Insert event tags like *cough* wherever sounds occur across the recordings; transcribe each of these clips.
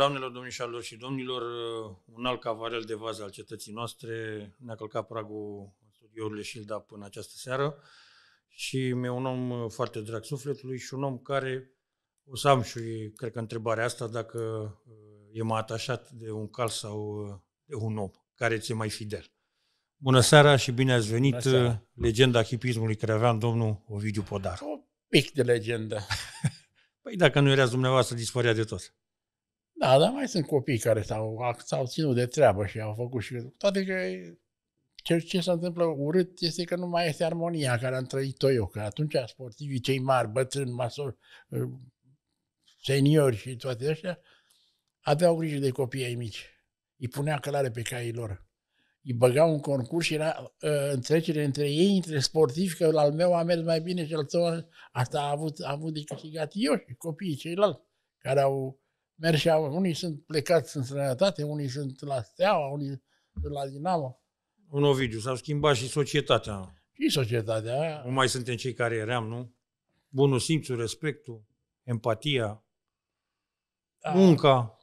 Doamnelor, domnișoarelor și domnilor, uh, un alt cavarel de vază al cetății noastre ne-a călcat pragul studiourile Șilda până această seară și mi-e un om uh, foarte drag sufletului și un om care, o să am și cred că întrebarea asta, dacă uh, e mai atașat de un cal sau de un om care ți-e mai fidel. Bună seara și bine ați venit, legenda hipismului care avea domnul Ovidiu Podar. O pic de legendă. *laughs* Păi dacă nu erați dumneavoastră, dispărea de tot. Da, dar mai sunt copii care s-au, s-au ținut de treabă și au făcut și toate că ce, ce se întâmplă urât este că nu mai este armonia care am trăit-o eu, că atunci sportivii cei mari, bătrâni, masori, uh, seniori și toate astea, aveau grijă de copiii ai mici. Îi punea călare pe caii lor. Îi băgau un concurs și era uh, întrecere între ei, între sportivi, că al meu a mers mai bine și al tău asta a avut, a avut de câștigat eu și copiii ceilalți care au mergeau, unii sunt plecați în străinătate, unii sunt la Steaua, unii sunt la Dinamo. Un Ovidiu, s-a schimbat și societatea. Și societatea. Nu mai suntem cei care eram, nu? Bunul simțul, respectul, empatia, da. munca,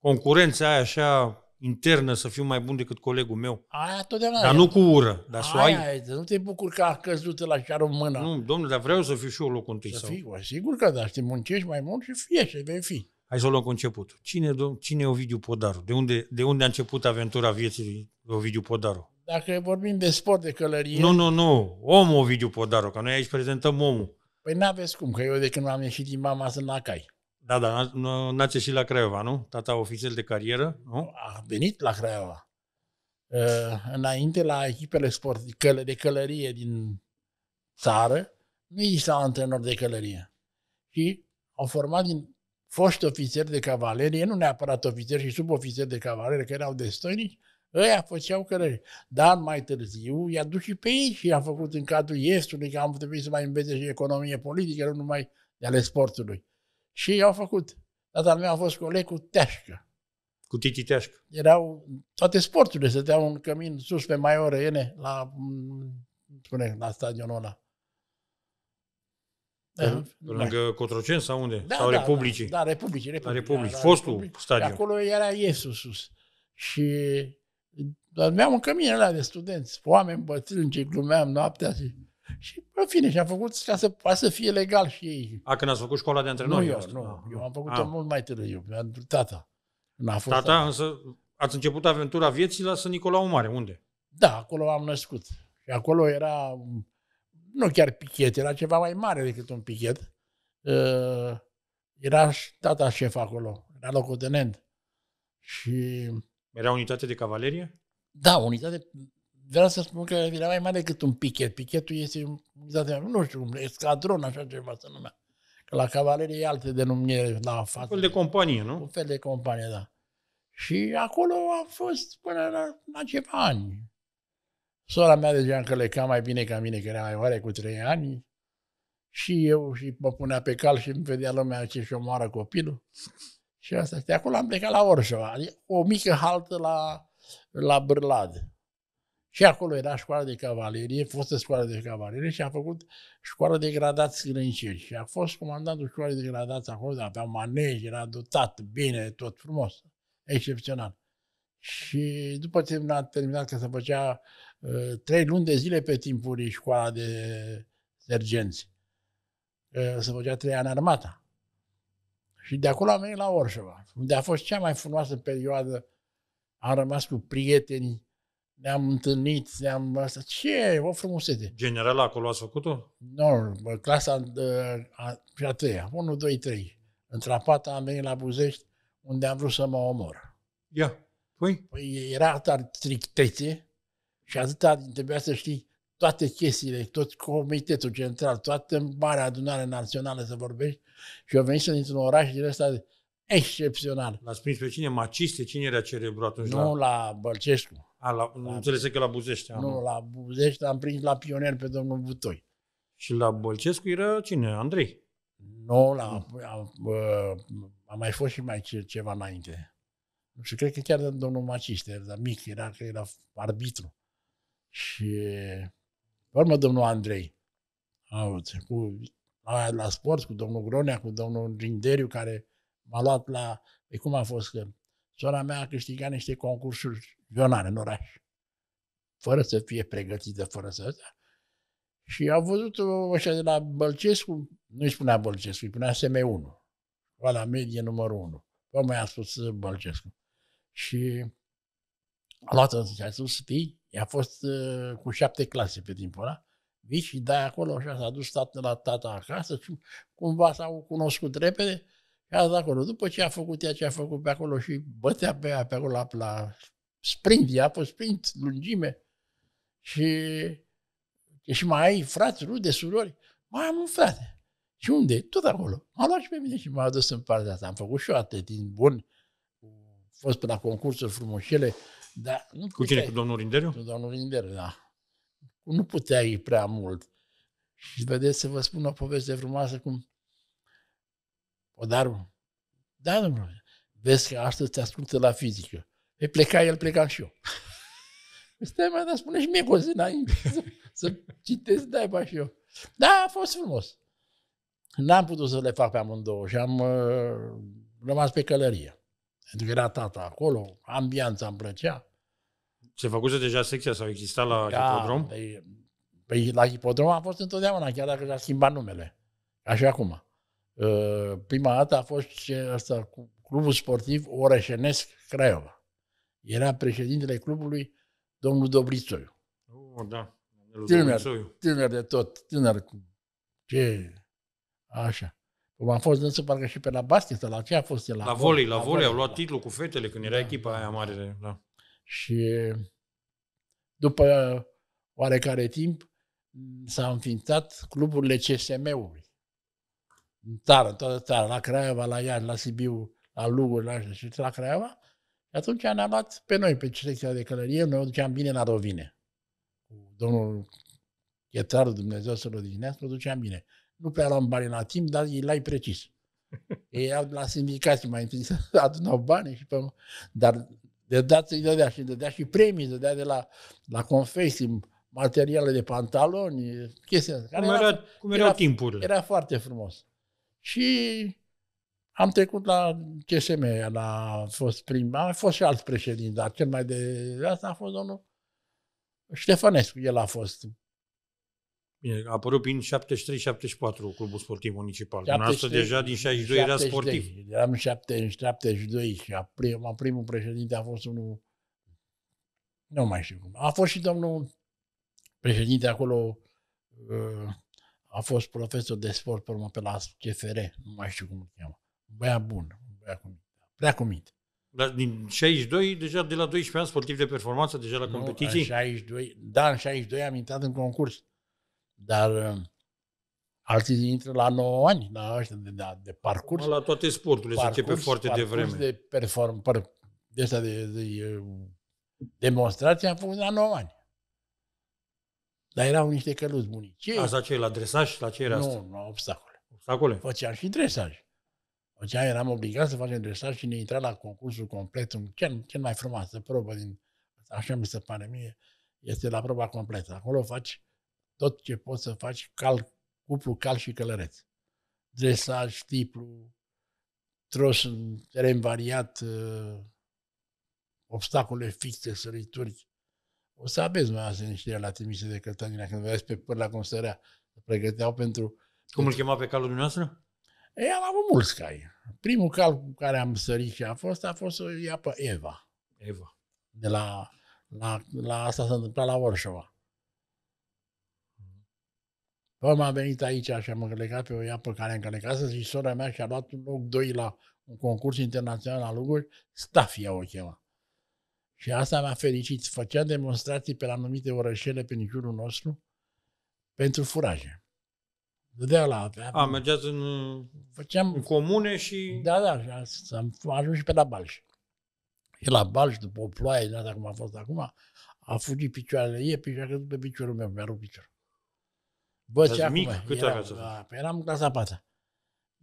concurența aia așa internă să fiu mai bun decât colegul meu. Aia totdeauna. Dar nu cu ură, dar să ai. Aia, nu te bucuri că a căzut la ceară o mână. Nu, domnule, dar vreau să fiu și eu locul întâi. Să sau... fii, sigur că da, să te muncești mai mult și fie și vei fi. Hai să o luăm cu început. Cine, cine e Ovidiu Podaru? De unde, de unde a început aventura vieții lui Ovidiu Podaru? Dacă vorbim de sport, de călărie... Nu, nu, nu. Omul Ovidiu Podaru, că noi aici prezentăm omul. Păi n-aveți cum, că eu de când am ieșit din mama sunt la cai. Da, da, n-ați ieșit la Craiova, nu? Tata ofițer de carieră, nu? A venit la Craiova. Ă, înainte la echipele sport, de călărie din țară, nu exista antrenor de călărie. Și au format din foști ofițeri de cavalerie, nu neapărat ofițeri și subofițeri de cavalerie, care erau destoinici, ăia făceau călărie. Dar mai târziu i-a dus și pe ei și a făcut în cadrul estului, că am trebuit să mai învețe și economie politică, nu numai de ale sportului. Și ei au făcut. Tatăl meu a fost coleg cu Teașcă. Cu Titi Teașcă. Erau toate sporturile, stăteau un cămin sus pe Maioră, ene, la, spune, la stadionul ăla. Da, lângă da. Cotroceni sau unde? Da, sau da, Republicii? Da, da Republicii. Republicii. La Republicii. Da, da, Fostul stadion. Și acolo era Iesus sus. Și aveam un cămin ăla de studenți, oameni bătrâni ce glumeam noaptea și și, în fine, și am făcut ca să poată să fie legal și ei. A, când ați făcut școala de antrenori? Nu eu, nu. Ah, eu am făcut-o ah. mult mai târziu, pentru tata. N-a fost tata, a... însă ați început aventura vieții la Sân Nicolau Mare. Unde? Da, acolo am născut. Și acolo era, nu chiar pichet, era ceva mai mare decât un pichet. Ă, era tata șef acolo, era locotenent. Și... Era unitate de cavalerie? Da, unitate vreau să spun că era mai mare decât un pichet. Pichetul este, nu știu, cum, escadron, așa ceva să numea. Că la cavalerie e alte denumiri la față. Un fel de companie, nu? Un fel de companie, da. Și acolo a fost până la, la ceva ani. Sora mea deja încă le cam mai bine ca mine, că era mai mare cu trei ani. Și eu și mă punea pe cal și îmi vedea lumea ce și omoară copilul. Și asta. De acolo am plecat la Orșova, o mică haltă la, la brlad. Și acolo era școala de cavalerie, fostă școală de cavalerie și a făcut școală de gradați grâncieri. Și a fost comandantul școalei de gradați acolo, dar avea manej, era dotat bine, tot frumos, excepțional. Și după ce a terminat, că se făcea uh, trei luni de zile pe timpuri școala de sergenți, uh, se făcea trei ani armata. Și de acolo am venit la Orșova, unde a fost cea mai frumoasă perioadă. Am rămas cu prietenii, ne-am întâlnit, ne-am... Asta, ce? O frumusețe! General acolo ați făcut-o? Nu, no, clasa a, a treia, 1, 2, 3. Într-a pata am venit la Buzești, unde am vrut să mă omor. Ia, pui? Păi era atât strictețe și atâta trebuia să știi toate chestiile, tot comitetul central, toată marea adunare națională să vorbești și eu venit dintr-un oraș din ăsta de, excepțional. L-ați prins pe cine? Maciste? Cine era cerebru atunci? Nu, la, la Bălcescu. A, la, la, înțeles că la Buzești. Nu, am. la Buzești am prins la pionier pe domnul Butoi. Și la Bolcescu era cine? Andrei? Nu, la, am, am, mai fost și mai ce, ceva înainte. Nu cred că chiar domnul Maciste, dar mic, era că era arbitru. Și urmă domnul Andrei, auzi, cu, la, la sport, cu domnul Gronea, cu domnul Rinderiu, care m-a luat la... E cum a fost că Sora mea a câștigat niște concursuri vionare în oraș, fără să fie pregătită, fără să... Și au văzut așa de la Bălcescu, nu-i spunea Bălcescu, îi spunea SM1, la medie numărul 1. Vă mai a spus Bălcescu. Și a luat-o și a spus, știi, a fost uh, cu șapte clase pe timpul ăla, vii și dai acolo și s-a dus tată la tata acasă și cumva s-au cunoscut repede de acolo. După ce a făcut ea ce a făcut pe acolo și bătea pe ea pe acolo la, la sprint, ea a fost sprint, lungime. Și, și mai ai frați, rude, surori. Mai am un frate. Și unde? Tot acolo. M-a luat și pe mine și m-a adus în partea asta. Am făcut și o atletism bun. Am fost pe la concursuri frumoșele. Dar nu cu cine? Cu domnul Rinderiu? Cu domnul Rinderiu, da. Nu puteai prea mult. Și vedeți să vă spun o poveste frumoasă cum o dar, da, domnule, vezi că astăzi te ascultă la fizică. E păi pleca el, plecam și eu. Păi stai mai, dar spune și mie cozi înainte să, să citesc de aia și eu. Da, a fost frumos. N-am putut să le fac pe amândouă și am uh, rămas pe călărie. Pentru că era tata acolo, ambianța îmi plăcea. Se făcuse deja secția sau exista la da, hipodrom? Păi, păi la hipodrom am fost întotdeauna, chiar dacă s a schimbat numele. Așa acum. Uh, prima dată a fost ce, asta, cu clubul sportiv Orășenesc Craiova. Era președintele clubului domnul Dobrițoiu. Oh, da. Tânăr, tânăr de tot, tânăr cu ce... Așa. Cum am fost dânsul parcă și pe la basket, la ce a fost el? La, la volei, la, la volei, au luat la... Da. titlul cu fetele când era da. echipa aia mare. Da. Și după oarecare timp s-a înființat cluburile CSM-ului în țară, în toată țara, la Craiova, la Iași, la Sibiu, la Luguri, la, și la Craiova. Și atunci ne-a luat pe noi, pe secția de călărie, noi o duceam bine la Rovine. Cu domnul Chetarul Dumnezeu să-l odihnească, o duceam bine. Nu prea luam bani la timp, dar îi ai precis. *laughs* Ei au la sindicații mai întâi să *laughs* adunau bani și pe... Dar de dat îi dădea și dădea și premii, dădea de la, la confesii, materiale de pantaloni, chestia asta. Cum, era, cum erau era, timpurile. Era foarte frumos. Și am trecut la CSM, la, fost prim, a fost și alt președinte, dar cel mai de asta a fost domnul Ștefănescu, el a fost. Bine, a apărut prin 73-74 Clubul Sportiv Municipal. asta deja din 62 era sportiv. Eram în 72 și a prim, primul președinte a fost unul, nu mai știu cum. A fost și domnul președinte acolo, uh, a fost profesor de sport pe urmă pe la CFR, nu mai știu cum îl cheamă. Băia bun, băia cu minte. Prea cu minte. Dar din 62, deja de la 12 ani, sportiv de performanță, deja la competiții? Nu, 62, da, în 62 am intrat în concurs. Dar um, alții intră la 9 ani, la ăștia de, de, da, de parcurs. La toate sporturile parcurs, se începe foarte parcurs devreme. de perform, per, de, de, de, de uh, demonstrație am făcut la 9 ani. Dar erau niște căluți bunici. Asta ce, la dresaj? La ce era nu, asta? Nu, la obstacole. Obstacole? Făceam și dresaj. Făceam, eram obligat să facem dresaj și ne intra la concursul complet, un cel, cel mai frumoasă probă din, așa mi se pare mie, este la proba completă. Acolo faci tot ce poți să faci, cal, cuplu, cal și călăreț. Dresaj, tiplu, tros în teren variat, ă, obstacole fixe, sărituri, o să aveți dumneavoastră niște la trimise de Cătălina, când vedeți pe păr la cum stărea. Pregăteau pentru... Cum îl chema pe calul dumneavoastră? Ei, am avut mulți cai. Primul cal cu care am sărit și am fost, a fost o ia pe Eva. Eva. De la, la, la asta s-a întâmplat la Orșova. Pe urmă am venit aici și am încălecat pe o iapă care Să și sora mea și-a luat un loc doi la un concurs internațional la Lugoj, Stafia o chema. Și asta m-a fericit. Făcea demonstrații pe la anumite orășele pe jurul nostru pentru furaje. Dădea la... A, mergeați în, făceam, în comune și... Da, da, și am ajuns și pe la Balș. E la Balș, după o ploaie, din cum a fost acum, a fugit picioarele ei, și a căzut pe piciorul meu, mi-a rupt piciorul. Bă, ce acum? Mic, cât era, eram în clasa pata.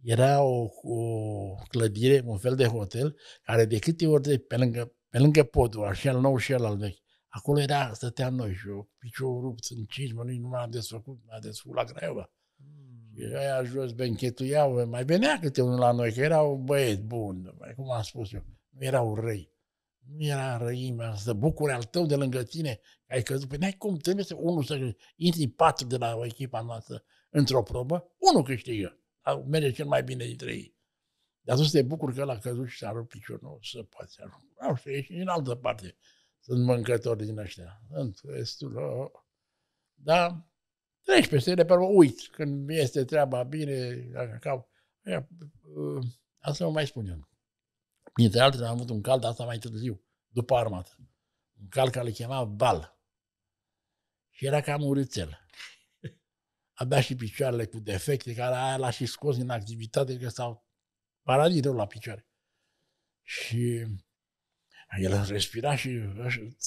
Era o, o clădire, un fel de hotel, care de câte ori de pe lângă pe lângă podul, așa al nou și al al vechi. Acolo era, stăteam noi și eu, piciorul rupt în 5 mănâni, nu m-am desfăcut, m-am desfăcut la Craiova. Mm. Aia jos benchetuiau, mai venea câte unul la noi, că erau băieți buni, cum am spus eu, nu erau răi. Nu era răimea, să bucure al tău de lângă tine, ai căzut. Păi n-ai cum, trebuie să unul să intri patru de la echipa noastră într-o probă, unul câștigă, merge cel mai bine dintre ei. De atunci te bucur că l-a căzut și s-a rupt piciorul, să poate să rupt. Așa, e și în altă parte. Sunt mâncători din ăștia. Sunt destul. Da, treci peste ele, pe urmă, uit. Când este treaba bine, dacă cau. Uh, asta mă mai spun eu. Dintre altele am avut un cal, dar asta mai târziu, după armată. Un cal care le chema Bal. Și era cam urâțel. Abia și picioarele cu defecte, care aia l-a și scos din activitate, că s-au paradisul la picioare. Și el respira și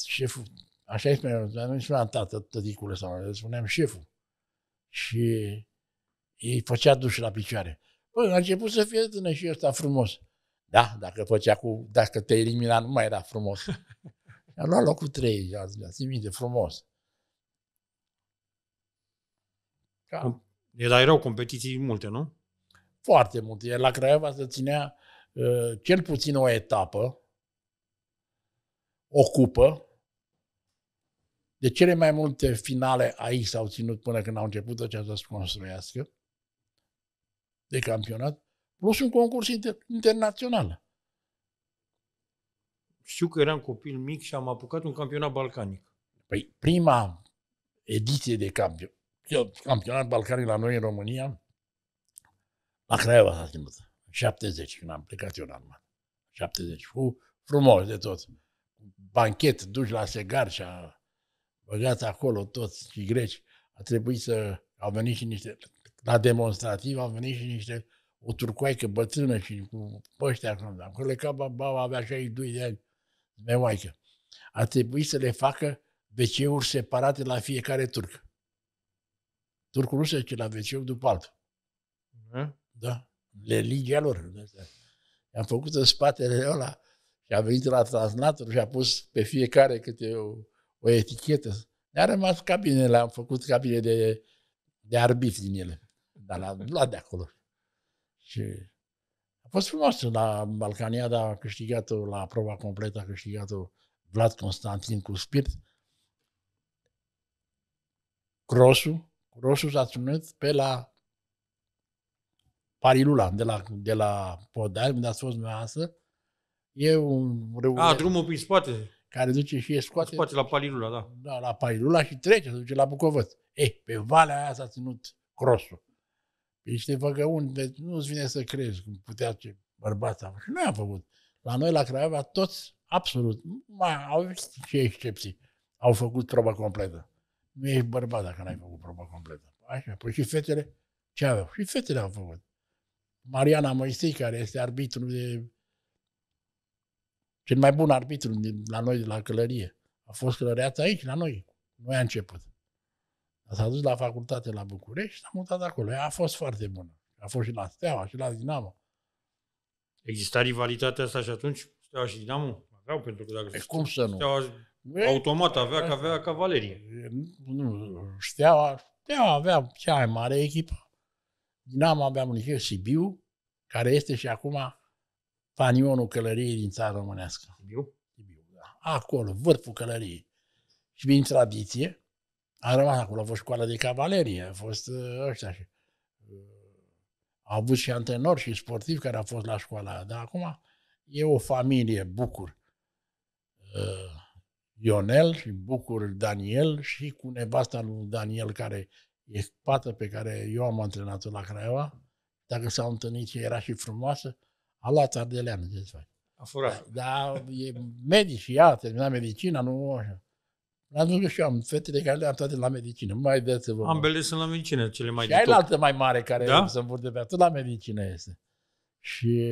șeful, așa îi spuneam, dar nu îi spuneam tată, tăticule sau, îi spuneam șeful. Și îi făcea duș la picioare. Păi, a început să fie tână și ăsta frumos. Da, dacă făcea cu, dacă te elimina, nu mai era frumos. *laughs* A luat locul 3, zis, minte, frumos. Ca... Era erau competiții multe, nu? foarte mult. Iar la Craiova se ținea uh, cel puțin o etapă, o cupă. De cele mai multe finale aici s-au ținut până când au început această să construiască de campionat, plus un concurs inter- internațional. Știu că eram copil mic și am apucat un campionat balcanic. Păi prima ediție de campion, campionat balcanic la noi în România, Acraiova s-a schimbat. 70, când am plecat eu la armată. 70. Fu frumos de tot. Banchet, duci la segar și a băgat acolo toți și greci. A trebuit să... Au venit și niște... La demonstrativ au venit și niște o turcoaică bătrână și cu păștea acolo. Acolo ca baba avea 62 de ani, meoaică. A trebuit să le facă wc separate la fiecare turc. Turcul nu se duce la wc după altul. Mm-hmm. Da. Religia lor. Am făcut în spatele ăla și a venit la translator și a pus pe fiecare câte o, o etichetă. Ne-a rămas cabinele am făcut cabine de, de arbitri din ele. Dar l-am luat de acolo. Și a fost frumos. La Balcania a câștigat-o, la proba completă a câștigat-o Vlad Constantin cu spirit. Crosul, Crosul s-a sunat pe la Parilula, de la, de la Podal, unde ați fost dumneavoastră, e un râuleț. A, drumul prin spate. Care duce și e scoate. În spate la Parilula, da. Da, la Parilula și trece, se duce la Bucovăț. Ei, eh, pe valea aia s-a ținut crosul. Pe niște văgăuni, de, nu-ți vine să crezi cum putea ce bărbat a Și noi am făcut. La noi, la Craiova, toți, absolut, mai au și excepții, au făcut proba completă. Nu ești bărbat dacă n-ai făcut proba completă. Așa, păi și fetele, ce aveau? Și fetele au făcut. Mariana Moisei, care este arbitru de cel mai bun arbitru din, la noi de la călărie. A fost călăreață aici, la noi. Noi a început. S-a dus la facultate la București și s-a mutat acolo. Ea a fost foarte bună. A fost și la Steaua, și la Dinamo. Exista rivalitatea asta și atunci? Steaua și Dinamo? Aveau, pentru că dacă... E, păi cum să nu? Steaua păi- automat avea, că avea cavalerie. Nu, Steaua, Steaua avea cea mai mare echipă Dinamo un Municipal Sibiu, care este și acum panionul călăriei din țara românească. Sibiu? Sibiu, da. Acolo, vârful călăriei. Și din tradiție, a rămas acolo, a fost școala de cavalerie, a fost uh, ăștia și uh, A avut și antrenori și sportivi care au fost la școala dar acum e o familie Bucur uh, Ionel și Bucur Daniel și cu nevasta lui Daniel care E fată pe care eu am antrenat-o la Craiova, dacă s-au întâlnit și era și frumoasă, a luat ardeleană, ce să faci? A furat. Dar da, e medic, ea a terminat medicina, nu așa. l nu și eu am fetele care le-am toate la medicină. Mai de să vă Ambele sunt la medicină, cele mai și de tot. altă mai mare care da? să-mi de pe atât la medicină este. Și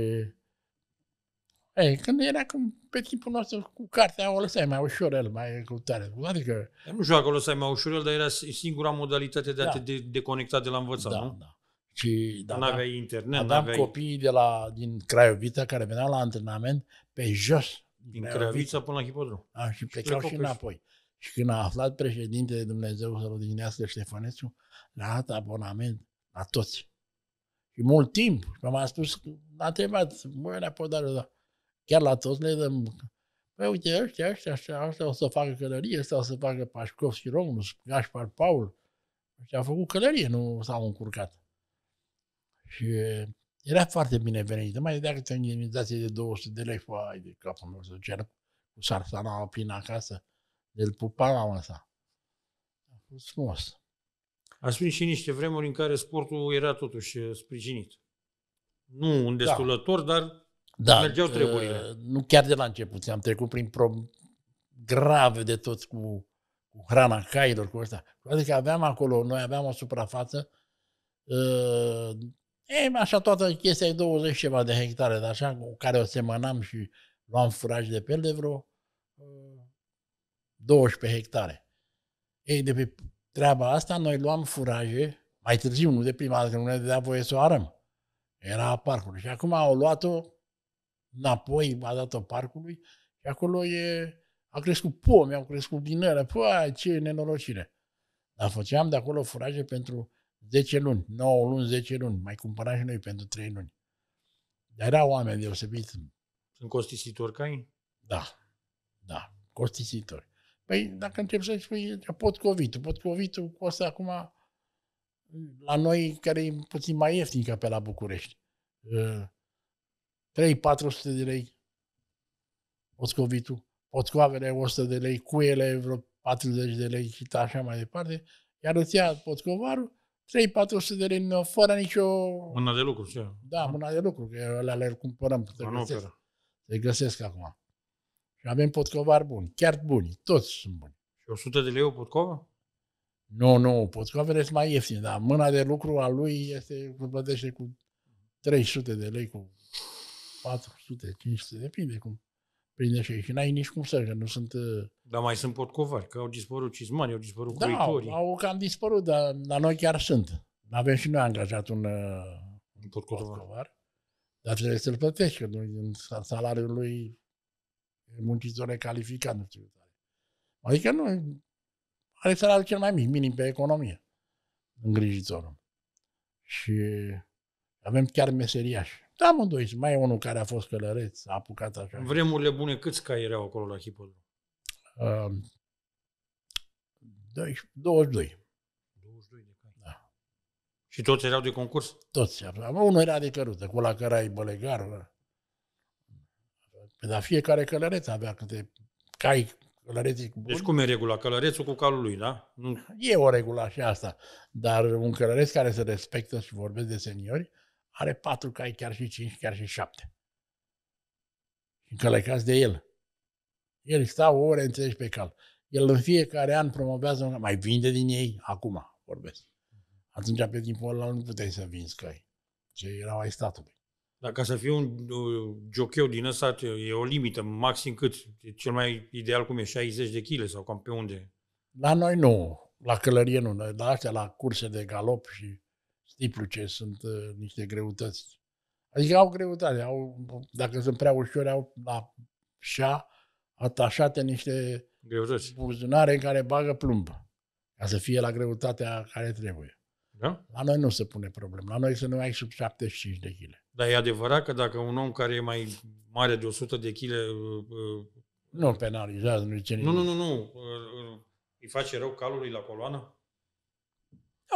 ei, când era cum pe timpul nostru cu cartea o lăsai mai ușor el, mai cu tare. Adică... Nu știu dacă o lăsai mai ușor el, dar era singura modalitate de a da. te de- deconecta de la învățat, da, nu? Da. Și da, Nu aveai internet, nu aveai copiii de la, din Craiovita care veneau la antrenament pe jos. Din Craiovita până la hipodrom. A, și plecau și, și înapoi. Și când a aflat președintele Dumnezeu să-l odihnească Ștefănețu, le-a dat abonament la toți. Și mult timp. Și m-a spus, m-a întrebat, mă, Podaru, dar chiar la toți le dăm, păi uite, ăștia, ăștia, ăștia, ăștia o să facă călărie, ăștia o să facă Pașcov și Romulus, Gașpar Paul, și a făcut călărie, nu s-au încurcat. Și era foarte bine venit. mai dacă ți-o indemnizație de 200 de lei, ai de capul meu să cer cu sarsana prin acasă, el pupa la masa. A fost frumos. A spus și niște vremuri în care sportul era totuși sprijinit. Nu un da. destulător, da. dar da, mergeau uh, treburile. Uh, nu chiar de la început, am trecut prin pro- grave de tot cu, cu hrana cailor, cu ăsta. Adică aveam acolo, noi aveam o suprafață, uh, e, așa toată chestia e 20 ceva de hectare, dar așa cu care o semănam și luam furaj de pe de vreo uh, 12 hectare. Ei, de pe treaba asta noi luam furaje, mai târziu, nu de prima dată, că nu ne dea voie să o arăm. Era parcul. Și acum au luat-o înapoi, a dat-o parcului și acolo e, a crescut pomi, au crescut din ele, păi, ce nenorocire. Dar făceam de acolo furaje pentru 10 luni, 9 luni, 10 luni, mai cumpăram și noi pentru 3 luni. Dar erau oameni deosebiți. Sunt costisitori ei? Da, da, costisitori. Păi dacă încep să spui, pot covid pot covid costă acum la noi care e puțin mai ieftin ca pe la București. Ă, 300 400 de lei oscovitul, potcoavele 100 de lei, cu ele vreo 40 de lei și așa mai departe, iar îți ia potcovarul 3-400 de lei fără nicio... Mâna de lucru, ce? Da, mâna de lucru, că alea le cumpărăm, se găsesc, se găsesc acum. Și avem potcovar buni, chiar buni, toți sunt buni. Și 100 de lei o potcovă? Nu, nu, potcovele sunt mai ieftine, dar mâna de lucru a lui este, plătește cu 300 de lei, cu 400, 500, depinde cum prinde și ei. Și n-ai nici cum să, că nu sunt... Uh, dar mai sunt potcovari, că au dispărut cizmani, au dispărut da, curitorii. Da, au cam dispărut, dar la noi chiar sunt. Avem și noi angajat un, uh, un potcovar. potcovar. Dar trebuie să-l plătești, că noi, în salariul lui muncitor calificat, nu știu care. Adică nu, are salariul cel mai mic, minim pe economie, îngrijitorul. Și avem chiar meseriași. Da, mă, Și mai e unul care a fost călăreț, a apucat așa. În vremurile bune, câți cai erau acolo la hipodrom? Uh, 22. 22 de cai. Da. Și toți erau de concurs? Toți. Unul era de căruță, cu la cărai bălegar. Dar fiecare călăreț avea câte cai călăreții cu Deci cum e regula? Călărețul cu calul lui, da? Nu. E o regulă și asta. Dar un călăreț care se respectă și vorbesc de seniori, are patru cai, chiar și cinci, chiar și șapte. Și călăcați de el. El stau oră înțelegi pe cal. El în fiecare an promovează, mai vinde din ei, acum vorbesc. Atunci pe timpul ăla nu puteai să vinzi cai. Ce erau ai statului. Dar ca să fie un uh, jocheu din ăsta, e o limită, maxim cât? E cel mai ideal cum e, 60 de kg sau cam pe unde? La noi nu, la călărie nu, la astea, la curse de galop și triplice ce sunt uh, niște greutăți. Adică au greutate, au, dacă sunt prea ușor au la șa atașate niște Greutăți. buzunare în care bagă plumb. ca să fie la greutatea care trebuie. Da? La noi nu se pune problemă. La noi să nu ai sub 75 de kg. Dar e adevărat că dacă un om care e mai mare de 100 de kg... Uh, uh, nu penalizează, nu zice nimic. Nu, nu, nu, nu. Îi face rău calului la coloană?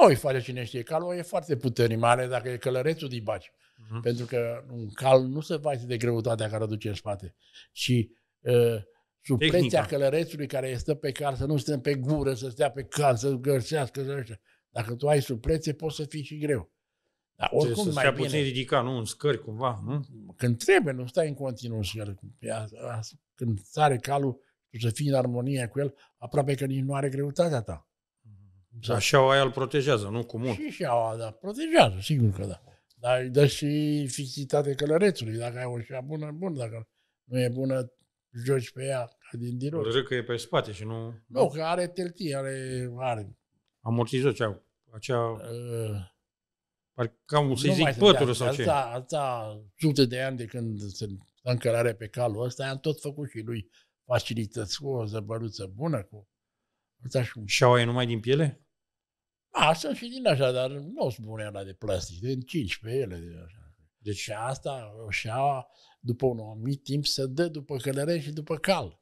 O îi face cine știe. Calul e foarte puternic, mai ales dacă e călărețul din baci. Uh-huh. Pentru că un cal nu se face de greutatea care o duce în spate, și uh, ă, suplenția călărețului care stă pe cal, să nu stă pe gură, să stea pe cal, să gărsească, să așa. Dacă tu ai suplețe, poți să fii și greu. Dar oricum să mai bine. puțin ridicat, nu? În scări cumva, nu? Când trebuie, nu stai în continuu în scări. Când sare calul, tu să fii în armonie cu el, aproape că nici nu are greutatea ta. Da. Exact. Șaua aia îl protejează, nu? Cu mult. Și șaua, da, protejează, sigur că da. Dar îi dă și fixitate călărețului. Dacă ai o șa bună, bun. Dacă nu e bună, joci pe ea ca din din Îl că e pe spate și nu... Nu, că are teltie, are... are. Amortizor, cea... acea... Uh, parcă cam să-i zic pătură sau ce. Asta, asta sute de ani de când se încărare pe calul ăsta, am tot făcut și lui facilități cu o zăbăruță bună, cu Asta și... Șaua e numai din piele? A, sunt și din așa, dar nu spune la de plastic, din 15 ele. De așa. Deci asta și după un anumit timp, se dă după călărești și după cal.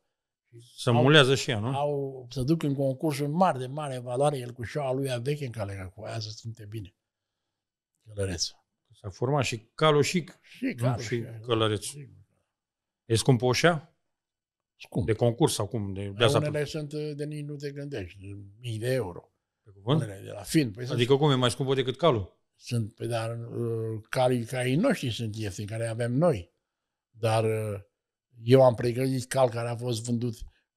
Se au, mulează și ea, nu? Au, se duc în concursul mare, de mare valoare, el cu șaua lui a veche în cale, cu aia se simte bine. Călărețul. S-a format și calul și, și, calul, și, călărețul. E o șa? Scump. De concurs sau cum? De, de unele sunt de nici nu te gândești, mii de euro. Pe cuvânt? De la fin. Păi adică cum, e mai scumpă decât calul? Sunt, păi, dar uh, calii, calii noștri sunt ieftini, care avem noi. Dar uh, eu am pregătit cal care a fost vândut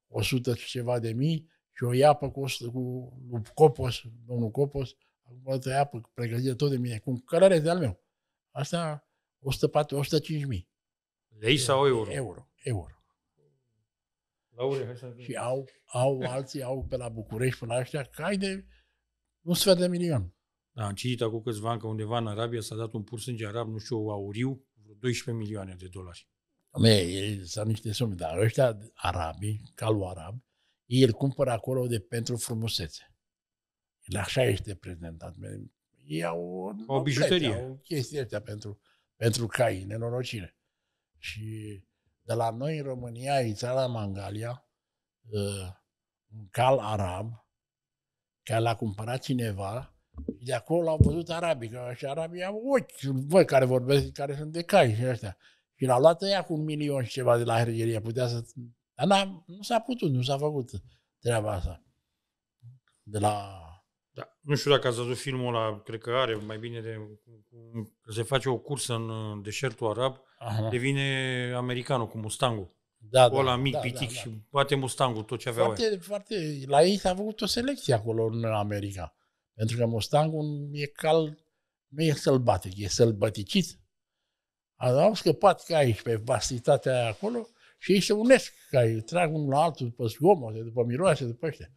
100 și ceva de mii și o iapă cu, cu, cu Copos, domnul Copos, acum o iapă pregătită tot de mine, cu un de al meu. Asta 104, 105 mii. Lei sau euro? Euro, euro. Laure, hai să Și au, au alții, au pe la București, pe la ăștia, cai de un sfert de milion. Da, am citit acum câțiva ani că undeva în Arabia s-a dat un pur sânge arab, nu știu, auriu, vreo 12 milioane de dolari. Ei, sunt niște sume, dar ăștia arabi, calul arab, ei îl cumpără acolo de pentru frumusețe. El așa este prezentat. Ei au o bijuterie. Au chestii astea pentru, pentru cai, nenorocire. Și de la noi în România, țara Mangalia, ă, un cal arab, că l-a cumpărat cineva de acolo l-au văzut arabii, că și arabii au ochi, voi care vorbesc, care sunt de cai și ăștia. Și l-au luat ea cu un milion și ceva de la hergerie, putea să... Dar nu s-a putut, nu s-a făcut treaba asta. De la da. Nu știu dacă ați văzut filmul ăla, cred că are mai bine de... Se face o cursă în deșertul arab, Aha. devine americanul cu Mustangul da, ăla da, mic, da, pitic da, da. și poate Mustangul, tot ce aveau foarte, aia. foarte, La ei s-a făcut o selecție acolo în America. Pentru că Mustangul e cal, nu e sălbatic, e sălbăticit. Au scăpat ca aici pe vastitatea aia acolo și ei se unesc ca ei trag unul la altul după zgomote, după miroase, după ăștia.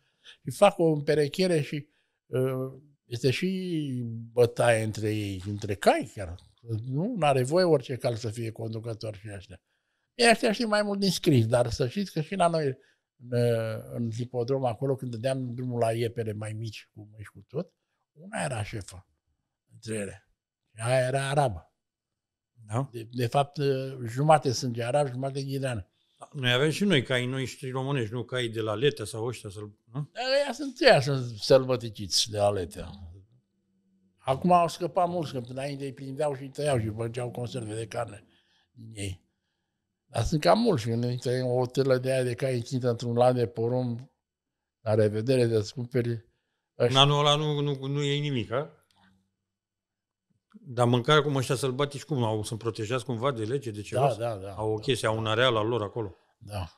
Și fac o împerechere și uh, este și bătaie între ei, între cai chiar. Nu are voie orice cal să fie conducător și așa. Este și mai mult din scris, dar să știți că și la noi în hipodrom, acolo când dădeam drumul la iepere mai mici, cu mâini cu tot, una era șefă între ele. Ea era arabă. Da? De, de fapt, jumate sunt arab, jumate ghileană. Noi avem și noi cai noștri românești, nu cai de la Letea sau ăștia. Sau, nu? Aia da, sunt ea, sunt sălbăticiți de la Letea. Acum au scăpat mulți, că înainte îi prindeau și îi tăiau și făceau conserve de carne din ei. Dar sunt cam mulți, în o târlă de aia de cai închită într-un lan de porumb, la revedere, de scumpere. În anul ăla nu, nu, nu e nimic, a? Dar mâncarea cum ăștia sălbatici, cum au, sunt protejați cumva de lege, de ceva? Da, da, da. Au o chestie, da, au un areal al lor acolo. Da.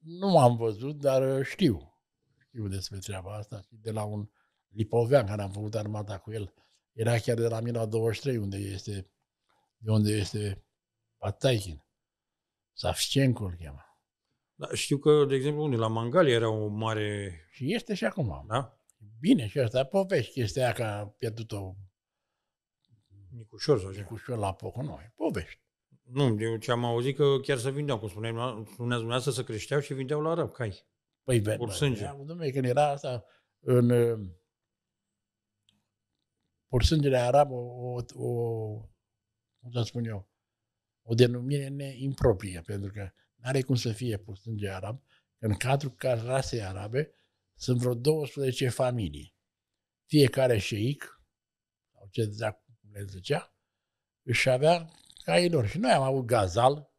Nu am văzut, dar știu. Știu despre treaba asta de la un lipovean care am făcut armata cu el. Era chiar de la Mila 23, unde este, de unde este Atâta Savchenko îl cheamă. Da, știu că, de exemplu, unde la mangali era o mare... Și este și acum. Da? Bine, și asta povești chestia aia că a pierdut-o Nicușor sau Nicușor la Pocu, nu, e povești. Nu, eu ce am auzit că chiar să vindeau, cum spuneam, spuneați dumneavoastră, să creșteau și vindeau la arab, cai. Păi, bine, pur sânge. Dom'le, când era asta în pur uh, sângele arab, o, o, o cum să spun eu, o denumire neimproprie, pentru că nu are cum să fie pur sânge arab, în cadrul rasei arabe sunt vreo 12 familii. Fiecare șeic, sau ce zicea, cum le zicea, își avea caii lor. Și noi am avut gazal,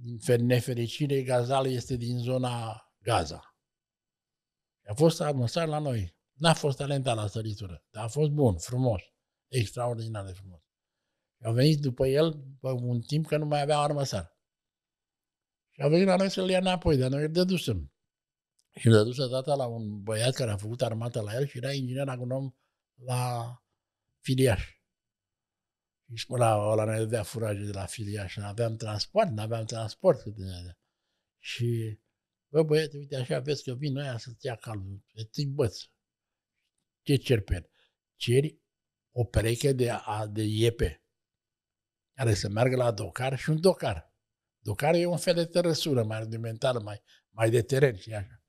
din nefericire, gazal este din zona Gaza. A fost almăsar la noi. N-a fost talentat la săritură, dar a fost bun, frumos, extraordinar de frumos am venit după el, după un timp, că nu mai avea armă sar. Și a venit la noi să-l ia înapoi, dar noi îl dădusem. Și îl dăduse tata la un băiat care a făcut armata la el și era inginer agronom la Filiaș. Și școala ăla ne dădea furaje de la Filiaș. Nu aveam transport, nu aveam transport. Și, bă, băiete, uite așa, vezi că vin noi să-ți ia calul. Te băț. Ce cer pe el? Ceri o pereche de, a, de iepe care să meargă la docar și un docar. Docar e un fel de tărăsură mai rudimentară, mai, mai de teren și așa.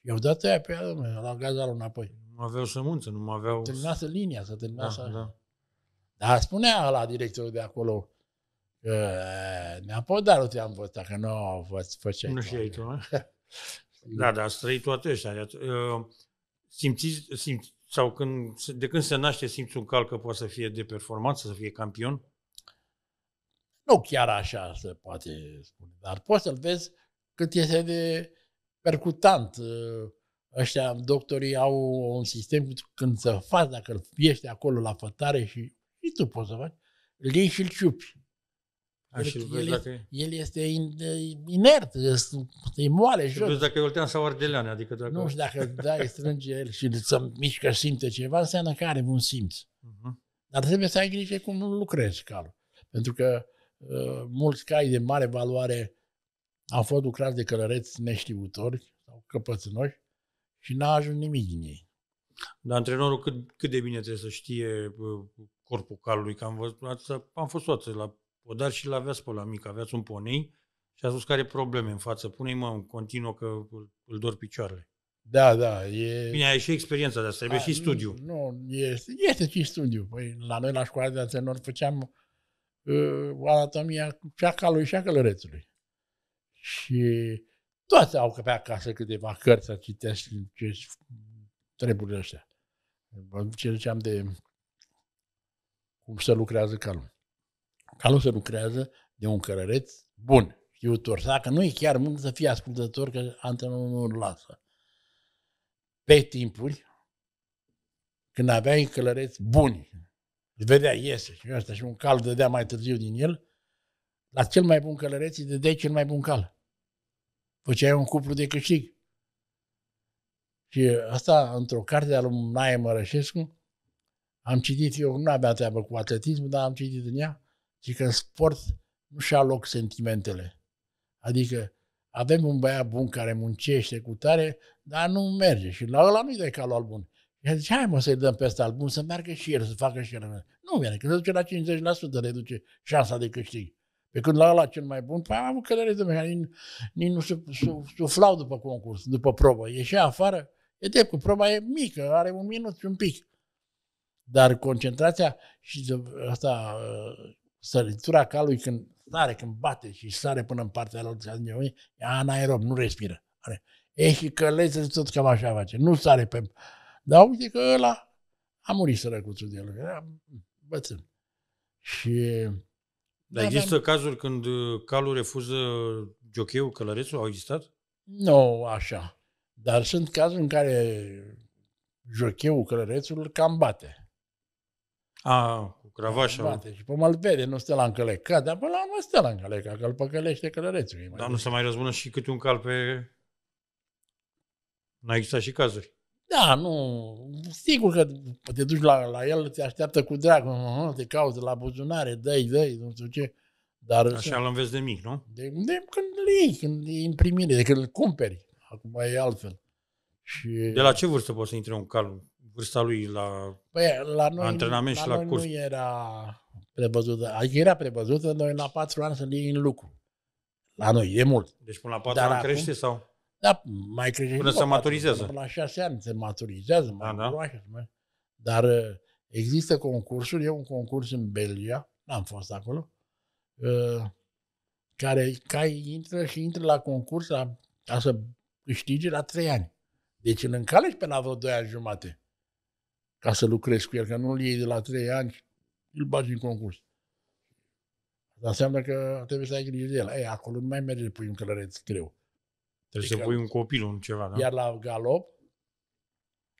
Eu dat aia pe ea, domnule, la gazarul înapoi. Nu aveau sămânță, nu mai aveau... Terminase linia, să terminase da, așa. Da. Dar spunea la directorul de acolo, că neapodarul te-a învățat, că nu o făceai. Nu știi tu, *laughs* da, dar ați trăit toate ăștia. Simți, simți, sau când, de când se naște simți un cal că poate să fie de performanță, să fie campion? Nu chiar așa se poate spune, dar poți să-l vezi cât este de percutant. Ăștia, doctorii, au un sistem când să faci, dacă ești acolo la fătare și, și tu poți să faci, îl iei și îl ciupi. El, el, dacă... el este inert, este moale și vezi dacă e oltean sau ardelean, adică dacă... Nu știu dacă dai, strânge el și să mișcă, simte ceva, înseamnă că are un simț. Uh-huh. Dar trebuie să ai grijă cum nu lucrezi calul. Pentru că uh, Uh, mulți cai de mare valoare au fost lucrați de călăreți neștiutori sau căpățânoși și n-a ajuns nimic din ei. Dar antrenorul cât, cât de bine trebuie să știe uh, corpul calului, că am, văzut, am fost toată la Podar și la Veaspă la mic, aveați un ponei și a spus care probleme în față. Pune-i mă în continuă că îl dor picioarele. Da, da. E... Bine, ai și experiența de asta, trebuie și studiu. Nu, nu este, este și studiu. Păi, la noi, la școala de antrenori, făceam anatomia cea calului și a călărețului. Și toate au pe acasă câteva cărți să citești ce trebuie ăștia. Ce ziceam de cum se lucrează calul. Calul se lucrează de un călăreț bun, știutor. Dacă nu e chiar mult să fie ascultător, că antrenorul nu lasă. Pe timpuri, când aveai călăreți buni, vedea, iese și asta și un cal dădea mai târziu din el, la cel mai bun călăreț îi dădeai cel mai bun cal. Făceai un cuplu de câștig. Și asta, într-o carte a lui Naie Mărășescu, am citit, eu nu aveam treabă cu atletism, dar am citit în ea, și că în sport nu și-a loc sentimentele. Adică avem un băiat bun care muncește cu tare, dar nu merge și la ăla nu-i dai calul bun i zice: hai mă să-i dăm peste album să meargă și el, să facă și el. Nu vine, că se duce la 50% reduce șansa de câștig. Pe când la ăla cel mai bun, păi am avut călăreți de mea, nici nu se suflau după concurs, după probă. Ieșea afară, e drept că proba e mică, are un minut și un pic. Dar concentrația și asta, ă, săritura calului când sare, când bate și sare până în partea lor, e anaerob, nu respiră. Are. E și călețe tot cam așa face, nu sare pe dar uite că ăla a murit sărăcuțul de el, era bățân. Și... Dar da, există aveam... Da. cazuri când uh, calul refuză jocheiul, călărețul? Au existat? Nu, așa. Dar sunt cazuri în care jocheiul, călărețul cam bate. A, cu cravașa. Bate și pe mă vede, nu stă la încăleca, dar până la urmă stă la încăleca, că îl păcălește călărețul. Dar nu se mai răzbună și câte un cal pe... N-a existat și cazuri. Da, nu. Sigur că te duci la, la el, te așteaptă cu drag, te cauți la buzunare, dai, dai, nu știu ce. Dar Așa îl înveți de mic, nu? De, de, când îl iei, când e imprimire, de când îl cumperi. Acum e altfel. Și... De la ce vârstă poți să intre un cal? Vârsta lui la, păi, la, noi, la antrenament la și la noi curs? nu era prevăzută. Adică era prevăzută, noi la patru ani să-l iei în lucru. La noi, e mult. Deci până la patru Dar ani acum, crește sau? Da, mai crește. Până se maturizează. Până la șase ani se maturizează, mai da, Da. Dar uh, există concursuri, e un concurs în Belgia, n-am fost acolo, uh, care ca intră și intră la concurs la, ca să câștige la trei ani. Deci îl încalci pe la vreo doi ani jumate ca să lucrezi cu el, că nu îl iei de la trei ani, îl bagi în concurs. Dar înseamnă că trebuie să ai grijă de el. Ei, acolo nu mai merge pui un călăreț greu. Trebuie să adică pui un copil, un ceva, da? Iar la galop,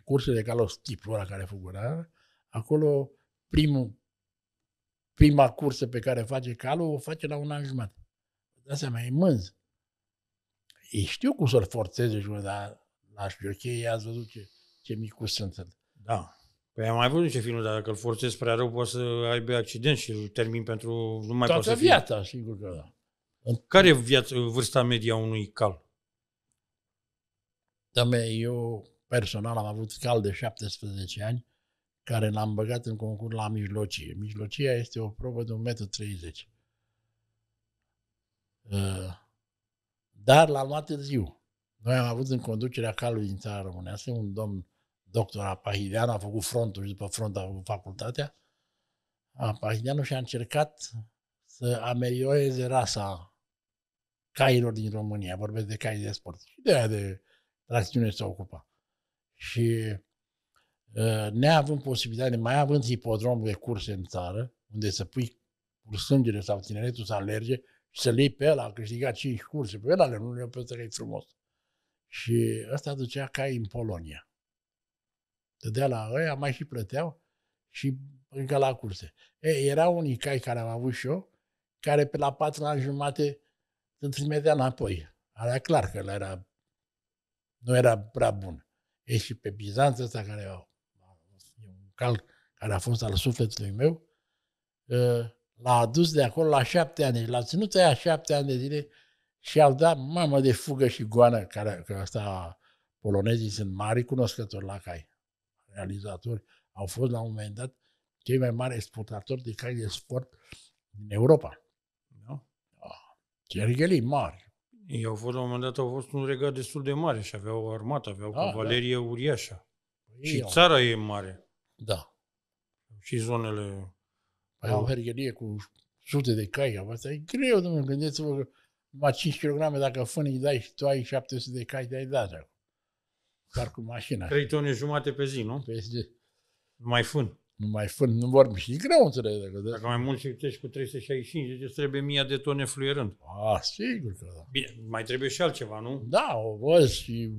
cursul de galop tipul ăla care fugura, da? acolo primul, prima cursă pe care face calul, o face la un an jumătate. Da seama, e mânz. Ei știu cum să-l forțeze dar la șpiochei ați văzut ce, ce micu sunt. Da. Păi am mai văzut ce filmul, dar dacă îl forțezi prea rău, poți să aibă accident și îl termin pentru... Nu mai Toată poți să viața, fie. sigur că da. Care e viața, vârsta media unui cal? Dame, eu personal am avut cal de 17 ani, care l-am băgat în concurs la mijlocie. Mijlocia este o probă de 1,30 m. Uh, dar l-am luat târziu. Noi am avut în conducerea calului din țara românească un domn doctor Apahidean, a făcut frontul și după front a făcut facultatea. Apahideanu și-a încercat să amelioreze rasa cailor din România, vorbesc de cai de sport, și de aia de rațiune s-a ocupat. Și ă, neavând posibilitate, mai având hipodrom de curse în țară, unde să pui cursângele sau tineretul să alerge și să-l iei pe ăla, a câștigat 5 curse, pe ăla nu le a ăsta că e frumos. Și ăsta ducea ca în Polonia. Dădea la ăia, mai și plăteau și încă la curse. E, era unii cai care am avut și eu, care pe la patru ani jumate îl trimitea înapoi. Alea clar că era nu era prea bun. E și pe Bizanț ăsta, care a, e un cal care a fost al sufletului meu, ă, l-a adus de acolo la șapte ani. L-a ținut aia șapte ani de zile și au dat mamă de fugă și goană, care, că asta polonezii sunt mari cunoscători la cai, realizatori. Au fost la un moment dat cei mai mari exportatori de cai de sport din Europa. nu? Da. Ah, Cerghelii mari, ei au fost, la un moment dat, au fost un regat destul de mare și aveau o armată, aveau ah, da, cavalerie da. uriașă. Ei, și țara e mare. Da. Și zonele... Păi au hergherie cu sute de cai, asta e greu, domnule, gândiți-vă că numai 5 kg, dacă fân îi dai și tu ai 700 de cai, te-ai dat Dar cu mașina. 3 tone jumate pe zi, nu? Pe zi. Mai fân nu mai fân, nu vorbim și greu înțeleg. Dacă, de... dacă mai mult și citești cu 365, deci trebuie mii de tone fluierând. A, sigur că da. Bine, mai trebuie și altceva, nu? Da, o văd și...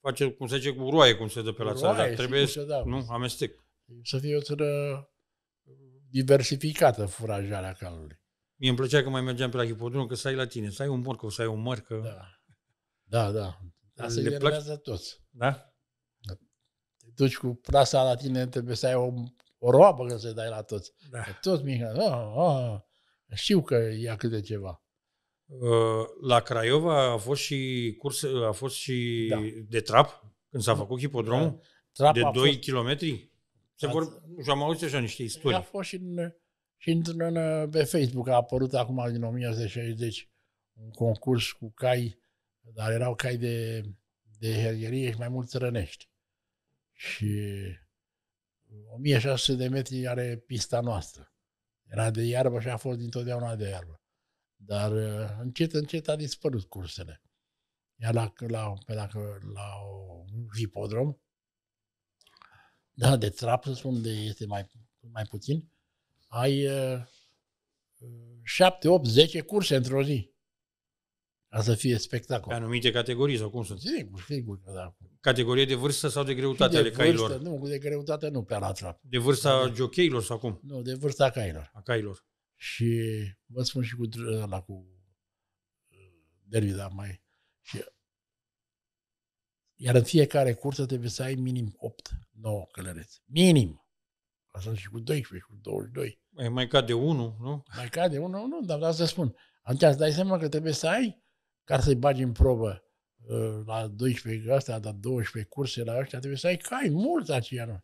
Face, cum se zice, cu roaie, cum se dă pe la țară. Dar trebuie, să, da, nu, amestec. Să fie o țară diversificată furajarea calului. Mie îmi plăcea că mai mergeam pe la hipodrom, că ai la tine, ai un morcov, ai un mărcă. Da, da, da. Asta le plac... toți. Da? da? Te duci cu prasa la tine, trebuie să ai o o roabă că să dai la toți. Da. Că toți mică, oh, ah, oh, ah, ah, știu că ia câte ceva. Uh, la Craiova a fost și curs, a fost și da. de trap, când s-a da. făcut hipodromul, da. Trap de 2 fost... km? Se vor, și am auzit așa niște istorie. A fost și, în, și în, în, pe Facebook a apărut acum din 1960 un concurs cu cai, dar erau cai de, de hergerie și mai mulți rănești. Și 1600 de metri are pista noastră. Era de iarbă și a fost dintotdeauna de iarbă. Dar uh, încet, încet a dispărut cursele. Iar la, la, pe la, la un hipodrom, da, de trap, să spun, de, este mai, mai puțin, ai uh, 7, 8, 10 curse într-o zi ca să fie spectacol. Pe anumite categorii sau cum sunt? Sigur, sigur că da. Categorie de vârstă sau de greutate de ale vârstă, cailor? Nu, de greutate nu pe la De vârsta de, da. jocheilor sau cum? Nu, de vârsta cailor. A cailor. Și vă spun și cu la cu uh, derby, Dervida mai și iar în fiecare cursă trebuie să ai minim 8-9 călăreți. Minim! Asta și cu 12, cu 22. Mai, mai cade unul, nu? Mai cade unul, nu, dar vreau să spun. Atunci îți dai seama că trebuie să ai ca să-i bagi în probă uh, la 12 astea, la 12 curse, la ăștia, trebuie să ai cai, mulți aceia nu.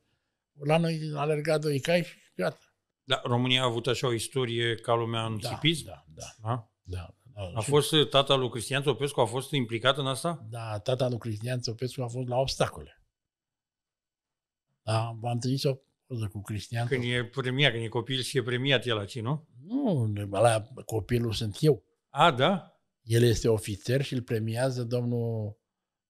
La noi alergat doi cai și gata. Da, România a avut așa o istorie ca lumea în da, hipism? Da, da, da. da, A da, da, fost tata lui Cristian Țopescu, a fost implicat în asta? Da, tata lui Cristian Țopescu a fost la obstacole. Da, am trimis o poză cu Cristian. Când e premiat, când e copil și e premiat el aici, nu? Nu, la copilul sunt eu. A, da? El este ofițer și îl premiază domnul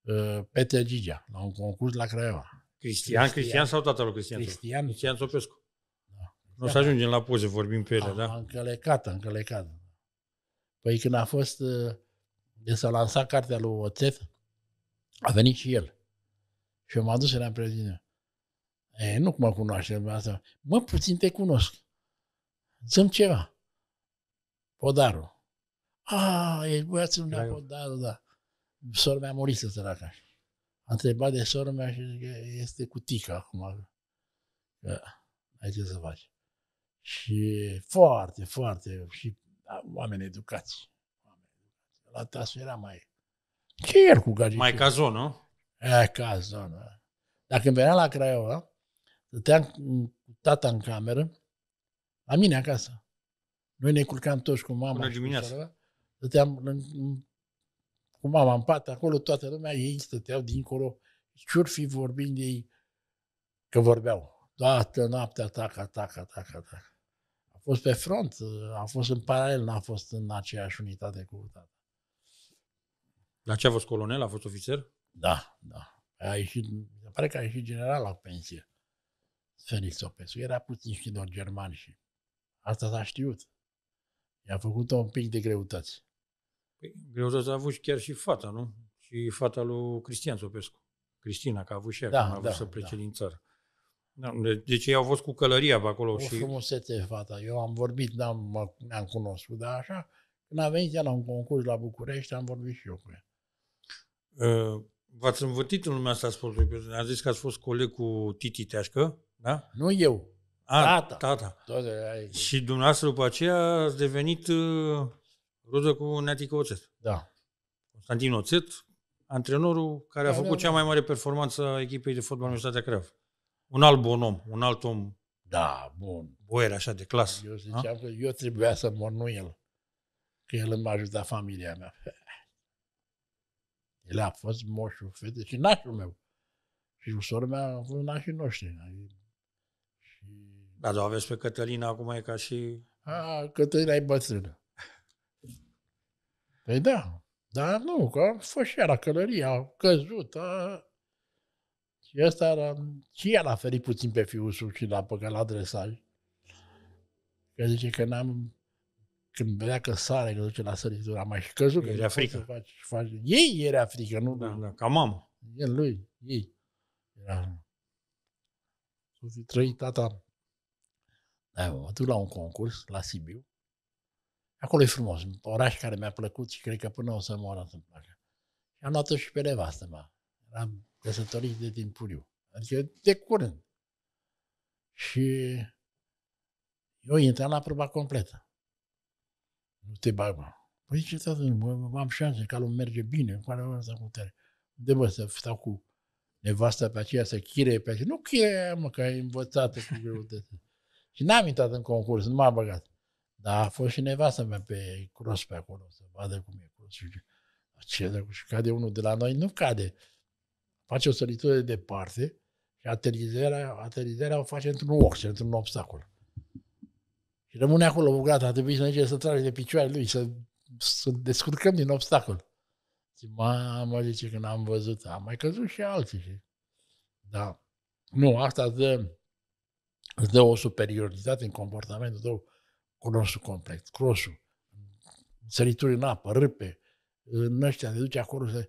uh, Petre Gigea la un concurs la Craiova. Cristian, Cristian, Cristian sau tatăl lui Cristian? Cristian. Cristian Sopescu. Da. Nu o să ajungem la poze, vorbim pe ele, a, da? Încălecat, încălecat. Păi când a fost, uh, de s-a lansat cartea lui Oțet, a venit și el. Și eu m-am dus la le E, nu mă cunoaște asta. Mă, puțin te cunosc. Zăm ceva. Podarul. A, ah, e băiatul meu, da, da, da. Sora mea murise, săraca. A întrebat de sora mea și zice, este cu tica acum. Da, ai ce să faci. Și foarte, foarte, și oameni educați. La tasul era mai... Ce el cu gagici? Mai cazon, nu? E, cazon, da. Dacă îmi venea la Craiova, stăteam cu tata în cameră, la mine acasă. Noi ne culcam toți cu mama Bună dimineața. Stăteam în, cu mama în pat, acolo toată lumea, ei stăteau dincolo, ciurfii vorbind ei, că vorbeau. Toată noaptea, tac, tac, tac, atac. A fost pe front, a fost în paralel, n-a fost în aceeași unitate cu tata. La ce a fost colonel? A fost ofițer? Da, da. A ieșit, se pare că a ieșit general la pensie. Felix Opesu. Era puțin și doar german și asta s-a știut. I-a făcut un pic de greutăți. Păi, greutatea a avut chiar și fata, nu? Și fata lui Cristian Sopescu. Cristina, că a avut și ea, da, când a avut da, să plece da. din țară. Da, deci ei au fost cu călăria pe acolo. O și... frumusețe fata. Eu am vorbit, n-am, ne-am cunoscut, dar așa, când a venit ea la un concurs la București, am vorbit și eu cu ea. Ă, v-ați învătit în lumea asta sportului. A zis că ați fost coleg cu Titi Teașcă, da? Nu eu. A, tata. tata. și dumneavoastră după aceea ați devenit... Uh rudă cu Neatică Oțet. Da. Constantin Oțet, antrenorul care a da, făcut da, cea da. mai mare performanță a echipei de fotbal Universitatea Creav. Un alt bun om, un alt om da, bun. Boier așa de clasă. Eu ziceam că eu trebuia să mor, nu el. Că el îmi ajuta familia mea. *laughs* El a fost moșul fete și nașul meu. Și sora mea a fost nașii noștri. Da, dar aveți pe Cătălina acum e ca și... A, Cătălina e bătrână. Păi da, dar nu, că a fost și la călărie, a căzut, a... Și ăsta era, și el a ferit puțin pe fiul sub și l-a păcat la dresaj. Că zice că n-am, când vedea că sare, că duce la săritura, mai și căzut. Că era frică. Faci, faci, ei era frică, nu? Da, da, ca mamă. El, lui, ei. Era. Să fi trăit tata. Da, mă duc la un concurs la Sibiu Acolo e frumos, un oraș care mi-a plăcut și cred că până o să mor să-mi placă. Și am luat-o și pe nevastă mea. Eram căsătorit de timpuriu, adică de curând. Și eu intram la proba completă. Nu te bag, mă. Păi ce tată, am șanse, calul merge bine, care am cu tare. De bă, să stau cu nevasta pe aceea, să chire pe aceea. Nu chire, mă, că ai învățată cu greutăți. *laughs* și n-am intrat în concurs, nu m-am băgat. Dar a fost și nevastă mea pe cross pe acolo, să vadă cum e cross. Ce dacă și cade unul de la noi, nu cade. Face o săritură de departe și aterizarea, aterizarea o face într-un ox, într-un obstacol. Și rămâne acolo, gata, a trebuit să mergem să trage de picioare lui, să, să descurcăm din obstacol. Și mama zice, n am văzut, am mai căzut și alții. Da. Nu, asta dă, îți dă o superioritate în comportamentul tău crosul complet, crosul, sărituri în apă, râpe, în ăștia, te duci acolo să...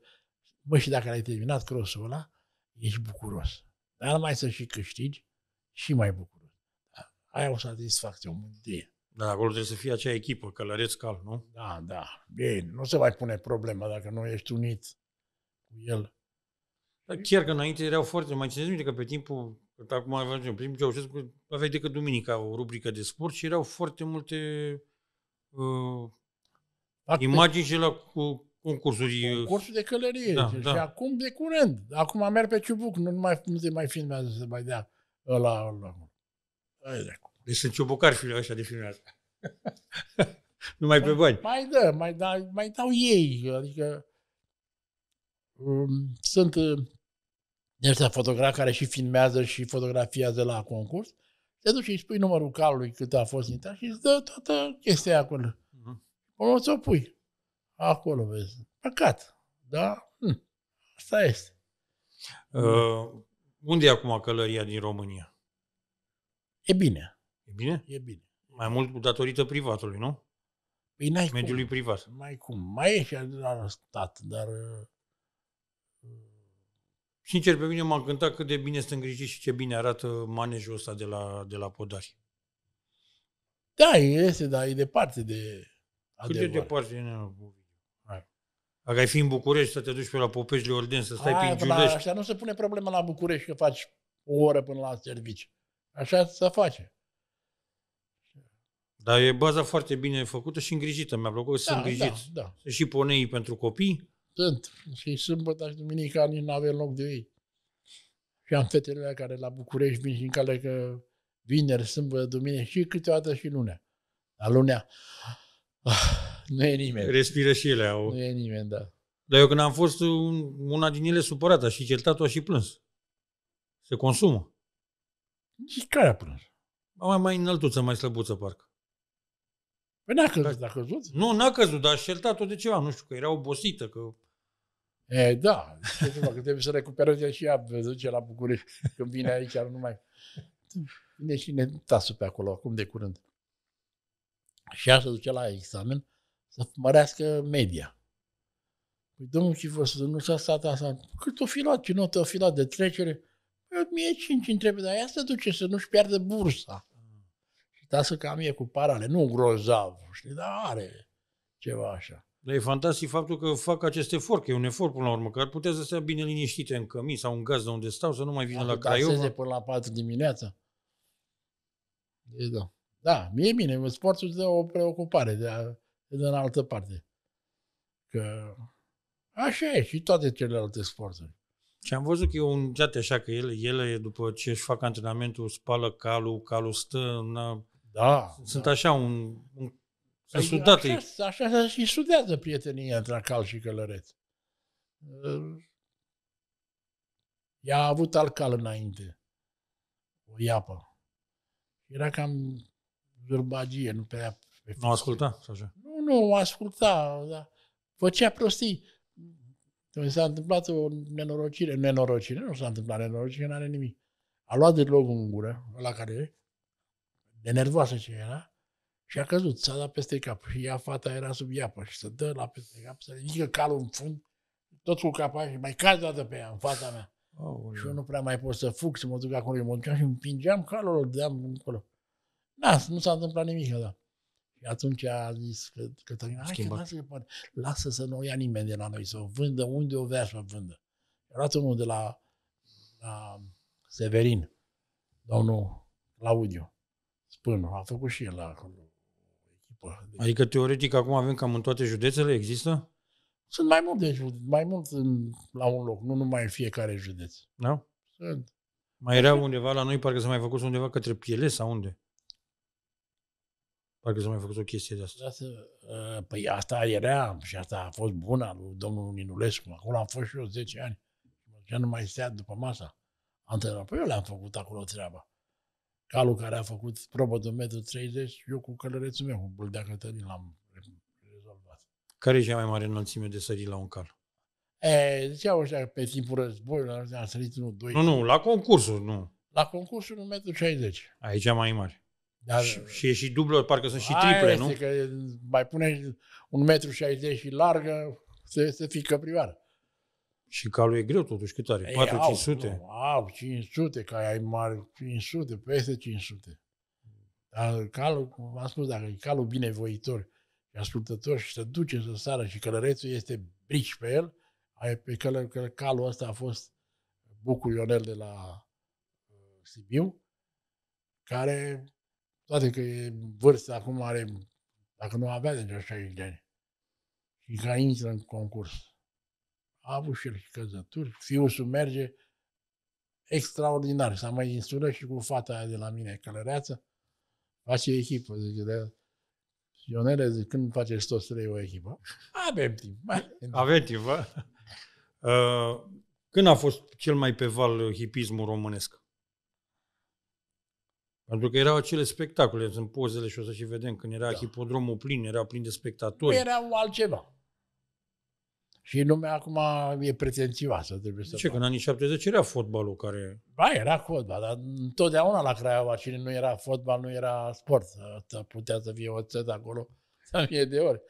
Mă, și dacă l-ai terminat crosul ăla, ești bucuros. Dar mai să și câștigi și mai bucuros. Da, aia o satisfacție, o mândrie. Da, acolo trebuie să fie acea echipă, călăreț cal, nu? Da, da. Bine, nu se mai pune problema dacă nu ești unit cu el. Da, chiar că înainte erau foarte, mai țineți minte că pe timpul Că acum ajungem. Primul Ceaușescu aveai decât duminica o rubrică de sport și erau foarte multe uh, Atât. imagini și la cu concursuri. Uh, concursuri de călărie. Da, și da. acum de curând. Acum merg pe ciubuc, nu, mai, nu te mai filmează să mai dea ăla, ăla. Deci sunt ciubucari și așa de filmează. *laughs* nu mai, pe bani. Mai dă, mai, da, mai dau ei. Adică um, sunt uh, de deci ăștia fotograf care și filmează și fotografiază la concurs, te duci și îi spui numărul calului cât a fost intrat și îți dă toată chestia acolo. Uh-huh. O să o pui. Acolo, vezi. Păcat. Da? Hm. Asta este. Uh, unde e acum călăria din România? E bine. E bine? E bine. Mai mult datorită privatului, nu? Păi n-ai Mediului cum. privat. Mai cum. Mai e și la stat, dar uh, Sincer, pe mine m-a încântat cât de bine sunt îngrijit și ce bine arată manejul ăsta de la, de la Podari. Da, este, dar e departe de adevăr. Cât de departe e Dacă ai fi în București, să te duci pe la Popești de Orden, să stai Aia, prin Giulești. Așa nu se pune problema la București că faci o oră până la servici. Așa se face. Dar e baza foarte bine făcută și îngrijită. Mi-a plăcut să da, Da, da. Și poneii pentru copii. Sunt. Și sâmbătă și duminica nici nu avem loc de ei. Și am fetele care la București vin și că vineri, sâmbătă, duminică și câteodată și lunea. La lunea ah, nu e nimeni. Respiră și ele. Au... Nu e nimeni, da. Dar eu când am fost una din ele supărată și certat-o și plâns. Se consumă. Și care a plâns? Mai, mai înăltuță, mai slăbuță, parcă. Păi n-a căzut, da. a căzut? Nu, n-a căzut, dar a șeltat-o de ceva, nu știu, că era obosită, că... E, da, ceva, că trebuie să recupereze și ea, duce la București, când vine aici, nu mai... Vine și ne tasul pe acolo, acum de curând. Și ea se duce la examen să mărească media. Păi domnul vă nu s-a stat asta. Cât o fi luat? Ce notă o fi luat de trecere? Păi mie cinci întrebe, dar ea se duce să nu-și pierde bursa. Lasă că am e cu parale, nu grozav, știi, dar are ceva așa. Dar e fantastic faptul că fac acest efort, că e un efort până la urmă, că ar putea să stea bine liniștite în cămin sau în de unde stau, să nu mai vină am la Craiova. până la 4 dimineața. Deci, da. Da, mie e bine, sportul îți dă o preocupare de, a, de în altă parte. Că așa e și toate celelalte sporturi. Și am văzut că e un chat așa, că ele, ele după ce își fac antrenamentul, spală calul, calul stă în da. Sunt da. așa un... un sunt păi, sudate. Așa, așa, așa și sudează prietenia între cal și Călăreț. Ea a avut alt cal înainte. O iapă. Era cam zârbagie, nu prea... Pe nu asculta? Sau așa? Nu, nu, o asculta, dar făcea prostii. Când s-a întâmplat o nenorocire, nenorocire, nu s-a întâmplat nenorocire, nu are nimic. A luat de loc în gură, la care de nervoasă ce era, și a căzut, s-a dat peste cap. Și ea, fata, era sub iapă și se dă la peste cap, se ridică calul în fund, tot cu capa și mai caz dată pe ea, în fața mea. Oh, și eu nu prea mai pot să fug, să mă duc acolo, mă duceam și împingeam calul, îl deam încolo. Da, nu s-a întâmplat nimic, da. Și atunci a zis că Cătălina, hai că lasă, lasă să nu o ia nimeni de la noi, să o vândă unde o vrea să o vândă. era unul de la, la Severin, domnul Claudiu. Spână, a făcut și el acolo echipă. Adică teoretic acum avem cam în toate județele, există? Sunt mai multe județe, mai mult în, la un loc, nu numai în fiecare județ. Da? Sunt. Mai era undeva la noi, parcă s-a mai făcut undeva către piele sau unde? Parcă s-a mai făcut o chestie de asta. asta uh, păi asta era și asta a fost bună lui domnul Ninulescu. Acolo am fost și eu 10 ani. Și nu mai stea după masa. Am întrebat, păi eu le-am făcut acolo treaba calul care a făcut probă de 1,30 m, eu cu călărețul meu, cu Buldea Cătălin, l-am rezolvat. Care e cea mai mare înălțime de sărit la un cal? E, ziceau ăștia pe timpul războiului, a sărit unul, doi. Nu, nu, la concursuri, nu. La concursul 1,60 m. Aici mai mare. Dar, și, și e și dublu, parcă sunt și triple, nu? că mai pune 1,60 m și largă, se, se fică primar. Și calul e greu totuși, cât are? 4-500? Au, 500, că ai mari, 500, peste 500. Dar calul, v-am spus, dacă e calul binevoitor și ascultător și se duce în sară și călărețul este brici pe el, ai, pe călă, că calul ăsta a fost Bucu Ionel de la uh, Sibiu, care, toate că e vârstă, acum are, dacă nu avea deja deci 60 de ani, și ca intră în concurs a avut și el căzături, fiul său merge extraordinar, s-a mai insulă și cu fata aia de la mine, călăreață, face echipă, zic, de Ionele, zic, când faceți toți trei o echipă? *laughs* Avem timp. Avem timp, Avem *laughs* timp uh, Când a fost cel mai pe val hipismul românesc? Pentru că erau acele spectacole, sunt pozele și o să și vedem, când era da. hipodromul plin, era plin de spectatori. Erau altceva. Și lumea acum e pretențioasă. Trebuie să Ce, că în anii 70 era fotbalul care... Ba, era fotbal, dar întotdeauna la Craiova cine nu era fotbal, nu era sport. Să putea să fie oțet acolo să fie de ori.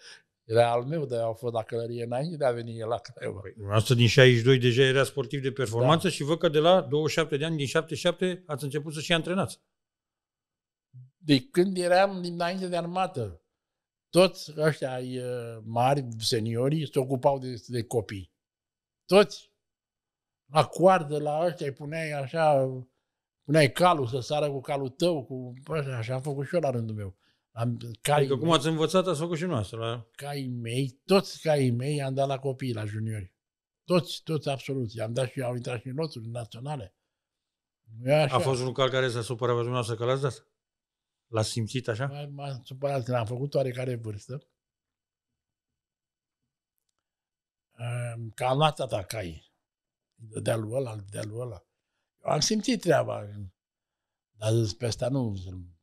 Era al meu, dar au fost la călărie înainte de a veni la Craiova. Păi, asta din 62 deja era sportiv de performanță da. și văd că de la 27 de ani, din 77, ați început să și antrenați. De când eram dinainte de armată toți ăștia uh, mari, seniorii, se ocupau de, de copii. Toți. La coardă, la ăștia îi puneai așa, puneai calul să sară cu calul tău, cu așa, așa am făcut și eu la rândul meu. Am, cai, adică cum ați învățat, ați făcut și noastră. La... Da? Caii mei, toți caii mei am dat la copii, la juniori. Toți, toți absolut. I-am dat și au intrat și în naționale. Așa. A fost un cal care s-a supărat pe dumneavoastră că l-ați dat? l a simțit așa? m a supărat când am făcut oarecare vârstă. Că am luat cai. De lui ăla, de lui ăla. Eu am simțit treaba. Dar zis, pe asta nu,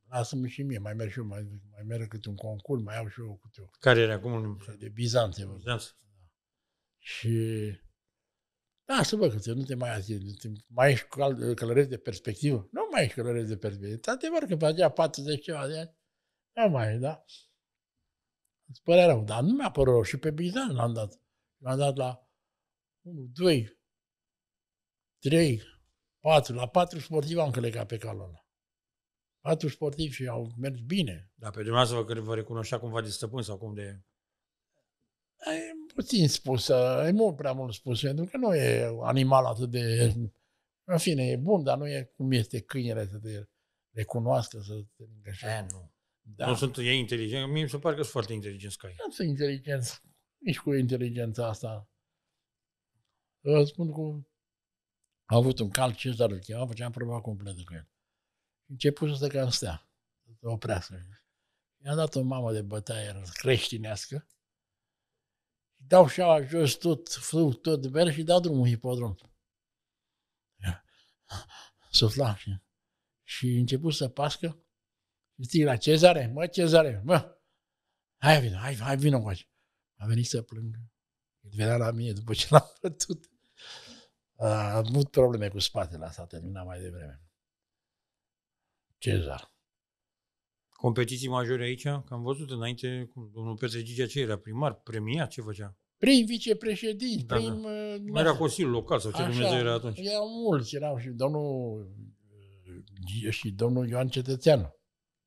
lasă-mi și mie, mai merg și eu, mai, mai merg cât un concurs, mai iau și eu câte o. Care era? acum? De Bizanț. Bizanț. Da. Și Lasă, da, bă, că nu te mai atingi, mai călărești de perspectivă. Nu mai ești călărești de perspectivă. Tate, adevăr că făcea 40 ceva de ani. Nu mai da? Îți părea rău, dar nu mi-a părut rău. Și pe Bizan l-am dat. L-am dat la 1, 2, 3, 4. La 4 sportivi am călecat pe calul ăla. 4 sportivi și au mers bine. Dar pe dumneavoastră vă, vă recunoștea cumva de stăpân sau cum de... E, păi, puțin spusă, e mult prea mult spus, pentru că nu e animal atât de... În fine, e bun, dar nu e cum este câinele să te recunoască, să te așa. nu. Da. Nu sunt ei inteligenți. Mie mi se pare că sunt foarte inteligenți ca ei. Nu sunt inteligenți. Nici cu inteligența asta. Eu spun cu... A avut un cal, ce dar îl chema, făceam proba completă cu el. Început să te în stea, să oprească. I-a dat o mamă de bătaie creștinească dau și jos tot, flug tot de și dau drumul în hipodrom. Sufla și, și început să pască. Și zic la Cezare, mă, Cezare, mă, hai vină, hai, hai vină mă. A venit să plâng. El venea la mine după ce l-am plătut. A avut probleme cu spatele, asta terminat mai devreme. Cezar competiții majore aici, că am văzut înainte, cum domnul Petre Gigea ce era primar, premia, ce făcea? Prim vicepreședinte, da, prim... Da. Uh, nu era consiliul local sau ce Așa, Dumnezeu era atunci? Erau mulți, erau și domnul uh, și domnul Ioan Cetățeanu.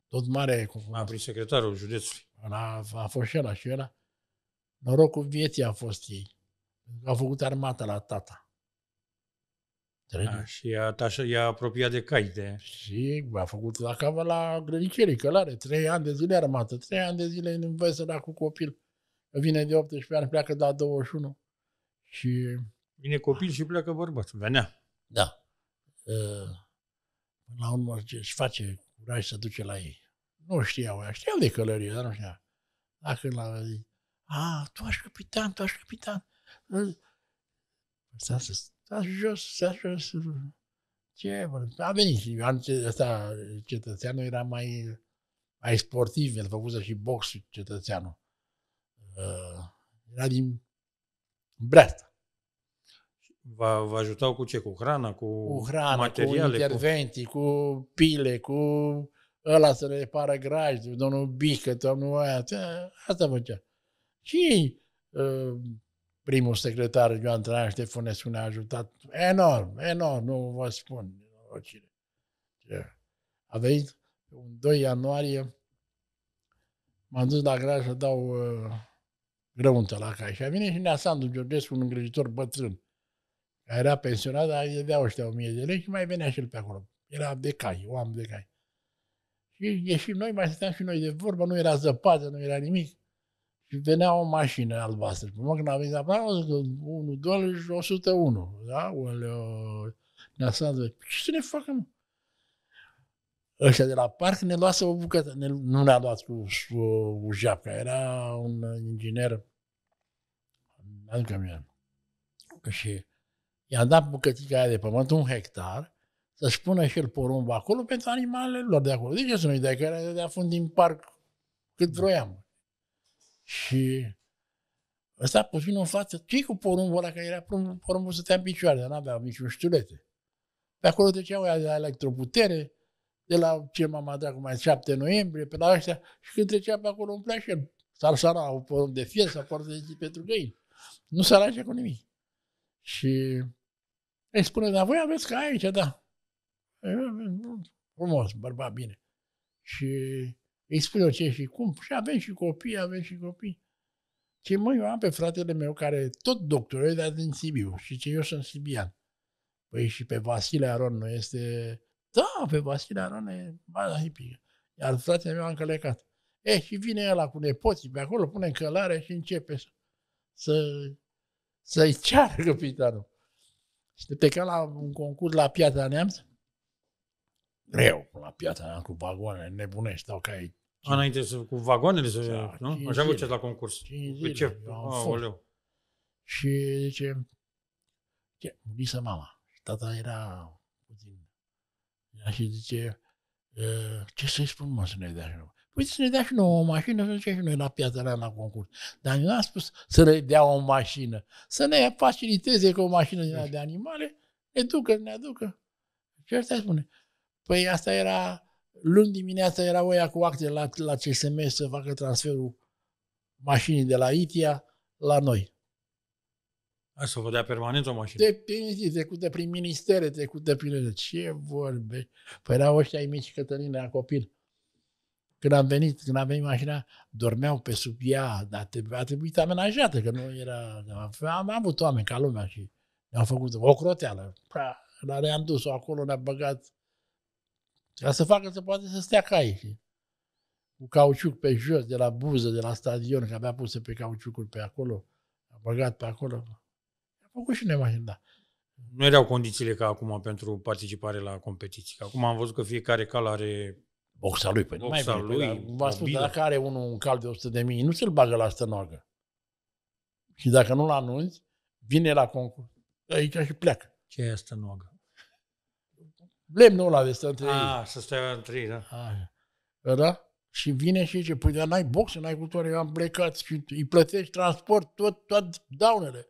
Tot mare confundat. A, prin secretarul județului. A, a fost și ăla și ăla. Norocul vieții a fost ei. A făcut armata la tata. Drăguț. Și tașa, i-a apropiat de cai de Și a făcut cavă la grădicierii, călare. Trei ani de zile armată, trei ani de zile învăță la cu copil. Vine de 18 ani, pleacă de la 21. Și... Vine copil și pleacă bărbat. Venea. Da. Ă, până la urmă își face curaj să duce la ei. Nu știau Știau de călărie, dar nu știau. Dacă la zis, a, tu ești capitan, tu ești capitan. Ă, să să Stați jos, stați jos. Ce A venit Ioan, ăsta, cetățeanul, era mai, mai sportiv, el făcuse și box cetățeanul. Ă, era din brest Vă, vă ajutau cu ce? Cu hrana? Cu, cu hrana, materiale, cu interventii, cu... cu pile, cu ăla să repară graj, domnul Bică, domnul aia, asta făcea. Și uh, primul secretar Ioan Traian Ștefănescu ne-a ajutat enorm, enorm, nu vă spun oricine. A venit în 2 ianuarie, m-am dus la graj să dau uh, grăuntă la cai și a venit și Sandu Georgescu, un îngrijitor bătrân, care era pensionat, dar îi dădea ăștia 1000 de lei și mai venea și el pe acolo. Era de cai, o am de cai. Și ieșim noi, mai stăteam și noi de vorbă, nu era zăpadă, nu era nimic și venea o mașină albastră. Pe mă, când am venit zis că 1, 2 și 101, da? Oleo, ne-a păi ce să ne facem? Ăștia de la parc ne luase o bucată, ne, nu ne-a luat cu, cu, cu japca, era un inginer, adică mie, și i-a dat bucătica aia de pământ, un hectar, să-și pună și el porumb acolo pentru animalele lor de acolo. De ce să nu-i dai? Că era de afund din parc cât vroiam. Și ăsta a pus în față, ce cu porumbul ăla, că era porumbul, porumbul te în picioare, dar n-avea niciun știulete. Pe acolo treceau ea de la electroputere, de la ce m-am adrat mai 7 noiembrie, pe la ăștia, și când trecea pe acolo umplea și el. Sau sara, un porumb de fier, sau poartă de zi pentru găini. Nu s-ar așa cu nimic. Și îi spune, dar voi aveți ca aici, da. Păi, frumos, bărbat, bine. Și îi spun eu ce și cum, și avem și copii, avem și copii. Ce mă, eu am pe fratele meu care tot doctor, e, dar din Sibiu, și ce eu sunt sibian. Păi și pe Vasile Aron nu este... Da, pe Vasile Aron e bada hipică. Iar fratele meu a încălecat. E, și vine ăla cu nepoții pe acolo, pune în călare și începe să, să, să-i ceară capitanul. Și pleca la un concurs la Piatra Neamț, greu, la Piatra Neamț cu vagoane nebunești, stau ca ei Înainte să, cu vagoanele să da, nu? Așa vă la concurs. Cu păi ce? Oh, Și zice, ce, Visă mama. Și tata era puțin. Și zice, ce să-i spun, mă, să ne dea și nouă? Păi să ne dea și nouă o mașină, să ducem și noi la piața la, la concurs. Dar nu a spus să ne dea o mașină, să ne faciliteze cu o mașină din de deci. animale, ne ducă, ne aducă. Și asta spune. Păi asta era luni dimineața erau ăia cu acte la, la CSM să facă transferul mașinii de la ITIA la noi. Asta o vedea permanent o mașină. de te, trecută prin ministere, trecută prin... Ce vorbe? Păi erau ăștia ai mici Cătăline, la copil. Când am venit, când am venit mașina, dormeau pe sub ea, dar a trebuit amenajată, că nu era... Am, avut oameni ca lumea și ne-au făcut o croteală. Dar am dus-o acolo, ne-a băgat ca să facă, să poate să stea aici. Cu cauciuc pe jos, de la buză, de la stadion, că avea pus pe cauciucul pe acolo, a băgat pe acolo. A făcut și nemagin, da. Nu erau condițiile ca acum pentru participare la competiții. Acum am văzut că fiecare cal are boxa lui. Păi boxa mai bine, lui, păi, da, V-am spus, dacă are unul un cal de 100 de mii, nu se-l bagă la stănoagă. Și dacă nu-l anunți, vine la concurs. Aici și pleacă. Ce e stănoagă? lemnul ăla de stă între ah, ei. să stai între ei, da. A, da? Și vine și zice, păi dar n-ai boxe, n-ai cultură, eu am plecat și îi plătești transport, tot, tot daunele.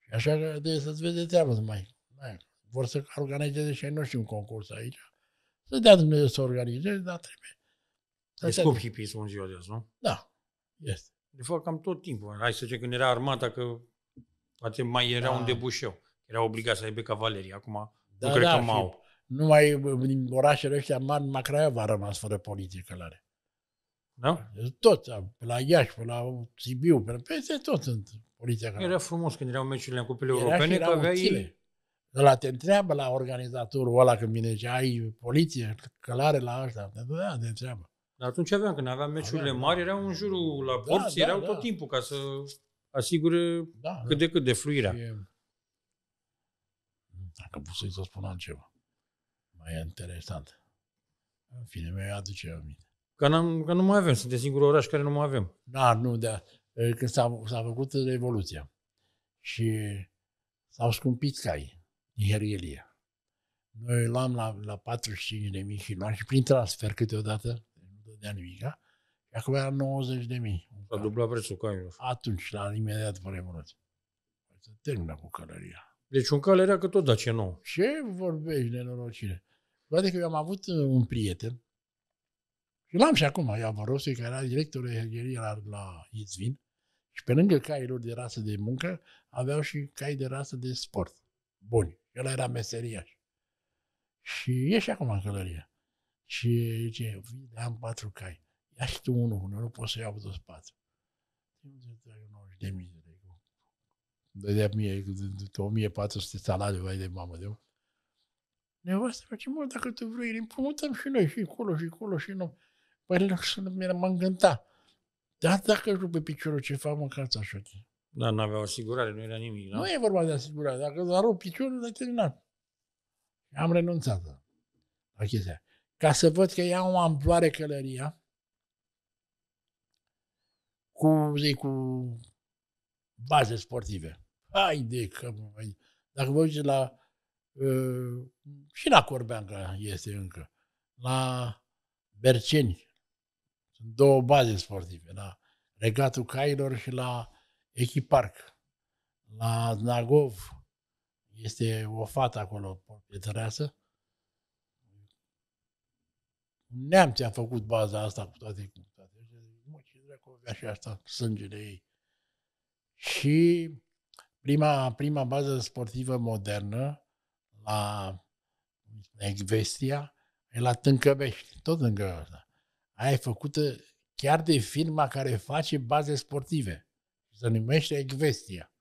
Și așa că de să-ți vezi de treabă, mai, mai, vor să organizeze și ai știu un concurs aici. Să dea Dumnezeu să organizeze, dar trebuie. E scump hipismul în ziua de azi, nu? Da, este. De fapt, cam tot timpul. Hai să zicem, când era armata, că poate mai era da. un debușeu. Era obligat să aibă cavalerie. Acum da, nu cred da, că mai au. Numai din orașele ăștia mari, numai Craiova a rămas fără poliție călare. Da? Tot, la Iași, pe la Sibiu, pe peste tot sunt poliția călare. Era frumos când erau meciurile în cupele europene, că aveai... Utile. De la te întreabă la organizatorul ăla când vine și ai poliție, călare la asta. Da, te întreabă. Dar atunci aveam, când aveam meciurile aveam, mari, da. erau în jurul da, la da, porți, da, da, erau da. tot timpul ca să asigure da, cât da. de cât de fluirea. E... Dacă pot să să spun altceva mai interesant. În fine, mi-o aduce aminte. Că, n-am, că nu mai avem, suntem singurul oraș care nu mai avem. Da, nu, da. Când s-a, s-a făcut revoluția și s-au scumpit cai din Herielia. Noi luam la, la 45 de mii și prin transfer câteodată, nu dădea nimica, și acum era 90 de mii. S-a dublat prețul cailor. Atunci, la imediat după Revoluție. Se termină cu călăria. Deci un cal era că tot da ce nou. Ce vorbești, nenorocire? toate că eu am avut uh, un prieten, și l-am și acum, Ia Borosui, care era directorul hergherie la, la Izvin, și pe lângă cailor de rasă de muncă, aveau și cai de rasă de sport. Bun. El era meseriaș. Și e și acum în călărie. Și zice, am patru cai. Ia și tu unul, unul, nu pot să iau toți patru. Eu 90 de mii de lei. Dădea mie, 1400 salariu, vai de mamă de -o. Nevastă face, mă, dacă tu vrei, îl împrumutăm și noi, și acolo, și acolo, și nu. Părerea să nu mă îngânta. Dar dacă își rupe piciorul fac mâncați așa. Dar nu avea asigurare, nu era nimic, nu? Nu e vorba de asigurare. Dacă îți rup piciorul, l-ai terminat. Am renunțat la chestia. Ca să văd că ia o amploare călăria, cu, zic, cu baze sportive. Hai de că, hai. dacă vă uiți la Ă, și la Corbeanca este încă, la Berceni. Sunt două baze sportive, la Regatul Cailor și la Echiparc. La Nagov este o fată acolo, Neam ți a făcut baza asta cu toate cu toate. Mă, ce dracu avea și asta, sângele ei. Și prima, prima bază sportivă modernă la Vestia, e la Tâncăvești, tot Tâncăvești. Aia e făcută chiar de firma care face baze sportive. Se numește Ecvestia.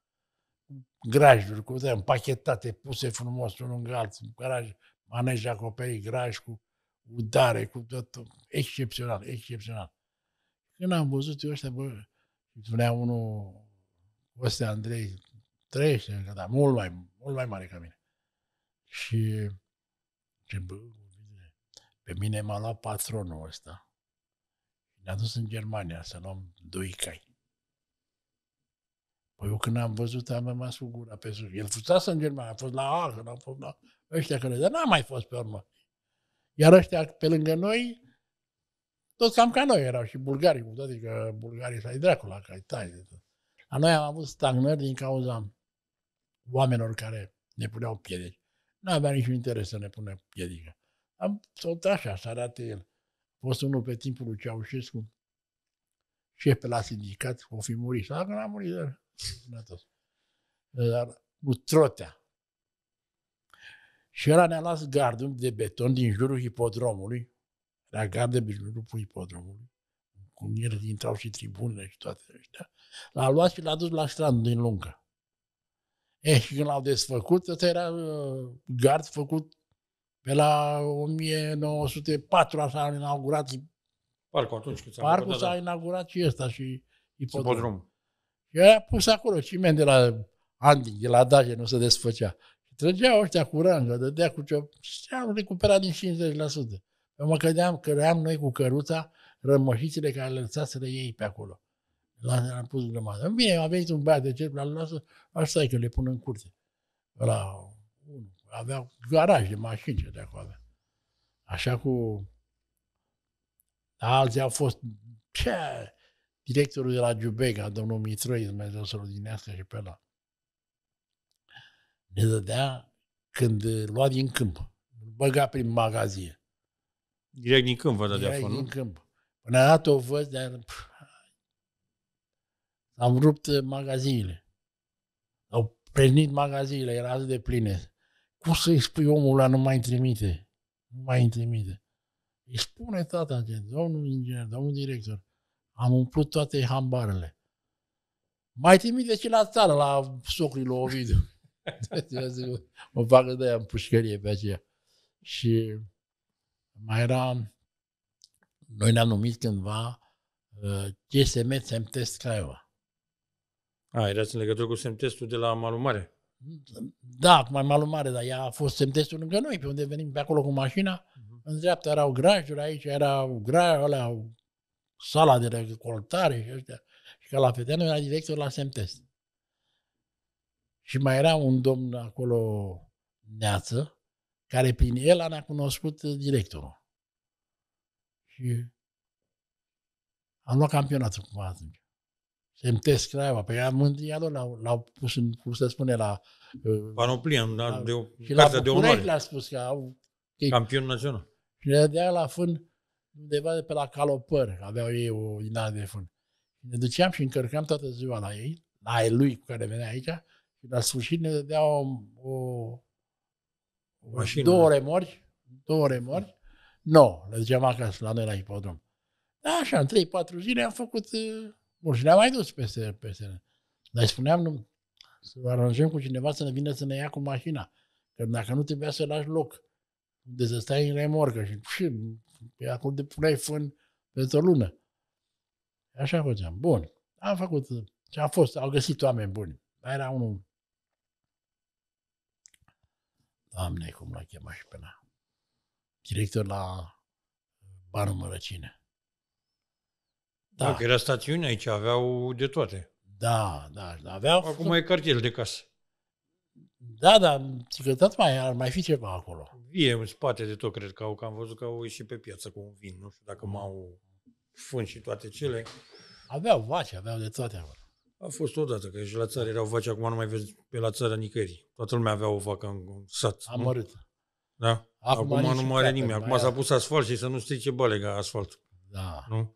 Grajuri, cu de împachetate, puse frumos unul lângă altul, graj, manej acoperi, graj cu udare, cu tot, excepțional, excepțional. Când am văzut eu ăștia, bă, spunea unul, ăsta Andrei, trăiește încă, dar mult mai, mult mai mare ca mine. Și ce bă, pe mine m-a luat patronul ăsta. Ne-a dus în Germania să luăm doi cai. Păi eu când am văzut, am rămas cu gura pe sus. El fusese în Germania, a fost la Aachen, a fost la ăștia care... Dar n-a mai fost pe urmă. Iar ăștia pe lângă noi, toți cam ca noi erau și bulgari. cu toate că bulgarii s-ai dracul la cai, tai de tot. La noi am avut stagnări din cauza oamenilor care ne puneau piedici. Nu avea niciun interes să ne pună piedică. Am tot așa să arate el. A fost unul pe timpul lui Ceaușescu, șef pe la sindicat, o fi murit. Dacă n-a murit, dar Dar cu trotea. Și ăla ne-a luat gardul de beton din jurul hipodromului, la gardă din jurul hipodromului, cum el intrau și tribunele și toate astea. L-a luat și l-a dus la strand din lungă. E, eh, când l-au desfăcut, ăsta era uh, gard făcut pe la 1904, asta a inaugurat Parcul atunci când s-a Parcul s-a da. inaugurat și ăsta și ipodrom. Și a pus acolo ciment de la Andi, de la Daje, nu se desfăcea. Și trăgeau ăștia cu rangă, dădea cu ce... Și am recuperat din 50%. Eu mă credeam, credeam noi cu căruța rămășițele care le lăsaseră ei pe acolo la, am pus grămadă. Bine, venit un băiat de cer, la lasă, aș stai că le pun în curte. La unul. Avea garaj de mașini ce de acolo avea. Așa cu... Alții au fost... Ce? Directorul de la Giubega, domnul Mitroi, Dumnezeu să-l odinească și pe la Ne dădea când lua din câmp. Băga prin magazie. Direct din câmp vă dădea Direct din câmp. Până a dat o văz, dar pf, am rupt eh, magazinele, Au prăjnit magazinele era atât de pline. Cum să-i spui omul ăla, nu mai trimite? Nu mai trimite. Îi spune tata, domnul inginer, domnul director, am umplut toate hambarele. Mai trimite și la țară, la socrii lui Ovidiu. *laughs* mă facă de aia în pușcărie pe aceea. Și mai era, noi ne-am numit cândva uh, eh, CSM Semtest Craiova. A, ah, erați în legătură cu semtestul de la Malumare? Da, mai Malumare, dar ea a fost semtestul lângă noi, pe unde venim pe acolo cu mașina. Uh-huh. În dreapta erau grajuri, aici era grajuri, alea, sala de recoltare și ăștia. Și că la Fedeanu era director la semtest. Și mai era un domn acolo, Neață, care prin el ne-a cunoscut directorul. Și am luat campionatul cumva atunci. MTS Craiova, da, pe păi care mândrialul l-au, l-au pus, în, cum se spune, la... Uh, Panoplia, da, la, la, de o, și la de onoare. l-a spus că au... Că Campion național. Și ne dea la fân undeva de pe la Calopăr, aveau ei o inare de fân. Ne duceam și încărcam toată ziua la ei, la ai lui cu care venea aici, și la sfârșit ne dădea o, o, Mașină. două da. remori, două remori, no, le ziceam acasă la noi la hipodrom. Da, așa, în 3-4 zile am făcut uh, Bun, și le-am mai dus peste, peste. Dar îi spuneam, nu, să aranjăm cu cineva să ne vină să ne ia cu mașina. Că dacă nu trebuia să lași loc, de să stai în remorcă și, și pe acolo de puneai fân pentru o lună. Așa făceam. Bun. Am făcut ce a fost. Au găsit oameni buni. Mai era unul. Doamne, cum l-a chemat și pe la director la Barul Mărăcine. Da. Dacă era stațiune aici, aveau de toate. Da, da, da aveau... Acum e cartier de casă. Da, da, că tot mai, ar mai fi ceva acolo. Vie în spate de tot, cred că au, că am văzut că au ieșit pe piață cu un vin, nu știu dacă mm. m-au fân și toate cele. Aveau vaci, aveau de toate acolo. A fost odată, că și la țară erau vaci, acum nu mai vezi pe la țară nicăieri. Toată lumea avea o vacă în sat. Amărât. Nu? Da? Acum, acum nu mai are nimeni. Acum s-a pus asfalt și să nu strice balega asfaltul. Da. Nu?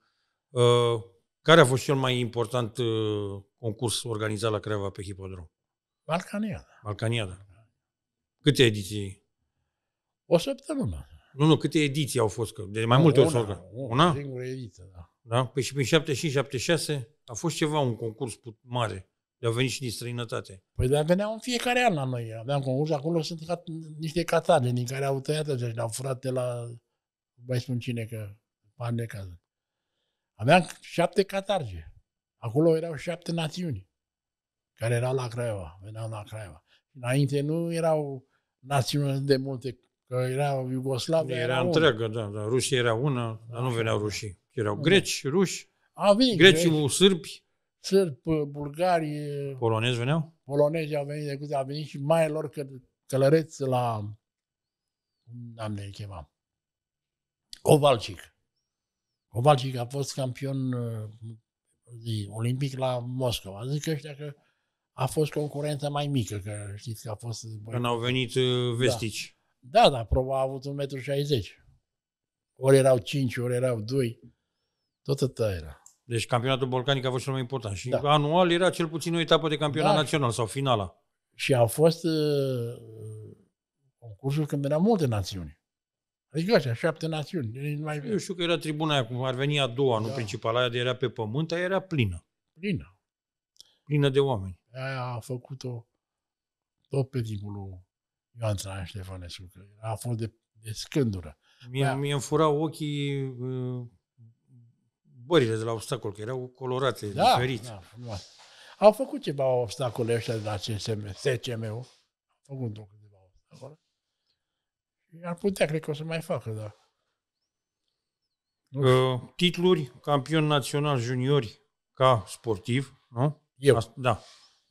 Uh, care a fost cel mai important uh, concurs organizat la creva pe hipodrom? Balcaniada. Balcaniada. Câte ediții? O săptămână. Nu, nu, câte ediții au fost? Că de mai multe ori s-au Una? Una? Singură ediție, da. Da? Păi și prin 75-76 a fost ceva, un concurs mare. De a venit și din străinătate. Păi dar veneau în fiecare an la noi. Aveam concurs, acolo sunt ca, niște catane din care au tăiat ăștia și le-au furat de la... Mai spun cine că... Pan de cază. Aveam șapte catarge. Acolo erau șapte națiuni care erau la Craiova, veneau la Craiova. Înainte nu erau națiuni de multe, că erau Iugoslavia. Era, era întreagă, una. da, da Rusia era una, dar nu veneau rușii. Erau greci, ruși, A, vin, Greci, greci, sârbi. Sârbi, bulgari. Polonezi veneau? Polonezi au venit, decât au venit și mai lor că, călăreți la, am ne chemam. Covalcic. Kovacic a fost campion uh, zi, olimpic la Moscova. Zic că ăștia că a fost concurența mai mică, că știți că a fost... Bă, Când au venit uh, da. vestici. Da, da, da probabil a avut 1,60 m. Ori erau 5, ori erau 2. Tot atâta era. Deci campionatul balcanic a fost cel mai important. Și da. anual era cel puțin o etapă de campionat da. național sau finala. Și a fost uh, concursul când erau multe națiuni. Deci așa, șapte națiuni. Mai... Eu știu că era tribuna aia, cum ar veni a doua, da. nu principala, aia de era pe pământ, aia era plină. Plină. Plină de oameni. Aia a făcut-o tot pe timpul lui Ioan Țăran Ștefănescu, a fost de, de scândură. Mie, aia... Da. mie îmi furau ochii uh, bările de la obstacol, că erau colorate, da, diferite. Da, Au făcut ceva obstacole ăștia de la CSM, SCM-ul. Au făcut câteva obstacole ar putea, cred că o să mai facă, da. Uh, titluri, campion național juniori ca sportiv, nu? Eu. A, da.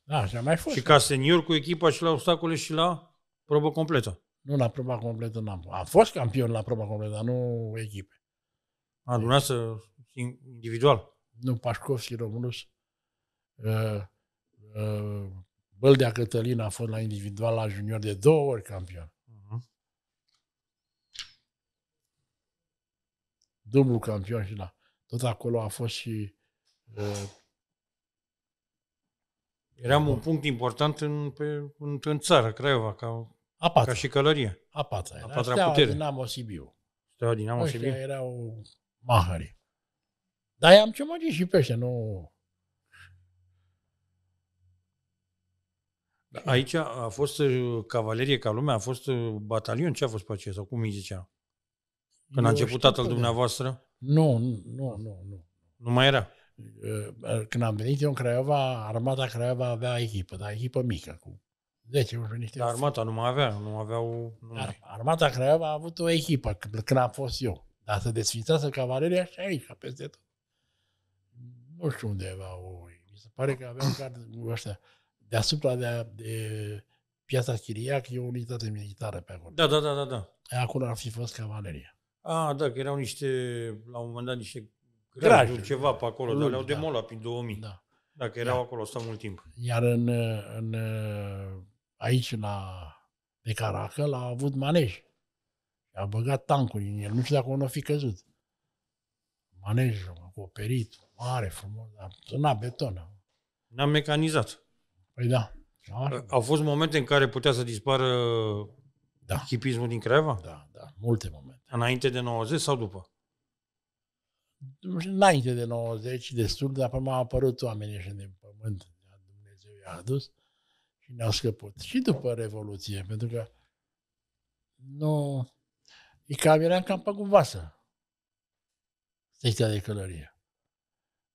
Da, și mai fost. Și da. ca senior cu echipa și la obstacole și la probă completă. Nu la proba completă n-am. Am fost campion la proba completă, dar nu echipe. A, dumneavoastră individual? Nu, Pașcovski, Romulus. Uh, uh, Băldea Cătălin a fost la individual la junior de două ori campion. dublu campion și la Tot acolo a fost și... Uh, Eram un punct important în, pe, în, în țară, Craiova, ca, a patra. ca și călărie. A patra A patra Steaua putere. Dinamo Sibiu. Steaua Dinamo Ăștia Sibiu. erau mahări. Dar i-am ciumărit și pește, nu... Aici a fost uh, cavalerie ca lumea, a fost uh, batalion, ce a fost pe aceea, sau cum îi zicea? Când a început tatăl da. dumneavoastră? Nu, nu, nu, nu. Nu mai era? Ă, ă, când am venit eu în Craiova, armata Craiova avea echipă, dar echipă mică, cu 10 ușeniște. Dar armata nu mai avea, nu aveau... Nu armata Craiova a avut o echipă când am fost eu. Dar să desfințase cavaleria și aici, peste tot. Nu știu unde o... Mi se pare că aveam *coughs* card ăștia. Deasupra de, de piața Chiriac e o unitate militară pe acolo. Da, da, da, da. da. Acolo ar fi fost cavaleria. Ah, da, că erau niște, la un moment dat, niște grajuri, ceva pe acolo, dar le-au da. prin 2000. Da. Dacă erau da. acolo, stau mult timp. Iar în, în, aici, la de Caracal, a avut manej. A băgat tancul în el. Nu știu dacă a fi căzut. Manejul acoperit, mare, frumos, dar suna beton. N-am mecanizat. Păi da. Așa. Au fost momente în care putea să dispară da. Hipismul din Creva? Da, da, multe momente. Înainte de 90 sau după? Înainte de 90, destul, dar m au apărut oamenii și din pământ, Dumnezeu i-a adus și ne-au scăpat. Și după Revoluție, pentru că nu... E ca eram cam pe cumvasă. Secția de călărie.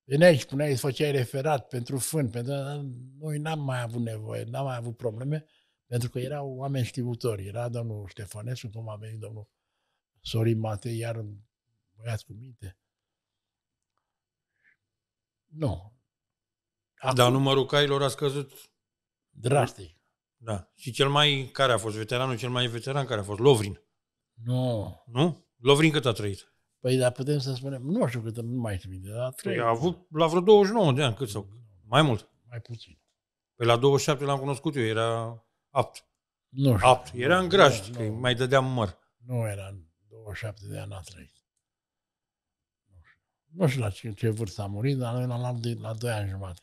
Veneai și puneai, îți făceai referat pentru fân, pentru că noi n-am mai avut nevoie, n-am mai avut probleme, pentru că erau oameni știutori. Era domnul Ștefănescu, cum a venit domnul Sorin Matei, iar un băiat cu minte. Nu. Acum, Dar numărul cailor a scăzut drastic. Da. Și cel mai care a fost veteranul, cel mai veteran care a fost Lovrin. Nu. Nu? Lovrin cât a trăit? Păi, dar putem să spunem, nu știu cât, nu mai știu dar a păi, trăit. A avut la vreo 29 de ani, cât sau mai mult. Mai puțin. Păi la 27 l-am cunoscut eu, era 8. Nu știu. 8. Era în graj, nu, că nu, mai dădeam măr. Nu era în 27 de ani a trăit. Nu știu nu știu la ce, ce vârstă a murit, dar noi l-am de, la 2 ani jumate.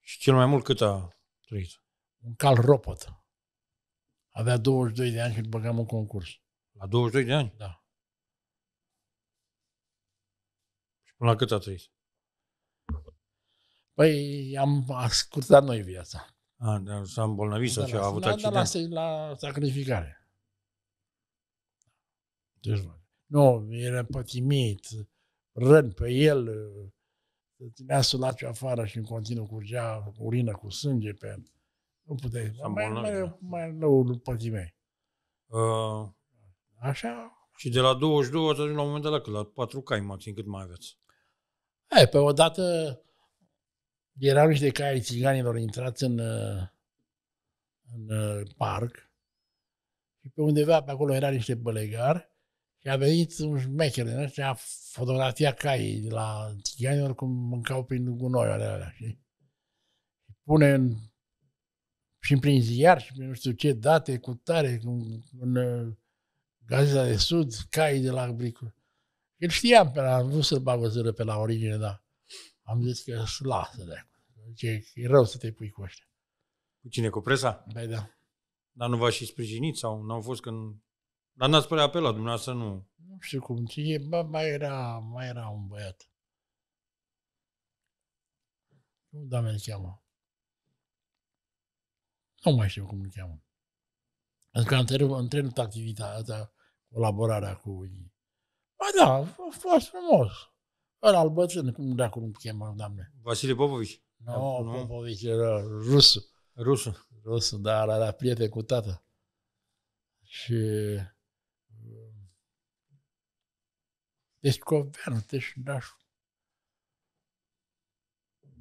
Și cel mai mult cât a trăit? Un cal ropot. Avea 22 de ani și îl băgam în concurs. La 22 de ani? Da. Și până la cât a trăit? Păi am ascultat noi viața. A, s-a îmbolnăvit sau da, a avut la, da, accident. La, la sacrificare. Deci, nu, era pătimit, răni pe el, se ținea sulaciu afară și în continuu curgea urină cu sânge pe el. Nu puteai, S-a mai, mai, mai, da. mai rău nu pătimei. Uh, Așa? Și de la 22 atunci la un moment dat la, 4 cai maxim, cât mai aveți? Hai, pe o dată erau niște cai ai țiganilor intrați în, uh, în uh, parc și pe undeva pe acolo erau niște bălegari și a venit un șmecher din ăștia, a fotografiat caii de la țiganilor cum mâncau prin gunoiul alea, alea și, și pune în, și prin ziar și prin nu știu ce date cu tare, în, în uh, Gazeta de Sud, caii de la Bricul. El știam, pe la, nu să bagă zără pe la origine, dar am zis că lasă de Zice, e rău să te pui cu ăștia. Cu cine? Cu presa? Păi da. Dar nu v și sprijinit sau nu au fost când... Dar n-ați apel apelat, dumneavoastră nu... Nu știu cum, ție, bă, mai era, mai era un băiat. Cum da, mi cheamă? Nu mai știu cum îl cheamă. Adică am întrerupt, am întrerupt activitatea, colaborarea cu ei. Ba da, a fost frumos. Ăla al bătrân, cum de nu îl chema, doamne. Vasile Popovici. Nu, nu. Popovici era rusul. Rusul. Rusul, dar era prieten cu tata. Și deci uh, Teșinașul.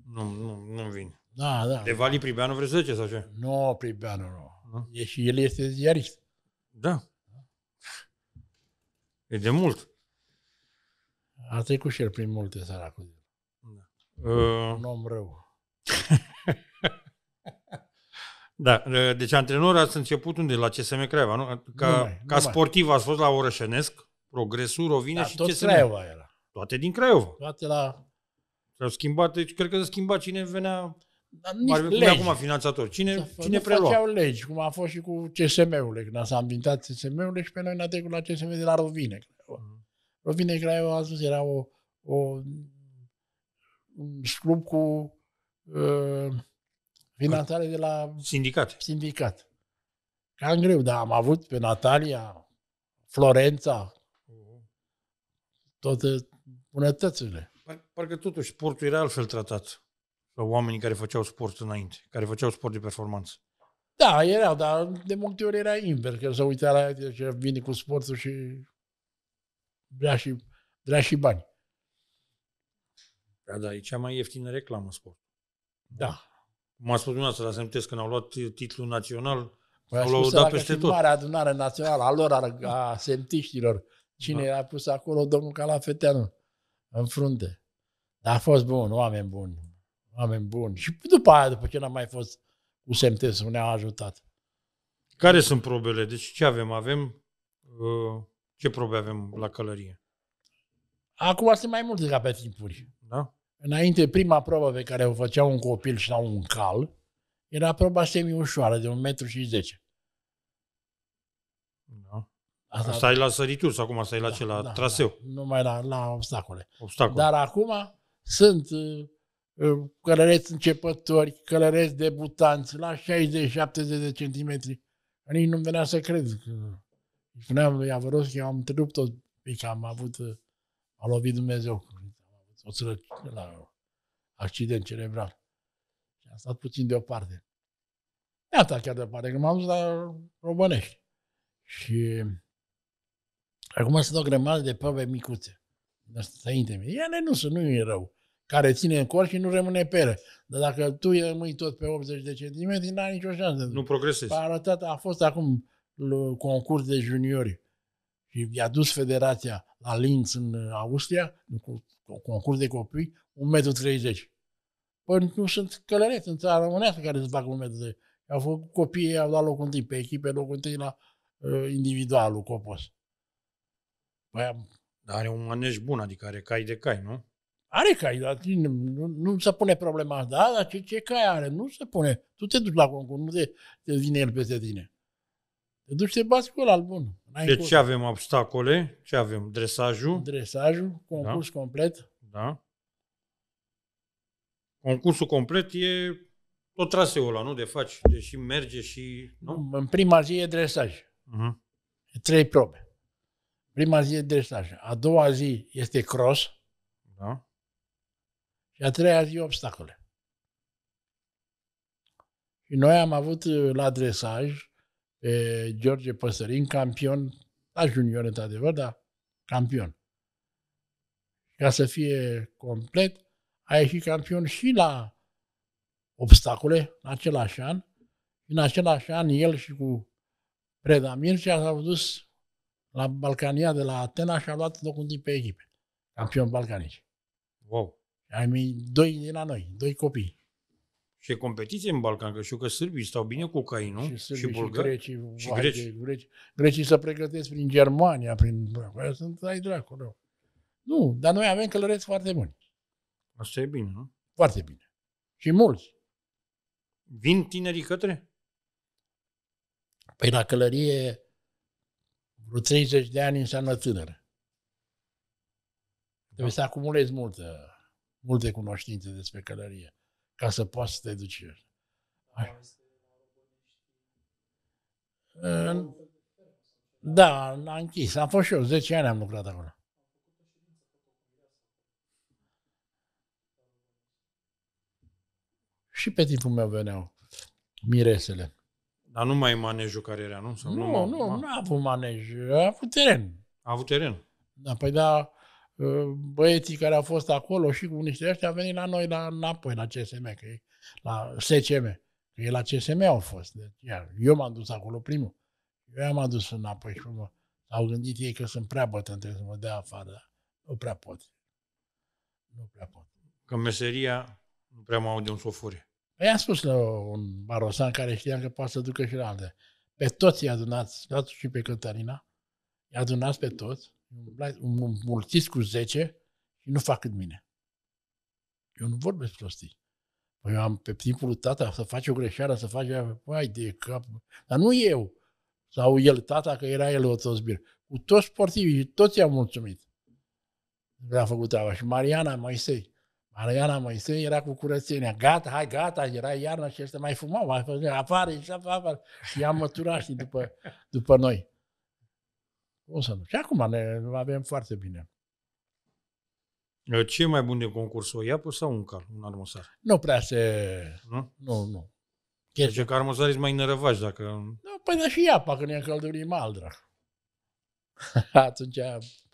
Nu, nu, nu vine. Da, da. De Vali Pribeanu vreți să ziceți sau ce? Nu, Pribeanu nu. No. și el este ziarist. Da. E de mult. A trecut și el prin multe săracul. Da. Uh, un om rău. *laughs* da, ă, deci antrenor ați început unde? La CSM Craiova, nu? Ca, numai, ca numai. sportiv ați fost la Orășenesc, Progresul, Rovine da, și tot CSM. Craiova era. Toate din Craiova. Toate la... S-au schimbat, deci cred că s-a schimbat cine venea dar nici Ar, legi. acum finanțator. Cine, s-a, cine nu prelua? făceau legi, cum a fost și cu CSM-urile, când s-a invitat CSM-urile și pe noi n a trecut la CSM de la Rovine. Mm. Rovine Craiova, a spus, era o, o, un club cu uh, finanțare de la sindicat. sindicat. Cam greu, dar am avut pe Natalia, Florența, toate bunătățile. Par, parcă totuși sportul era altfel tratat la oamenii care făceau sport înainte, care făceau sport de performanță. Da, erau, dar de multe ori era invers, că se uita la deci vine cu sportul și vrea și, vrea și bani. Da, da, e cea mai ieftină reclamă sport. Da. Cum a spus dumneavoastră, dar să amintesc, când au luat titlul național, păi au luat peste tot. Marea adunare națională a lor, a, a semtiștilor, cine da. a pus acolo, domnul Calafeteanu, în frunte. Dar a fost bun, oameni buni, oameni buni. Și după aia, după ce n-am mai fost cu semtes, ne a ajutat. Care sunt probele? Deci ce avem? Avem uh, ce probe avem la călărie? Acum sunt mai multe ca pe timpuri. Da? Înainte, prima probă pe care o făcea un copil sau un cal, era proba semi-ușoară, de 1,60 m. Da. Asta, asta e la sărituri sau acum asta e la da, ce, la da, da. traseu? Da, numai la, la obstacole. obstacole. Dar acum sunt uh, uh, călăreți începători, călăreți debutanți la 60-70 de centimetri. Nici nu-mi venea să cred. Că... Spuneam lui Avăros că eu am întrerupt tot, că am avut, uh, a lovit Dumnezeu soțul la accident cerebral. Și am stat puțin deoparte. Ne-a stat chiar deoparte, că m-am dus la Robănești. Și acum sunt o grămadă de păve micuțe. Înainte mie. Ele nu sunt, nu e rău. Care ține în cor și nu rămâne pere, Dar dacă tu rămâi tot pe 80 de centimetri, n-ai nicio șansă. Nu progresezi. A păi arătat, a fost acum concurs de juniori și i-a dus federația la Linz în uh, Austria, în concurs de copii, 1,30 m. Păi nu sunt călăreți în țara românească care să facă 1,30 m. Au făcut copiii, au luat locul întâi pe echipe, locul întâi la uh, individualul Copos. Păi am... Dar are un manej bun, adică are cai de cai, nu? Are cai, dar nu, nu, nu se pune problema asta. Da, dar ce, ce cai are? Nu se pune. Tu te duci la concurs, nu te, te vine el peste tine. Te duci te bați cu ăla bun. Deci ce avem obstacole, ce avem dresajul. Dresajul, concurs da. complet. Da. Concursul complet e tot traseul ăla, nu? De faci, deși merge și... Nu? În prima zi e dresaj. Uh-huh. Trei probe. Prima zi e dresaj. A doua zi este cross. Da. Și a treia zi obstacole. Și noi am avut uh, la dresaj pe George Păsărin, campion, la da, junior într-adevăr, dar campion. Ca să fie complet, a ieșit campion și la obstacole, în același an. În același an, el și cu Preda Mircea s-au dus la Balcania de la Atena și a luat locul din pe echipe. Campion balcanici. Wow. Ai mii doi din la noi, doi copii. Și competiție în Balcan, că știu că sârbii stau bine cu cainul și, și bulgari. Și grecii, și greci. greci. greci. Grecii se pregătesc prin Germania, prin... Aia sunt ai dracu, rău. Nu, dar noi avem călăreți foarte buni. Asta e bine, nu? Foarte bine. Și mulți. Vin tinerii către? Păi la călărie vreo 30 de ani înseamnă tânăr. Trebuie da. să acumulezi multă, multe cunoștințe despre călărie ca să poți să te duci. Da, a închis. Am fost și eu, 10 ani am lucrat acolo. Și pe timpul meu veneau miresele. Dar nu mai manejul care era, nu? Sau nu, nu, nu, nu a avut manej, a avut teren. A avut teren. Da, păi da, băieții care au fost acolo și cu niște ăștia au venit la noi la, înapoi, la CSM, că e, la SCM. Că e la CSM au fost. Deci, iar, eu m-am dus acolo primul. Eu am adus înapoi și mă, au gândit ei că sunt prea bătân, trebuie să mă dea afară. Nu prea pot. Nu prea pot. Că meseria nu prea mă aude un sofure. Păi i-am spus la un barosan care știa că poate să ducă și la alte. Pe toți i-a adunat, și pe Cătălina, i-a adunat pe toți Um, mulțiți cu 10 și nu fac cât mine. Eu nu vorbesc prostii. Păi eu am pe timpul lui tata să faci o greșeală, să faci aia, păi de cap. Dar nu eu. Sau el, tata, că era el o tozbir. Cu toți sportivii, toți i-am mulțumit. Le-a făcut treaba. Și Mariana Moisei. Mariana Moisei era cu curățenia. Gata, hai, gata, era iarna și este mai fumau, mai făceau, afară, ieși afară. Și am măturat și după, după noi. Cum să nu? Și acum ne avem foarte bine. Ce e mai bun de concurs, o iapă sau un cal, un armosar? Nu prea se... Nu? Nu, nu. Deci că armosarii sunt mai nărăvași dacă... Nu, păi dar și iapa, când e încălduri maldra. *laughs* Atunci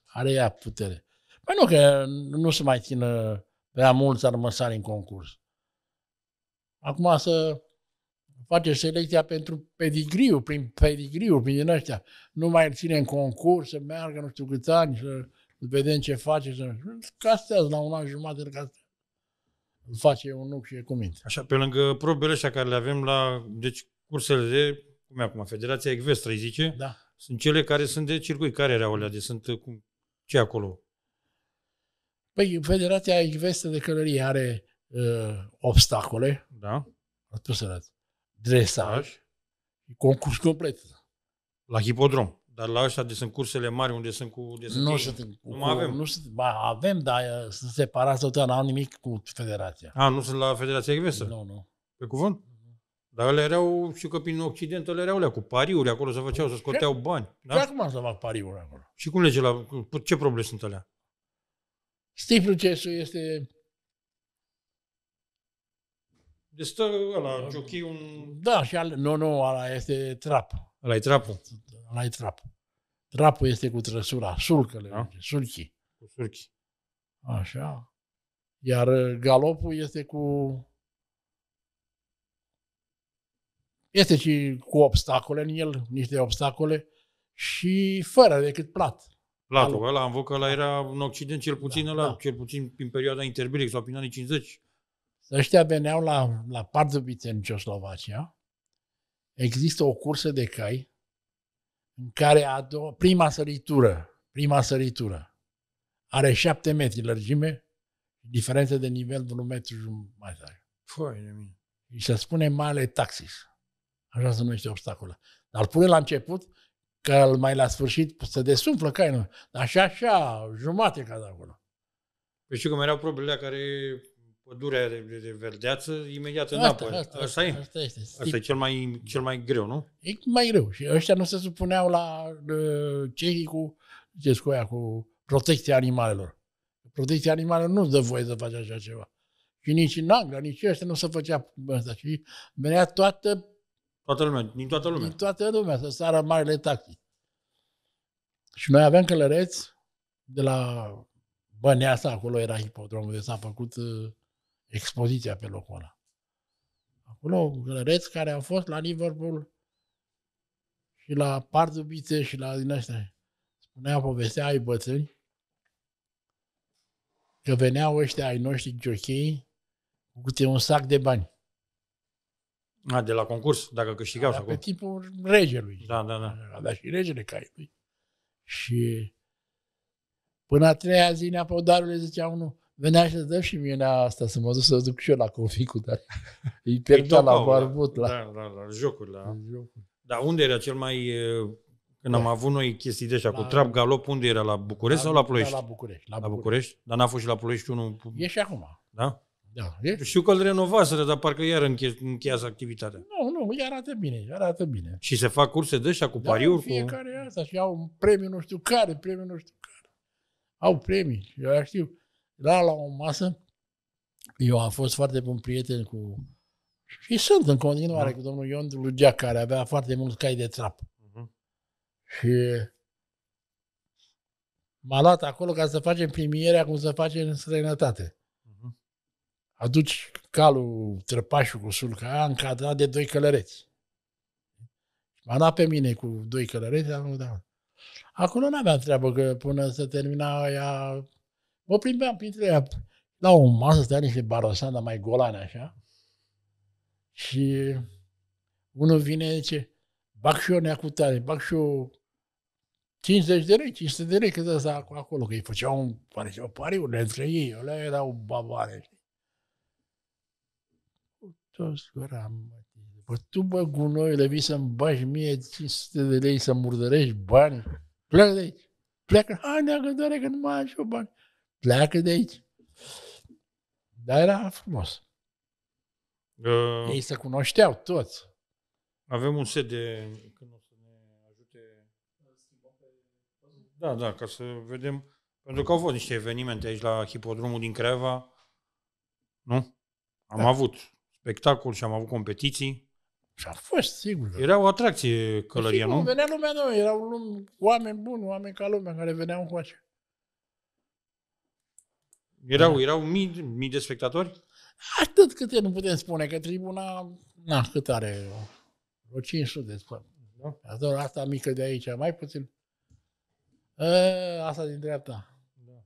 are ea putere. Păi nu, că nu se mai țină prea mulți armăsari în concurs. Acum să face selecția pentru pedigriu, prin pedigriu, prin din ăștia. Nu mai îl ține în concurs, să meargă nu știu câți ani, să vedem ce face. Să... Castează la un an jumate, ca să face un nuc și e cu minte. Așa, pe lângă probele ăștia care le avem la, deci, cursele de, cum e acum, Federația Ecvestră, îi zice, da. sunt cele care sunt de circuit. Care erau alea? De sunt, cum, ce acolo? Păi, Federația Ecvestră de Călărie are uh, obstacole. Da. să spus dresaj, concurs complet. La hipodrom. Dar la ăștia de sunt cursele mari unde sunt cu... Unde sunt nu sunt, nu mai avem. Nu sunt, ba, avem, dar sunt separați tot, n-au nimic cu federația. A, nu sunt la Federația Egvesă? Nu, nu. Pe cuvânt? Nu. Dar ele erau, și că prin Occident, ele erau alea, cu pariuri acolo, se făceau, să scoteau ce? bani. Da? Și acum să fac pariuri acolo. Și cum lege la... Ce probleme sunt alea? Stiflucesul este de stă ăla, da. jockey, un... Da, și al... Nu, nu, ăla este trap. Ăla i trapul? Ăla e trap. Trapul este cu trăsura, sulcăle, da? Cu sulchi. Așa. Iar uh, galopul este cu... Este și cu obstacole în el, niște obstacole și fără decât plat. Platul ăla, am văzut că ăla era în Occident cel puțin, da, ăla, da. cel puțin prin perioada interbelic sau prin anii 50. Ăștia veneau la, la Pardubice în Cioslovacia. Există o cursă de cai în care a doua, prima săritură, prima săritură, are șapte metri lărgime, diferență de nivel de un metru tare. Foi de mine. Și se spune male taxis. Așa se numește obstacolul. Dar îl pune la început, că mai la sfârșit să desumflă cainul. Așa, așa, jumate ca de acolo. Păi știu cum erau probele care pădurea de, de, verdeață imediat asta, înapoi. Asta, asta, e? Asta, este. asta e cel mai, cel mai greu, nu? E mai greu. Și ăștia nu se supuneau la uh, cehii cu, ziceți cu aia, cu protecția animalelor. Protecția animalelor nu dă voie să faci așa ceva. Și nici în Anglia, nici ăștia nu se făcea asta. Și venea toată... Toată lumea, din toată lumea. Din toată lumea, să sară marile taxi. Și noi aveam călăreți de la Băneasa, acolo era hipodromul de s-a făcut uh, expoziția pe locul ăla. Acolo, gălăreți care au fost la Liverpool și la Pardubițe și la din astea. Spunea, povestea ai bătrâni că veneau ăștia ai noștri jochei cu câte un sac de bani. A, de la concurs, dacă câștigau sau da, Pe tipul regelui. Da, da, da. Avea și regele ei. Și până a treia zi ne a zicea unul, Venea și dă și nea asta să mă duc să duc și eu la conficul, dar *laughs* îi pierdea păi la da. barbut. La... Da, da la, la, la jocuri. La... Da. jocuri. Dar unde era cel mai... Când da. am avut noi chestii de așa, cu trap galop, unde era? La București la, sau la Ploiești? La București. La, la București. București? Dar n-a fost și la Ploiești unul? E și acum. Da? Da. E? Știu că îl renovaseră, dar parcă iar înche- încheiază activitatea. Nu, nu, arată bine, arată bine. Și se fac curse de așa cu da, pariuri? fiecare cu... asta și au un premiu nu știu care, premiu nu știu care. Au premii, eu știu. Era da, la o masă, eu am fost foarte bun prieten cu și sunt în continuare da. cu domnul Ion Lugea, care avea foarte mult cai de trap. Uh-huh. Și m-a luat acolo ca să facem primierea cum să facem în străinătate. Uh-huh. Aduci calul, trăpașul cu sulca, încadrat de doi călăreți. M-a luat pe mine cu doi călăreți, am da. Acolo n-aveam treabă, că până să termina aia Mă plimbeam printre ea. La o masă stăia niște barosana mai golane așa. Și unul vine și zice, bag și eu neacutare, bag și eu 50 de lei, 500 de lei, cât asta acolo, că îi făceau un, pariu, pariuri între ei, alea erau bavare, Toți găram, Bă, tu, bă, le vii să-mi bagi mie 500 de lei să murdărești bani? Pleacă de aici. Pleacă. Hai, neagă, doare că nu mai am și eu bani pleacă de aici. Dar era frumos. Uh, Ei se cunoșteau toți. Avem un set de... Când o să ne ajute... Da, da, ca să vedem... Pentru că au fost niște evenimente aici la hipodromul din Creva. Nu? Am da. avut spectacol și am avut competiții. Și a fost, sigur. Era o atracție călăria, sigur, nu? Venea lumea, nu, erau lume, oameni buni, oameni ca lumea, care veneau cu așa. Erau, da. erau mii, mii de spectatori? Atât câte nu putem spune, că tribuna, na, cât are? O 500, spun. Da? Asta mică de aici, mai puțin. A, asta din dreapta. Da.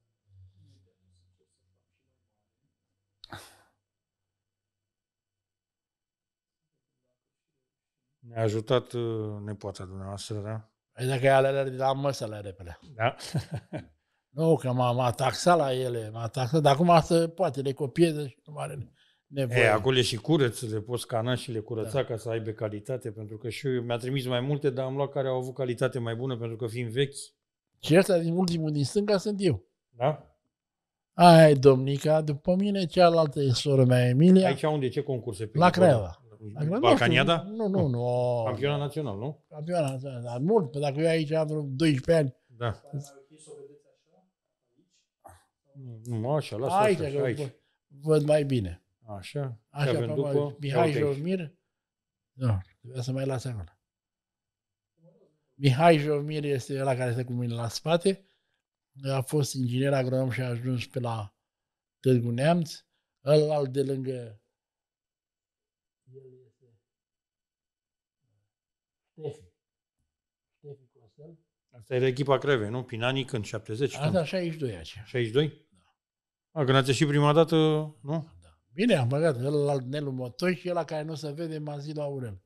Ne-a ajutat uh, nepoata dumneavoastră, da? Păi dacă e alea de la măsă, la repede. Da. *laughs* Nu, că m-a taxat la ele, m-a taxat, dar acum asta poate le copieze și nu are nevoie. E, acolo și curăț, le poți scana și le curăța da. ca să aibă calitate, pentru că și eu mi-a trimis mai multe, dar am luat care au avut calitate mai bună, pentru că fiind vechi. Și ăsta din ultimul din stânga sunt eu. Da? Ai, domnica, după mine cealaltă e sora mea, Emilia. Aici unde, ce concurse? La Craiova. Balcaniada? Nu, nu, nu. Campiona național, nu? Campiona național, dar mult, dacă eu aici am vreo 12 ani. Da. Nu, așa, lasă așa, aici, așa, aici. Vă, văd mai bine. Așa. Așa, avem după, Mihai Jovmir, Nu, trebuia să mai las acolo. Mihai Jovmir este la care stă cu mine la spate, a fost inginer agronom și a ajuns pe la Târgu Neamț, ălalt de lângă el este Ștefi. Ștefi Costel. Asta era echipa Creve, nu? Prin anii când? 70? Asta 62 aici. 62? A, când ați ieșit prima dată, nu? Da. Bine, am băgat El la Nelu Motoi și la care nu se vede, m-a zis la Aurel.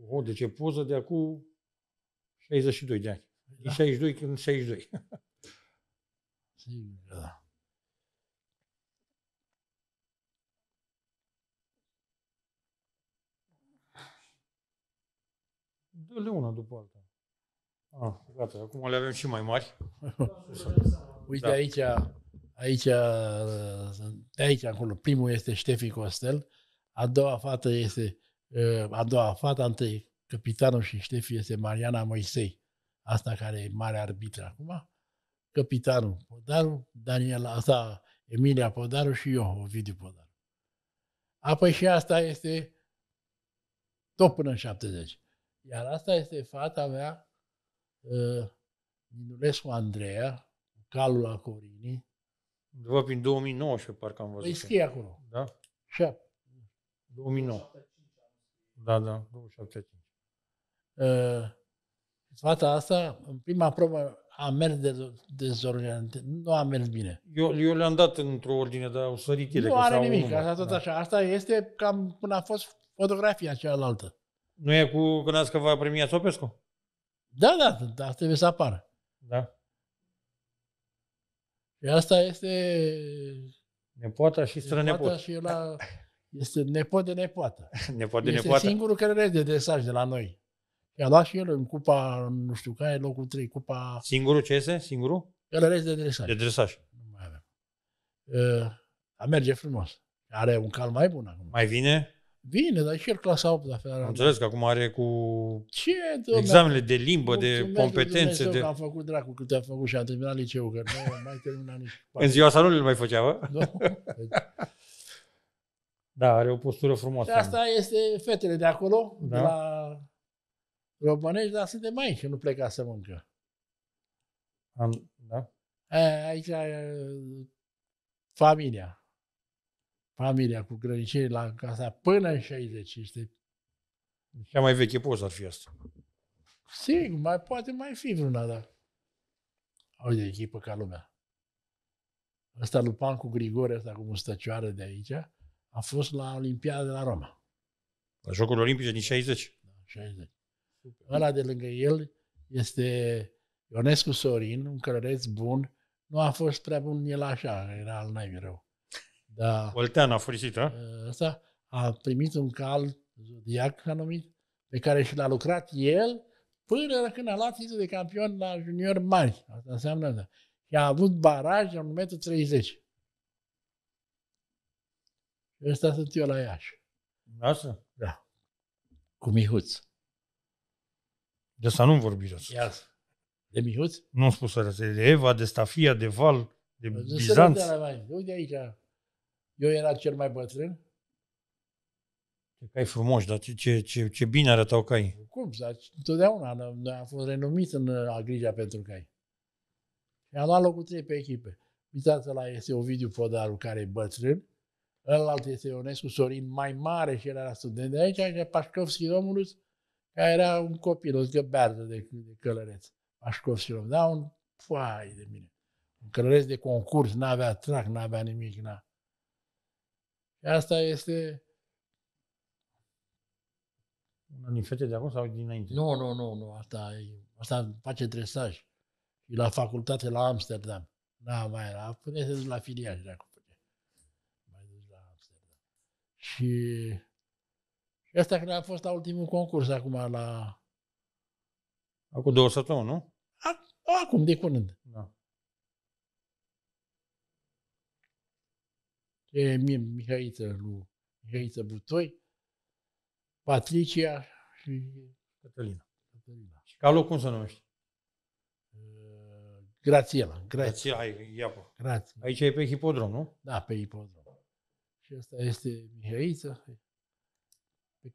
O, oh, deci e poză de acum 62 de ani. Da. 62 când 62. da. Dă-le una după alta. Ah, gata, acum le avem și mai mari. *laughs* Uite da. aici Aici de aici acolo. Primul este Ștefi Costel, a doua fată este a doua fată, între capitanul și Ștefi este Mariana Moisei, asta care e mare arbitră acum, capitanul Podaru, Daniela, asta Emilia Podaru și eu, Ovidiu Podaru. Apoi și asta este tot până în 70. Iar asta este fata mea, ă, Minulescu Andreea, calul la Corinii, Vă prin 2019, parcă am văzut. Păi scrie acolo. Da? 7. 2009. Da, da, 275. Uh, fata asta, în prima probă, a mers de, dezorientat. Nu a mers bine. Eu, eu le-am dat într-o ordine, dar au sărit ele. Nu are nimic, asta tot da. așa. Asta este cam până a fost fotografia cealaltă. Nu e cu când ați că va primi Sopescu? Da, da, dar trebuie să apară. Da. Pe asta este... Nepoata și strănepot. Nepoata și la... Este nepot de nepoată. *laughs* nepot de este nepoată. singurul care are de desaj de la noi. I-a luat și el în cupa, nu știu care, locul 3, cupa... Singurul ce este? Singurul? El are de dresaj. De dresaj. Nu mai avem. Uh, merge frumos. Are un cal mai bun acum. Mai vine? Bine, dar și el clasa 8 la fel. Înțeles că acum are cu Ce, examenele de limbă, Mulțumesc de competențe. de... că am făcut dracu cât am făcut și am terminat liceul, că nu am mai terminat nici. *laughs* în ziua sa nu îl mai făcea, vă? Nu. *laughs* da, are o postură frumoasă. Și asta este fetele de acolo, da? de la Robănești, dar suntem aici, nu pleca să mâncă. Am, da? A, aici familia familia cu grăniceri la casa până în 60, este Cea mai veche poză ar fi asta. Sigur, mai poate mai fi vreuna, dar au de echipă ca lumea. Ăsta Lupan cu Grigore, ăsta cu mustăcioară de aici, a fost la Olimpiada de la Roma. La Jocurile Olimpice din 60? Da, 60. Ăla de lângă el este Ionescu Sorin, un călăreț bun. Nu a fost prea bun el așa, era al naibii rău. Da. a furisită. Eh, asta a primit un cal zodiac, a numit, pe care și l-a lucrat el până când a luat titlul de campion la junior mari. Asta înseamnă asta. Și a avut baraj de 1,30 m. Ăsta sunt eu la Iași. Asta? Da. Cu Mihuț. De asta nu vorbi de asta. De Mihuț? Nu spus arăt. De Eva, de Stafia, de Val, de Bizanț. De la mai. Uite aici. Eu era cel mai bătrân. Ce cai frumos, dar ce, ce, ce, ce bine arătau cai. Cum, dar întotdeauna noi am fost renumit în agrija uh, pentru cai. Și am luat locul trei pe echipe. Uitați la este Ovidiu Podaru, care e bătrân, ălalt este Ionescu Sorin, mai mare și el era student de aici, și Pașcovski Romulus, care era un copil, o zgăbeardă de, de călăreț. Pașcovski Romulus, da, un fai de mine. Un călăreț de concurs, n-avea trac, n-avea nimic, n-a. Asta este... un din fete de acum sau dinainte? Nu, nu, nu, nu. Asta, asta face dresaj. E la facultate la Amsterdam. Da, mai era. Până se la filiaj de acum. Mai duci la Amsterdam. Și... Și asta când a fost la ultimul concurs acum la... Acum două săptămâni, nu? Acum, de curând. Da. e Mihaiță lui Mihaiță Butoi, Patricia și Cătălina. Cătălina. Și calul cum se numește? Grațiela. Grațiela, ai, Aici e pe hipodrom, nu? Da, pe hipodrom. Și asta este Mihaiță,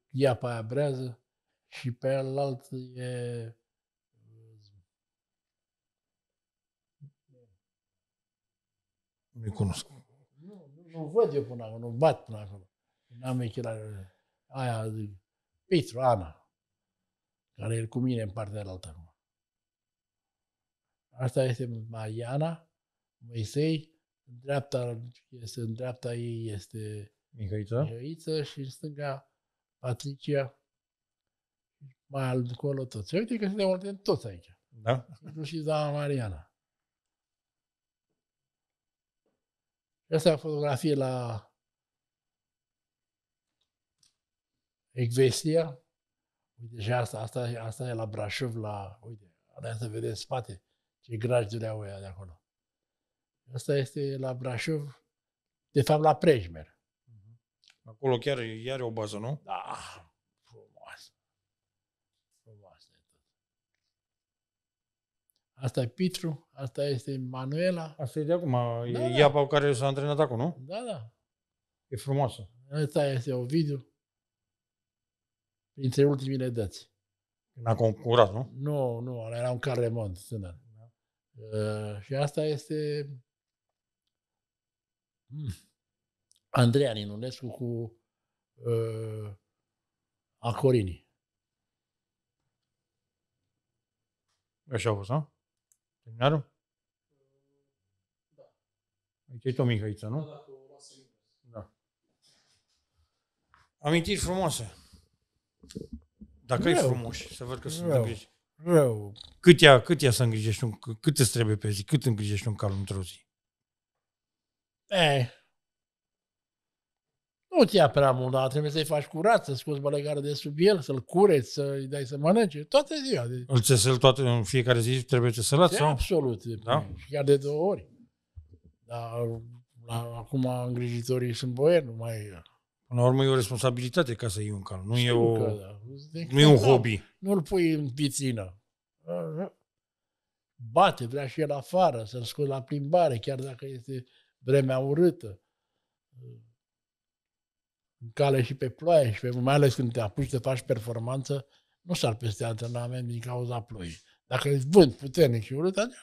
ea pe aia brează și pe alalt e nu-i cunosc nu văd eu până acolo, nu bat până acolo. N-am echelare. Aia, zic, Petru, Ana, care e cu mine în partea de altă acum. Asta este Mariana, Moisei, în dreapta, este, în dreapta ei este Mihăiță. Mihăiță și în stânga Patricia, mai acolo toți. Uite că suntem toți aici. Da. Nu și doamna Mariana. Asta e o fotografie la Ecvestia. Uite, deja asta, asta, asta e la Brașov, la, uite, alea să vedeți spate ce grajduri au de acolo. Asta este la Brașov, de fapt la Prejmer. Acolo chiar, iar e o bază, nu? Da, Asta e Pitru, asta este Manuela. Asta e de acum, da, e da, ea care s-a antrenat acum, nu? Da, da. E frumoasă. Asta este Ovidiu. Printre ultimile dăți. Când a concurat, nu? Nu, nu, era un car remont tânăr. Da. Uh, și asta este mm. Andreea Ninulescu cu uh, Acorini. Așa a fost, nu? Terminarul? Da. Aici e Tomi Hăiță, nu? Da, da, da. Amintiri frumoase. Dacă e frumos, frumoși, să văd că sunt îngrijești. Rău. Cât ea, cât ea să îngrijești un, cât îți trebuie pe zi? Cât îngrijești un cal într-o zi? Eh, nu-ți ia prea mult, dar trebuie să-i faci curat, să scoți bălegare de sub el, să-l cureți, să-i dai să mănânce, toată ziua. Deci- Îl țesel toată, în fiecare zi trebuie țeselat? Sau? Absolut, da? chiar de două ori. Dar la, acum îngrijitorii sunt boieri, nu mai e. Până la urmă e o responsabilitate ca să iei un cal, nu Știu e, o, că, da. Deci, nu e un exact. hobby. Nu-l pui în piscină. Bate, vrea și el afară, să-l scoți la plimbare, chiar dacă este vremea urâtă cale și pe ploaie și pe, mai ales când te apuci să faci performanță, nu s-ar peste antrenament din cauza ploii. Dacă îți vânt puternic și urât, adică,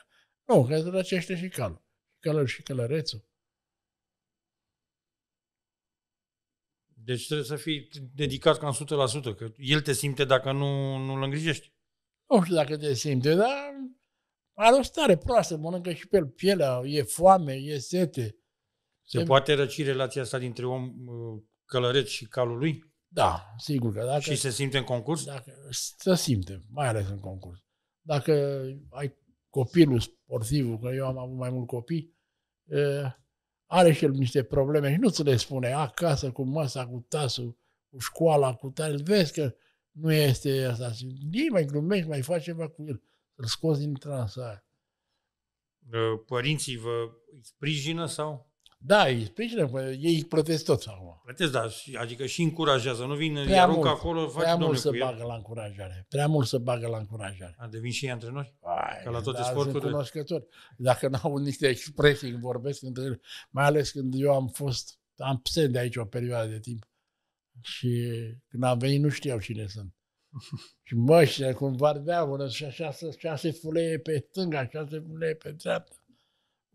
nu, că îți răcește și calul. Și calul și călărețul. Deci trebuie să fii dedicat în 100%, că el te simte dacă nu, nu îl îngrijești. Nu știu dacă te simte, dar are o stare proastă, mănâncă și pe pielea, e foame, e sete. Se, se poate răci relația asta dintre om uh, călăreț și calul lui? Da, sigur că dacă... Și se simte în concurs? Dacă, se simte, mai ales în concurs. Dacă ai copilul sportiv, că eu am avut mai mult copii, are și el niște probleme și nu ți le spune acasă, cu masa, cu tasul, cu școala, cu tare, îl vezi că nu este asta. Nici mai glumești, mai faci ceva cu el, îl scoți din transa Părinții vă sprijină sau? Da, îi sprijină, ei plătesc tot acum. Plătesc, da, adică și încurajează, nu vin, prea mult, acolo, faci Prea mult să bagă la încurajare, prea mult să bagă la încurajare. A, devin și ei antrenori? Ai, Ca la toate da, sporturile? Sunt cunoscători. Dacă n-au niște expresii când vorbesc, când, mai ales când eu am fost am absent de aici o perioadă de timp și când am venit nu știau cine sunt. și măștile, cum vardeau, și așa, șase fulee pe stânga, șase fulee pe dreapta.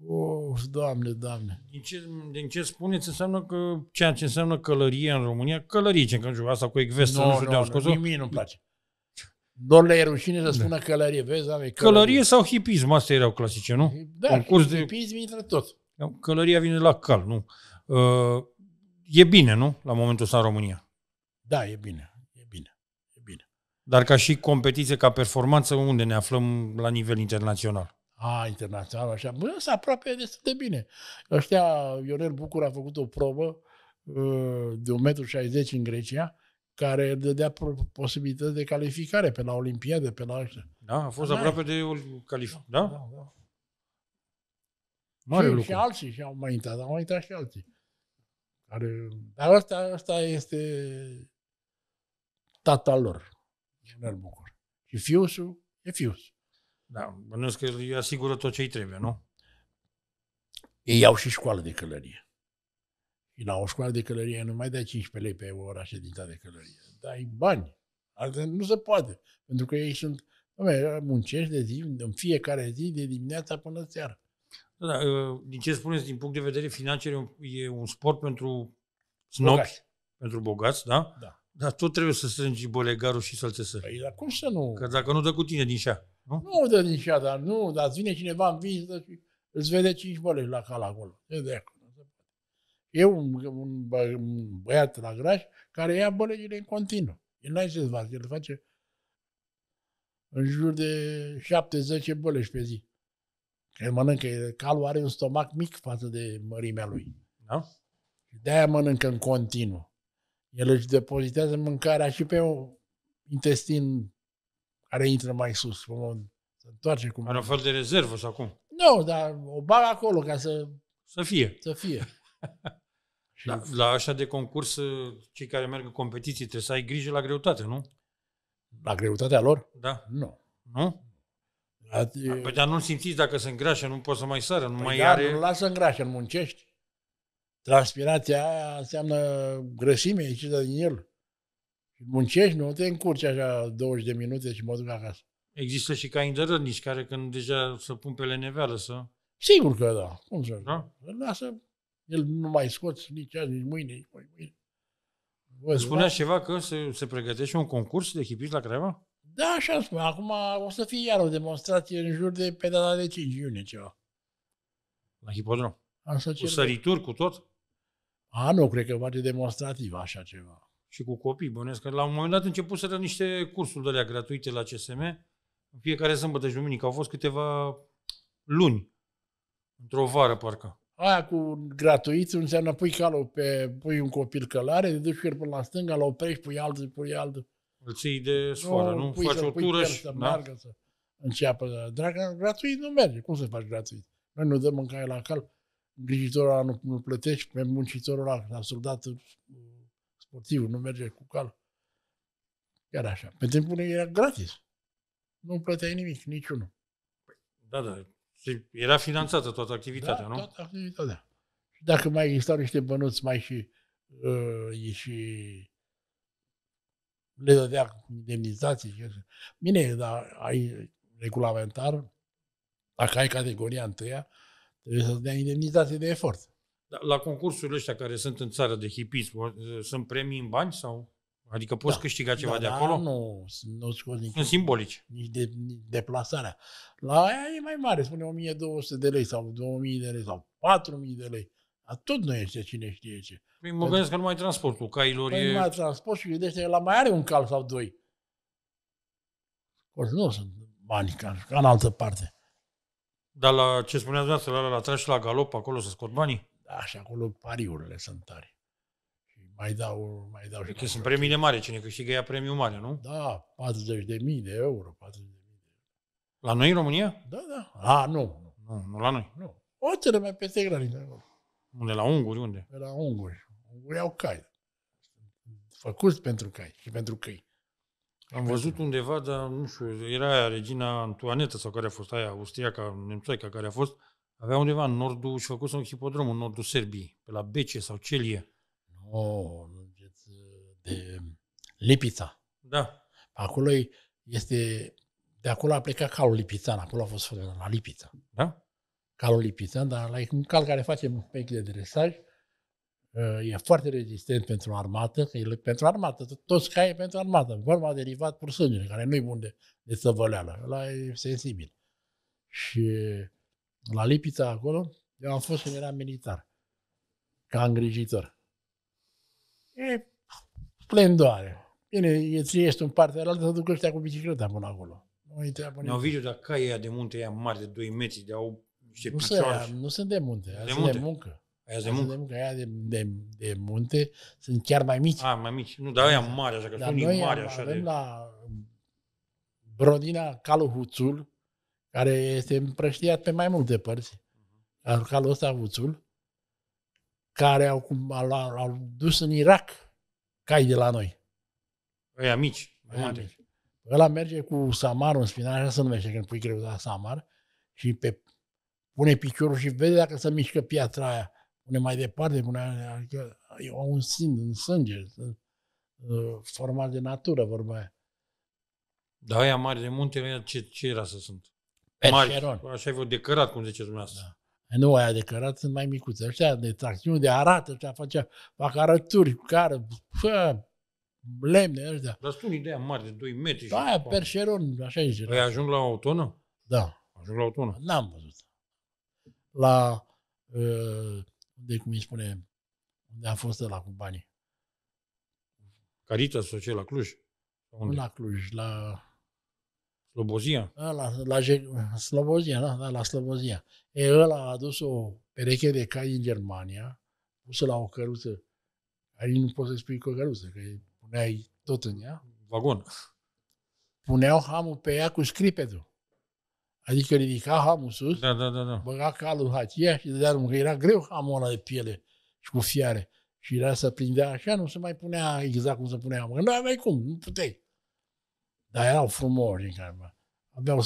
Oh, doamne, doamne. Din ce, din ce spuneți, înseamnă că ceea ce înseamnă călărie în România, călărie ce când asta cu ecvestă, no, nu știu de no, scos Nimic nu-mi place. Da. Doar le e rușine să da. spună da. călărie, vezi, doamne, călărie. călărie. sau hipism, astea erau clasice, nu? Da, Concurs de... hipism intră tot. Da, călăria vine la cal, nu? Uh, e bine, nu? La momentul ăsta în România. Da, e bine. E bine. E bine. Dar ca și competiție, ca performanță, unde ne aflăm la nivel internațional? a, internațional, așa, bă, se aproape destul de bine. Ăștia, Ionel Bucur a făcut o probă uh, de 1,60 m în Grecia, care dădea posibilități de calificare pe la Olimpiade, pe la așa. Da, a fost da, aproape de calificare. Da, da? da, da. Mare și, lucru. și alții și-au mai intrat, au mai intrat și alții. Care, dar asta, asta este tata lor, Ionel Bucur. Și fiusul e fius. Da, bănuiesc că îi asigură tot ce îi trebuie, nu? Ei au și școală de călărie. Și la o școală de călărie nu mai dai 15 lei pe ora ședința de călărie. Dai bani. Altfel nu se poate. Pentru că ei sunt... Doamne, muncești de zi, în fiecare zi, de dimineața până seara. Da, da uh, din ce spuneți, din punct de vedere financiar, e un sport pentru snobi, bogați. pentru bogați, da? Da. Dar tot trebuie să strângi bolegarul și să-l țesă. Păi, dar cum să nu? Că dacă nu dă cu tine din șa. Nu? Nu dă din șa, dar nu, dar vine cineva în vizită și îți vede cinci bălești la cal acolo. E de acolo. E un, un, bă, un băiat la graș care ia bălegile în continuu. El n-ai să el face în jur de șapte zece bălești pe zi. Că el mănâncă, calul are un stomac mic față de mărimea lui. Da? Și de-aia mănâncă în continuu. El își depozitează mâncarea și pe un intestin care intră mai sus, să se întoarce cum... Are un fel de rezervă sau cum? Nu, dar o bag acolo ca să... Să fie. Să fie. la, *laughs* la așa de concurs, cei care merg în competiții trebuie să ai grijă la greutate, nu? La greutatea lor? Da. Nu. Nu? At, păi, dar nu simțiți dacă se îngrașă, nu poți să mai sară, nu păi mai da, are... nu lasă îngrașă, nu muncești. Transpirația aia înseamnă grăsime ieșită din el. Muncești, nu? Te încurci așa 20 de minute și mă duc acasă. Există și ca indărădnici care când deja să pun pe leneveală să... Sigur că da. Cum să... Da? Îl lasă, el nu mai scoți nici azi, nici mâine, nici mâine. mâine. Vă spunea da? ceva că se, se pregătește un concurs de hipici la Creva? Da, așa spune. Acum o să fie iar o demonstrație în jur de pe data de 5 iunie ceva. La hipodrom? cu sărituri, cu tot? A, nu, cred că face demonstrativ așa ceva și cu copii, bănuiesc că la un moment dat început să niște cursuri de alea gratuite la CSM, în fiecare sâmbătă și duminică, au fost câteva luni, într-o vară parcă. Aia cu gratuit înseamnă pui calul pe, pui un copil călare, te duci până la stânga, la oprești, pui altul, pui altul. Îl ții de sfoară, nu? nu? faci o tură și... Să da? meargă, să înceapă. Dragă, gratuit nu merge. Cum să faci gratuit? Noi nu dăm mâncare la cal, grijitorul ăla nu, nu plătești, pe muncitorul ăla, la soldatul motivul, nu merge cu cal. Chiar așa. Pe timpul lui era gratis. Nu plăteai nimic, niciunul. Da, da. Era finanțată toată activitatea, da, nu? toată activitatea. Și dacă mai existau niște bănuți mai și, uh, și le dădea indemnizații. Bine, dar ai regulamentar, dacă ai categoria întâia, trebuie să-ți dea indemnizații de efort. Da, la concursurile ăștia care sunt în țară de hipism, sunt premii în bani sau? Adică poți da. câștiga ceva da, de da, acolo? Da, nu, nu scos nici, Sunt simbolici. Nici de, nici deplasarea. La aia e mai mare, spune 1200 de lei sau 2000 de lei sau 4000 de lei. A tot nu este cine știe ce. Păi mă gândesc că numai transportul cailor păi e... Numai transport și vedește, la mai are un cal sau doi. Păi nu sunt bani ca, ca în altă parte. Dar la ce spuneați dumneavoastră, la, la, la tragi la galop, acolo să scot banii? Da, și acolo pariurile sunt tari. Și mai dau, mai dau și... Păi că sunt premiile mari, cine câștigă ea premiul mare, nu? Da, 40.000 de euro, 40.000 de euro. La noi în România? Da, da. A, nu. Nu, nu la noi. Nu. O țără mai peste graniță Unde? La unguri? Unde? De păi la unguri. Unguri, au cai. Făcuți pentru cai și pentru câini. Am văzut undeva, dar nu știu, era regina Antoaneta sau care a fost aia, austriaca, nemțoica care a fost, uh, avea undeva în nordul, și făcut un hipodrom în nordul Serbiei, pe la Bece sau Celie. Nu, oh, de Lipița. Da. Acolo este, de acolo a plecat calul Lipițan, acolo a fost la Lipița. Da? Calul Lipițan, dar la un cal care face pechi de dresaj, uh, e foarte rezistent pentru armată, că e pentru armată, toți cai e pentru armată, vorba derivat pur sângele, care nu i bun de, de săvăleală, ăla e sensibil. Și la Lipița acolo, eu am fost când eram militar, ca îngrijitor. E plendoare. Bine, e ești în partea altă, să duc ăștia cu bicicleta până acolo. Nu e treabă nimic. Novidiu, dar caii aia de munte, aia mare de 2 metri, de au niște nu picioare. Sunt, nu sunt de munte, aia de sunt de muncă. Aia de muncă. de muncă. Aia de, de, de munte sunt chiar mai mici. Ah, mai mici. Nu, dar aia mare, așa că dar sunt mari, așa avem de... la Brodina Caluhuțul, care este împrăștiat pe mai multe părți. A mm-hmm. aruncat ăsta care au, l-au, au dus în Irak cai de la noi. ei amici. Ăla merge cu samarul în spinare, așa se numește când pui la samar, și pe, pune piciorul și vede dacă se mișcă piatra aia. Pune mai departe, pune, adică, au un sin în sânge, uh, format de natură, vorba aia. Dar aia mari de munte, ce, ce era să sunt? Pet mari, Sharon. așa ai declarat, cum ziceți dumneavoastră. Da. Nu, aia de cărat sunt mai micuțe. Așa, de tracțiune, de arată, ăștia face, fac arături, care, fă, lemne ăștia. Dar sunt ideea mare de 2 metri. Da, aia perșeron, așa e. Păi ajung la o tonă? Da. Ajung la o tonă? N-am văzut. La, ă, unde, cum îi spune, unde a fost ăla cu banii. Carita sau ce, la Cluj? Unde? La Cluj, la... Slobozia. Da, la, la Slobozia, da, da, la Slobozia. E, ăla a adus o pereche de cai în Germania, pusă la o căruță. Aici nu poți să spui că o căruță, că puneai tot în ea. Vagon. Puneau hamul pe ea cu scripetul. Adică ridica hamul sus, da, da, da, da. băga calul în și dădea drumul, că era greu hamul ăla de piele și cu fiare. Și era să prindea așa, nu se mai punea exact cum se punea. Mă, nu mai cum, nu puteai. Dar erau frumoși din care aveau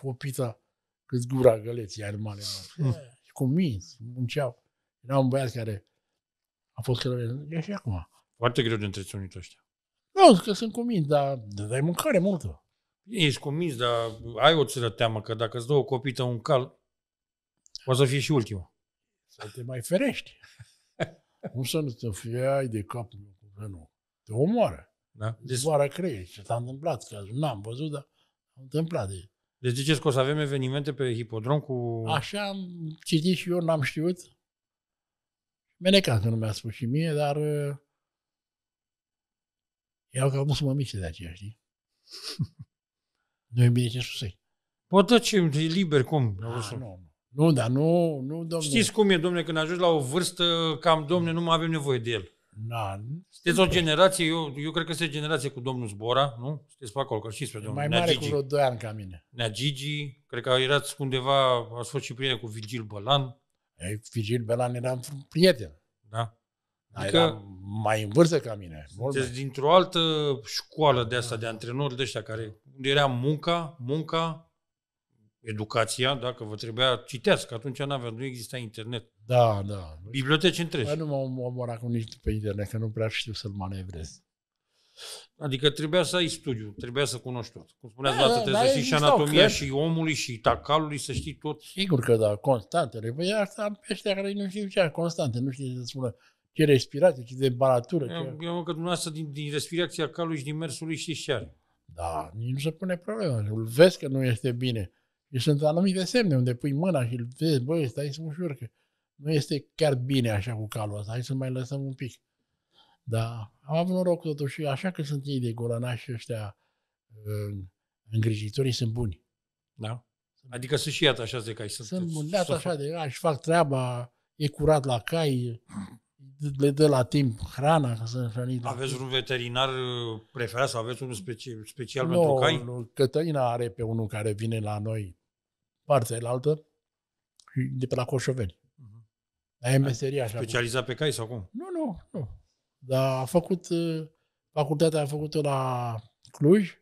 popita cât gura găleții mare. *laughs* Mm. Și cu minți, munceau. Era un băiat care a fost călăre. E și acum. Foarte greu de întreținut ăștia. Nu, că sunt cu minți, dar dai mâncare multă. Ești cu minți, dar ai o țără teamă că dacă îți dă o copită un cal, o să fie și ultima. Să te mai ferești. *laughs* Cum să nu te fiai de cap, nu? Te omoară. Da? Deci... Zboară creier. Ce s-a întâmplat? Că n-am văzut, dar s-a întâmplat. Deci. deci ziceți că o să avem evenimente pe hipodrom cu... Așa am citit și eu, n-am știut. Menecat că nu mi-a spus și mie, dar... Uh, iau că am o sumă de aceea, știi? nu e bine ce spusei. Pot ce liber, cum? A, da, nu, nu. Nu, dar nu, nu, domnule. Știți cum e, domnule, când ajungi la o vârstă, cam, domne, nu mai avem nevoie de el. Na, Sunteți o generație, eu, eu cred că este generație cu domnul Zbora, nu? Sunteți pe acolo, că știți pe domnul. Mai mare Gigi. cu vreo 2 ani ca mine. Nea Gigi, cred că erați undeva, ați fost și prieten cu Virgil Bălan. Ei, Virgil Bălan un prieten. Da. Adică era mai în vârstă ca mine. Sunteți dintr-o altă școală de asta, de antrenori de ăștia, care, unde era munca, munca, educația, dacă vă trebuia, citească, că atunci nu avea, nu exista internet. Da, da. Biblioteci întregi. nu mă omor acum nici pe internet, că nu prea știu să-l manevrez. Adică trebuia să ai studiu, trebuia să cunoști tot. Cum spuneați da, dată, da, trebuie da, să știi și anatomia și omului și tacalului, să știi tot. Sigur că da, constantele. Păi asta am peștea care nu știu ce constante, nu știu ce să spună ce respirație, ce temperatură. Eu, ce... eu că dumneavoastră din, din respirația calului și din mersului știi ce are. Da, nici nu se pune problema. Îl vezi că nu este bine. Și sunt anumite semne unde pui mâna și îl vezi, băi, stai să ușor, că nu este chiar bine așa cu calul ăsta, hai să mai lăsăm un pic. Da, am avut noroc totuși, așa că sunt ei de golănași ăștia, uh, îngrijitorii sunt buni. Da? Adică sunt și așa de cai. Sunt, sunt buni, iată așa de cai, își fac treaba, e curat la cai, le dă la timp hrana ca să hrăni. Aveți un veterinar uh, preferat sau aveți unul speci- special no, pentru cai? Nu, Cătălina are pe unul care vine la noi partea la altă, de pe la Coșoveni. Dar e meseria așa. Specializat pe cai sau cum? Nu, nu, nu. Dar a făcut, uh, facultatea a făcut-o la Cluj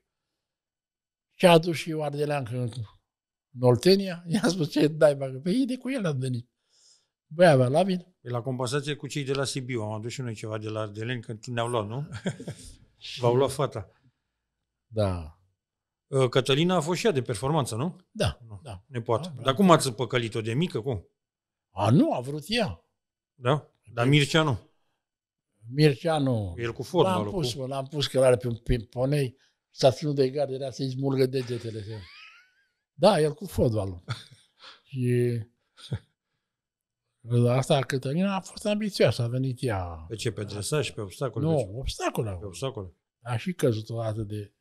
și a adus și Ardelean în, în Oltenia. *laughs* I-a spus ce dai, bagă. Păi de cu el am venit. Băi, avea la mine. E la compasație cu cei de la Sibiu. Am adus și noi ceva de la Ardelen, când ne-au luat, nu? *laughs* V-au luat fata. Da. Uh, Cătălina a fost și ea de performanță, nu? Da, nu. da. Ne poate. Da, Dar da. cum ați păcălit-o de mică? Cum? A, nu, a vrut ea. Da? Dar deci, Mircea nu. Mircea nu. El cu formă. L-am pus, cu... l-am pus că are pe un ponei s-a ținut de gard, era să-i smulgă degetele. Da, el cu fotbalul. *laughs* și asta, Cătălina a fost ambițioasă, a venit ea. Pe ce, pe dresaj, pe obstacole? Nu, pe obstacole. Pe obstacole. A și căzut o dată de...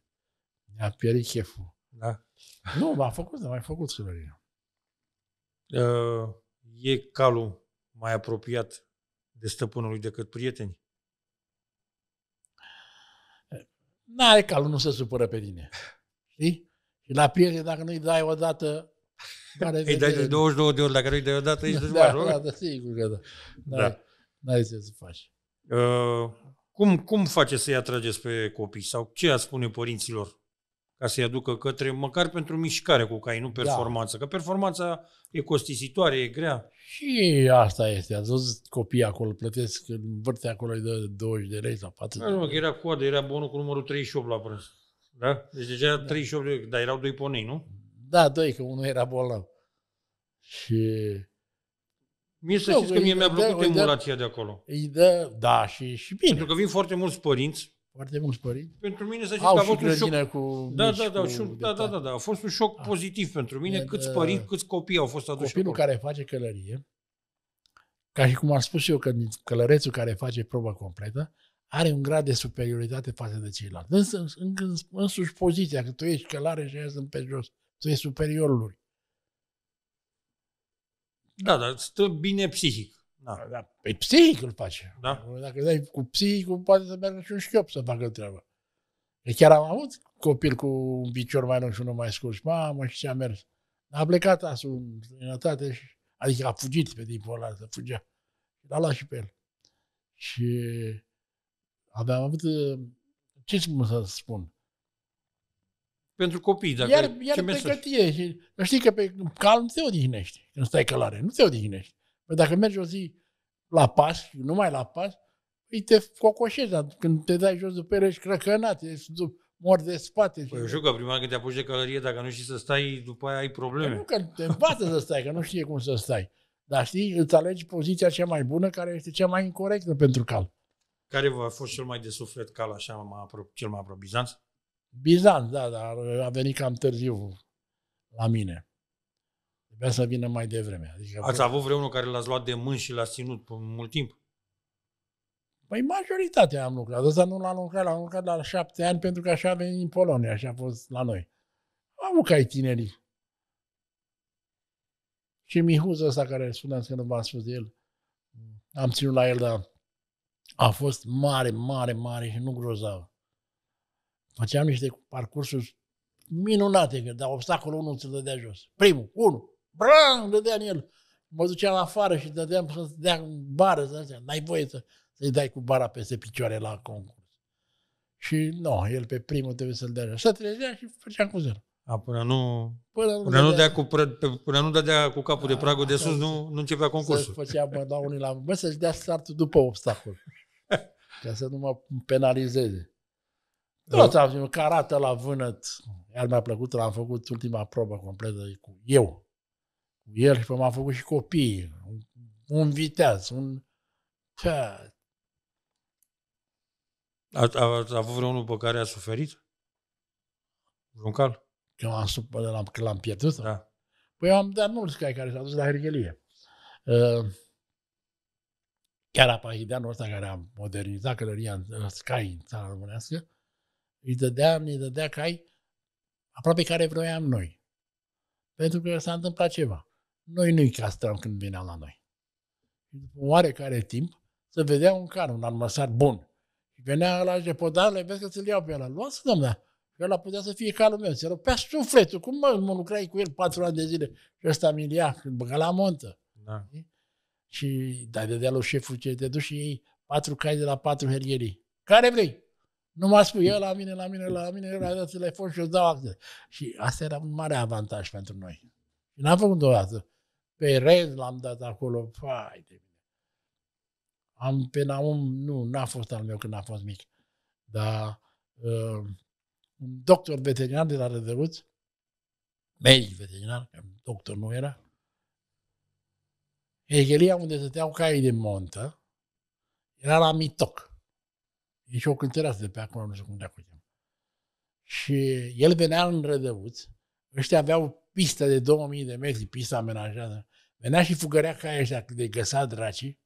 Mi-a pierit cheful. Da. Nu, m-a făcut, m-a mai făcut Cătălina. Uh, e calul mai apropiat de stăpânul lui decât prieteni? N-are calul, nu se supără pe tine. Știi? Și la prieteni, dacă nu-i dai dată, care Îi dai de 22 de ori, dacă nu-i dai o dată, ești da, da, da, sigur că da. N-ai, da. n-ai ce să faci. Uh, cum, cum face să-i atrageți pe copii? Sau ce a spune părinților? ca să-i aducă către, măcar pentru mișcare cu cai, nu da. performanță. Da. Că performanța e costisitoare, e grea. Și asta este. Ați văzut copiii acolo, plătesc, învârte acolo, de 20 de lei sau 40 da, de lei. Nu, că era coadă, era bonul cu numărul 38 la prânz. Da? Deci deja era da. 38 de lei, dar erau doi ponei, nu? Da, doi, că unul era bolnav. Și... Mie să știți că mie mi-a plăcut emulația de acolo. Îi dă, da, și, și bine. Pentru că vin foarte mulți părinți foarte mulți părinți. Pentru mine, să știți Au că a fost un șoc. Cu da, da, da, cu da, da, da, da, a fost un șoc a. Ah. pozitiv pentru mine. De, câți părinți, câți copii au fost aduși Copilul acolo. care face călărie, ca și cum am spus eu, că călărețul care face proba completă, are un grad de superioritate față de ceilalți. Însă, în, în, însuși poziția, că tu ești călare și aia sunt pe jos, tu ești superiorul lui. Da, dar stă bine psihic. Da. da. da. Păi psihic îl face. Da. Dacă dai cu psihicul, poate să meargă și un șchiop să facă treaba. E chiar am avut copil cu un picior mai lung și unul mai scurs. Mamă, și ce a mers. A plecat asul în străinătate, și, adică a fugit pe timpul ăla, să fugea. L-a luat și pe el. Și aveam avut, ce să spun, pentru copii. Dacă iar iar ce cătie. Și, știi că pe calm te odihnești când stai călare. Nu te odihnești. Păi dacă mergi o zi la pas, numai la pas, îi păi te cocoșezi, dar când te dai jos de pere, ești crăcănat, ești mor de spate. Păi eu știu că prima când te apuci de călărie, dacă nu știi să stai, după aia ai probleme. Păi nu că te învață să stai, că nu știe cum să stai. Dar știi, îți alegi poziția cea mai bună, care este cea mai incorrectă pentru cal. Care v-a fost cel mai de suflet cal, așa, mai apro- cel mai aproape? Bizanț? Bizanț, da, dar a venit cam târziu la mine. Trebuia să vină mai devreme. Adică Ați avut vreunul care l-ați luat de mâini și l a ținut mult timp? Păi majoritatea am lucrat. Ăsta nu l-am lucrat, l-am lucrat la șapte ani pentru că așa a venit în Polonia, așa a fost la noi. Am lucrat tinerii. Și Mihuz ăsta care spuneam că nu v-am spus de el, am ținut la el, dar a fost mare, mare, mare și nu grozav. Făceam niște parcursuri minunate, că dar obstacolul unul ți-l dădea jos. Primul, unul, brang, dădea în el. Mă duceam afară și dădeam să dea în bară, să zicea, n-ai voie să, să-i dai cu bara peste picioare la concurs. Și nu, el pe primul trebuie să-l dea. Să trezea și făceam cu zero. A, până nu, până nu, până dădea, nu cu, până nu dădea cu capul a, de pragul de sus, nu, nu începea concursul. Să făcea, bă, la da, unii la bă, să-și dea startul după obstacol. *laughs* ca să nu mă penalizeze. Da. Tot am zis, că arată la vânăt. Iar mi-a plăcut, l-am făcut ultima probă completă cu eu cu el și m-am făcut și copii, un, un viteaz, un... A, a, a avut vreunul pe care a suferit? Vreun cal? Că l-am, supărat, l-am, că l-am pierdut? Da. Păi am dat mulți cai care s-au dus la hergelie. Uh, chiar Apahideanul ăsta care a modernizat călăria în cai în țara românească, îi dădea, ne dădea cai aproape care vroiam noi. Pentru că s-a întâmplat ceva noi nu-i castram când vine la noi. După oarecare timp, să vedea un car, un armăsar bun. Și venea la da, le vezi că ți-l iau pe ăla. Luați, doamna, că ăla putea să fie calul meu. Se pe sufletul, cum mă, mă lucrai cu el patru ani de zile? Și ăsta mi-l ia, când băga la montă. Da. Și da, de lui șeful ce te duci și ei patru cai de la patru herierii. Care vrei? Nu m-a spui, el la mine, la mine, la mine, la la telefon și eu dau acte. Și asta era un mare avantaj pentru noi. Și n-am făcut o dată. Perez l-am dat acolo, fai de mine. Am pe Naum, nu, n-a fost al meu când a fost mic, dar uh, un doctor veterinar de la Rădăruț, medic veterinar, că doctor nu era, Hegelia unde stăteau caii de montă, era la Mitoc. E și o cântăreață de pe acolo, nu știu cum de acolo. Și el venea în Rădăuț, ăștia aveau pistă de 2000 de metri, pista amenajată. Venea și fugărea ca ăștia de găsa dracii,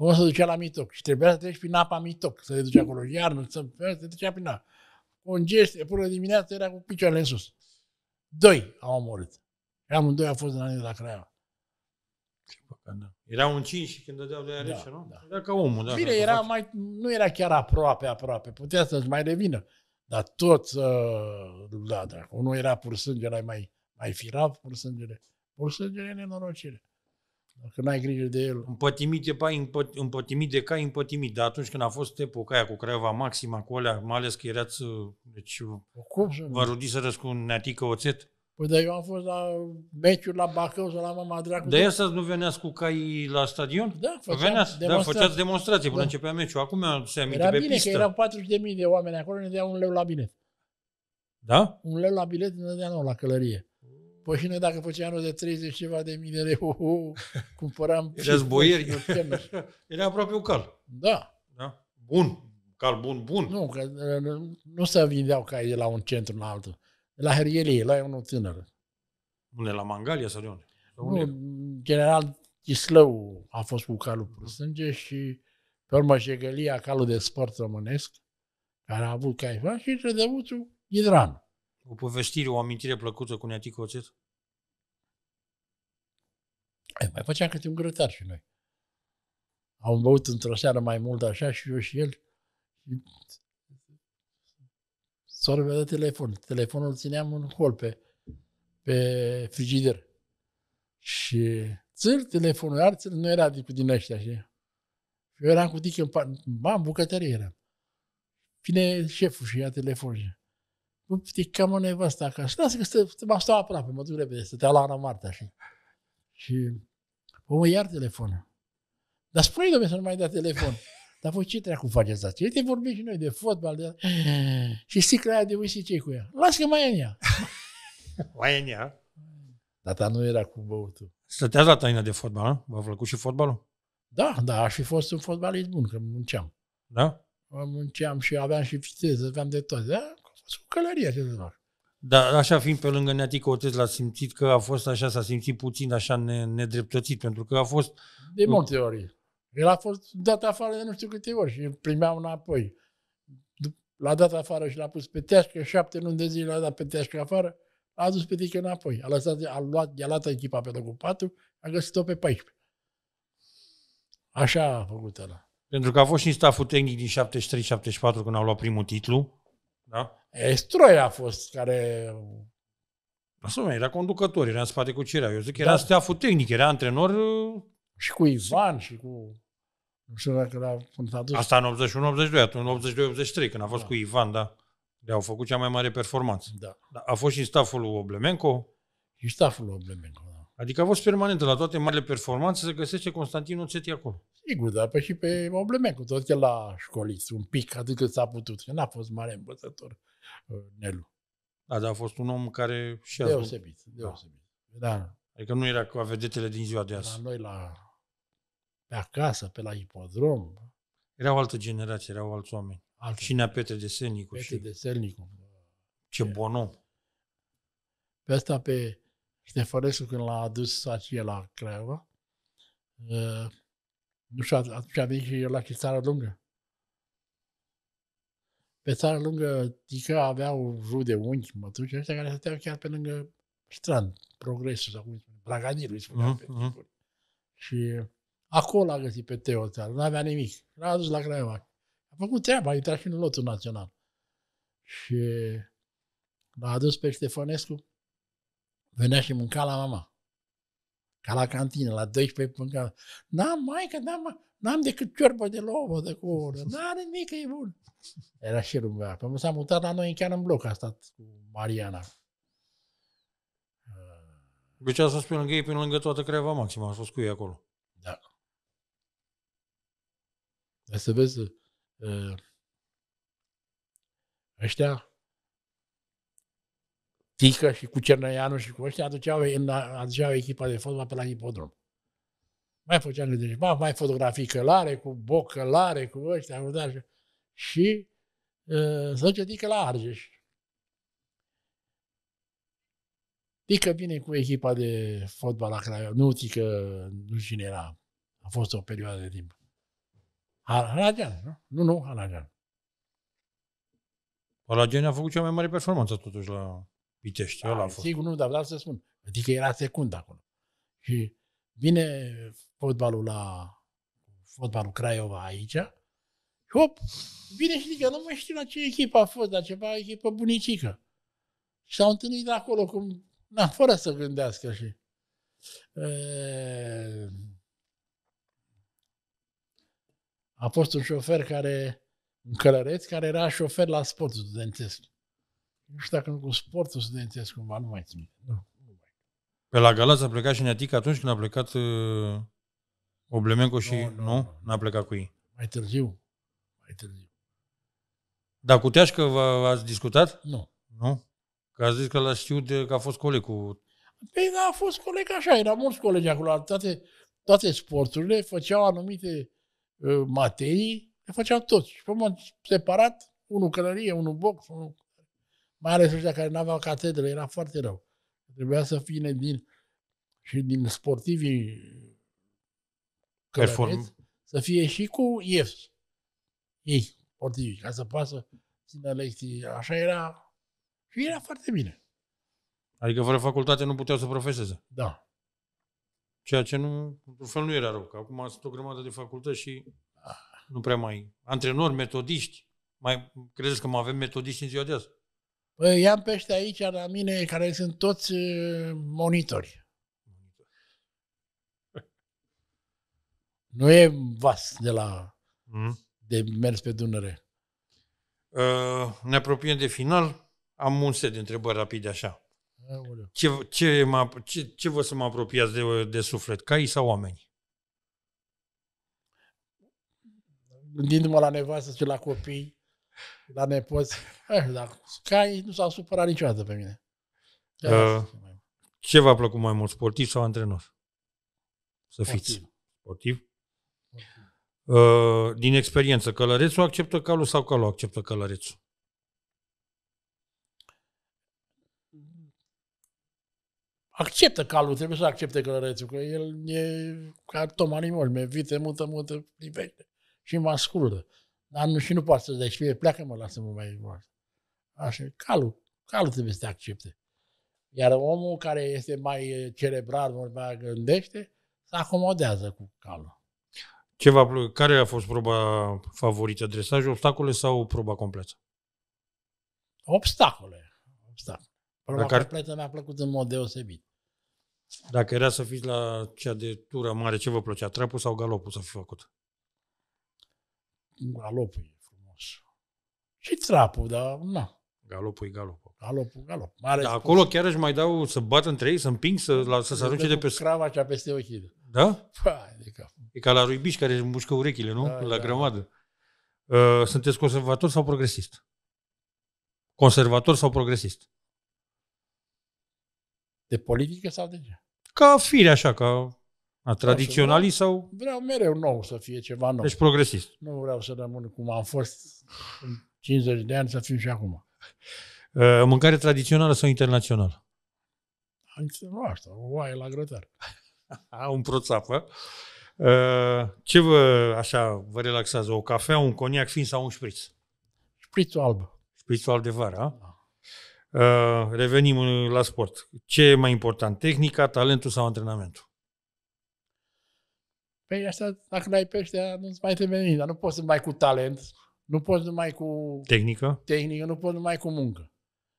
o să ducea la Mitoc și trebuia să treci prin apa Mitoc, să te duci acolo, iarnă, să te ducea prin Un gest, până dimineața era cu picioarele în sus. Doi au omorât. doi au fost în anii de la Craiova. Era un 5 când dădeau de aia da, nu? Da. Era ca omul. Da, Bine, era mai, nu era chiar aproape, aproape. Putea să-ți mai revină. Dar tot, uh, da, da, unul era pur sânge, era mai ai fi rav, pur sângele. Pur sângele e nenorocire. Dacă n-ai grijă de el. Împătimite, pa, împăt, împătimit de cai, împătimit. Dar atunci când a fost epoca aia cu Craiova Maxima, cu alea, mai ales că erați, deci, Cum să vă rudiserăți cu un neatică oțet? Păi da, eu am fost la meciul la Bacău sau la Mama Dracu. De asta nu veneați cu cai la stadion? Da, făceați veneați, da, demonstrații. Da, făceați demonstrații până da. începea meciul. Acum se aminte Era pe bine pistă. că erau 40 de oameni acolo, ne dea un leu la bilet. Da? Un leu la bilet ne dea nou la călărie. Păi noi dacă făceam anul de 30 ceva de mii de lei, oh, oh, oh cumpăram... Erați boieri? *laughs* Era aproape un cal. Da. da. Bun. Cal bun, bun. Nu, că uh, nu se vindeau ca de la un centru în altul. La herielie, la unul tânăr. Unde? La Mangalia sau de unde? unde? Nu, general Chislău a fost cu calul pur sânge și pe urmă Jegălia, calul de sport românesc, care a avut caifa și Rădăvuțu, Idran. O povestire, o amintire plăcută cu Neatic Oțet? Mai făceam câte un grătar și noi. Am băut într-o seară mai mult așa și eu și el. Soare mi dat telefon. Telefonul țineam în hol pe, pe frigider. Și țâr telefonul, țâr, nu era de, din ăștia, Și Eu eram cu Dic în, în bucătărie eram. Vine șeful și ia telefonul cam o nevastă ca și lasă că stă, m-am stat aproape, mă duc repede, stătea la Ana Marta și, și omul iar telefonul. Dar spune domnule să nu mai dea telefon. *laughs* Dar voi ce treacu faceți asta? Uite, vorbim și noi de fotbal, de... *laughs* și sticla aia de whisky ce cu ea? Lasă că mai e în ea. *laughs* mai e în ea. Tata da, nu era cu băutul. Stăteați la taina de fotbal, a? V-a plăcut și fotbalul? Da, da, aș fi fost un fotbalist bun, că munceam. Da? Munceam și aveam și viteză, aveam de toate. Da? fost o călărie de doar. Dar așa fiind pe lângă Neatică Otez, l-a simțit că a fost așa, s-a simțit puțin așa nedreptățit, pentru că a fost... De multe ori. El a fost dat afară de nu știu câte ori și primea înapoi. L-a dat afară și l-a pus pe teașcă, șapte luni de zile l-a dat pe teașcă afară, l-a adus pe tică înapoi. A lăsat, a luat, i-a luat echipa pe locul 4, a găsit-o pe 14. Așa a făcut ăla. Pentru că a fost și în staful tehnic din 73-74 când au luat primul titlu da? Estroi a fost care... Asume, era conducător, era în spate cu Cirea. Eu zic, era da. steaful tehnic, era antrenor... Uh, și cu Ivan și cu... Nu știu dacă l-a adus. Asta în 81-82, atunci în 82-83, când a fost da. cu Ivan, da. Le-au făcut cea mai mare performanță. Da. da a fost și în staful lui Oblemenco. Și staful lui Oblemenco, da. Adică a fost permanent la toate marile performanțe, să găsește Constantin Oțeti acolo. Sigur, dar pe și pe cu tot el la școliți. un pic, atât cât s-a putut, că n-a fost mare învățător uh, Nelu. Da, dar a fost un om care și a Deosebit, deosebit. Da. da. Adică nu era cu vedetele din ziua de azi. La noi la pe acasă, pe la ipodrom. Era o altă generație, erau alți oameni. Altă. Și nea Petre Selnicu. Petre și... Selnicu. Ce om. Pe asta pe Ștefărescu, când l-a adus acela la Craiova, uh, nu știu, atunci am venit și eu la Chitară Lungă. Pe țara lungă, Tică aveau rude unchi, mătuci, ăștia care stăteau chiar pe lângă strand, progresul, sau cum spune, Braganirul îi spunea mm-hmm. pe mhm. Și acolo a găsit pe Teo țară, nu avea nimic. L-a adus la Craiova. A făcut treaba, a intrat și în lotul național. Și l-a adus pe Ștefănescu, venea și mânca la mama ca la cantină, la 12 mâncam. N-am, mai că n-am, n-am decât ciorbă de lovă de cu oră. N-are nimic, e bun. *laughs* Era și rumbea. Păi s-a mutat la noi chiar în bloc, a stat cu Mariana. Deci a fost pe lângă ei, pe lângă toată Craiova Maximă, a fost cu ei acolo. Da. să vezi, uh, ăștia Tică și cu Cernăianu și cu ăștia aduceau, aduceau echipa de fotbal pe la hipodrom. Mai făceam de deci, mai fotografii călare, cu boc călare, cu ăștia, cu așa. și ă, să duce Tică la Argeș. Tică vine cu echipa de fotbal la Craiova. Nu Tică, nu cine era. A fost o perioadă de timp. Halagean, nu? Nu, nu, Halagean. Halagean a făcut cea mai mare performanță totuși la... Pitești, ăla a fost. Sigur, nu, dar vreau să spun. Adică era secund acolo. Și vine fotbalul la fotbalul Craiova aici, hop, vine și zice, nu mai știu la ce echipă a fost, dar ceva echipă bunicică. Și s-au întâlnit acolo, cum, na, fără să gândească și... E, a fost un șofer care, un călăreț, care era șofer la sport studențesc. Nu știu dacă nu cu sportul studențesc cumva, nu mai țin. Nu. Pe la Galați a plecat și Neatica atunci când a plecat uh, Oblemenco și... Nu, nu, nu? N-a plecat cu ei. Mai târziu. Mai târziu. Dar cu Teașcă v-ați discutat? Nu. Nu? Că ați zis că l-a știut de, că a fost coleg cu... Păi da, a fost coleg așa, era mulți colegi acolo. Toate, toate sporturile făceau anumite uh, materii, le făceau toți. Și pe separat, unul călărie, unul box, unul mai ales ăștia care n aveau catedră, era foarte rău. Trebuia să fie din, și din sportivii călăreți, să fie și cu IEFS, ei, sportivii, ca să poată să țină lecții. Așa era și era foarte bine. Adică fără facultate nu puteau să profeseze. Da. Ceea ce nu, într-un fel nu era rău, că acum sunt o grămadă de facultăți și ah. nu prea mai... Antrenori, metodiști, mai credeți că mai avem metodiști în ziua de azi? Păi i-am pește aici la mine, care sunt toți uh, monitori. Nu e vas de la mm. de mers pe Dunăre. Uh, ne apropiem de final. Am un set de întrebări rapide așa. Ce, ce, mă, ce, ce vă să mă apropiați de, de suflet? Cai sau oameni? Gândindu-mă la nevastă și la copii, la nepoți. Eh, dar cai nu s-au supărat niciodată pe mine. Uh, ce v-a plăcut mai mult, sportiv sau antrenor? Să fiți. Sportiv? sportiv? Uh, din experiență, călărețul acceptă calul sau calul acceptă călărețul? Acceptă calul, trebuie să accepte călărețul, că el e ca Tom Animol, me vite, mută, mută, livește și mă ascultă. Dar nu și nu poate să dai și fie, pleacă mă, lasă-mă mai mult. Așa, calul, calul trebuie să te accepte. Iar omul care este mai cerebral, mai gândește, se acomodează cu calul. Ceva, care a fost proba favorită? Dresaj, obstacole sau proba completă? Obstacole. obstacole. Proba Dacă ar... completă mi-a plăcut în mod deosebit. Dacă era să fiți la cea de tură mare, ce vă plăcea? Trapul sau galopul să fi făcut? Galopul e frumos. Și trapul, dar nu. Galopul e galopul. Galopul, galop. Mare dar acolo spus. chiar își mai dau să bat între ei, să împing, să, da, la, să se arunce de pe... Crava cea peste ochii. Da? Păi, de cap. E ca la Ruibiș care își mușcă urechile, nu? Da, la da. grămadă. Uh, sunteți conservator sau progresist? Conservator sau progresist? De politică sau de ce? Ca fire așa, ca a, tradiționalii vreau, sau? Vreau mereu nou să fie ceva nou. Deci progresist. Nu vreau să rămân cum am fost în 50 de ani, să fim și acum. Uh, mâncare tradițională sau internațională? Nu asta, o oaie la grătar. *laughs* un proțapă. Uh, ce vă, așa, vă relaxează? O cafea, un coniac fin sau un șpriț? Șprițul alb. Șprițul alb de vară, da. Uh, revenim la sport. Ce e mai important, tehnica, talentul sau antrenamentul? Păi asta, dacă n-ai pe ăștia, nu-ți mai trebuie nimic. Dar nu poți numai cu talent, nu poți numai cu... Tehnică? Tehnică, nu poți numai cu muncă.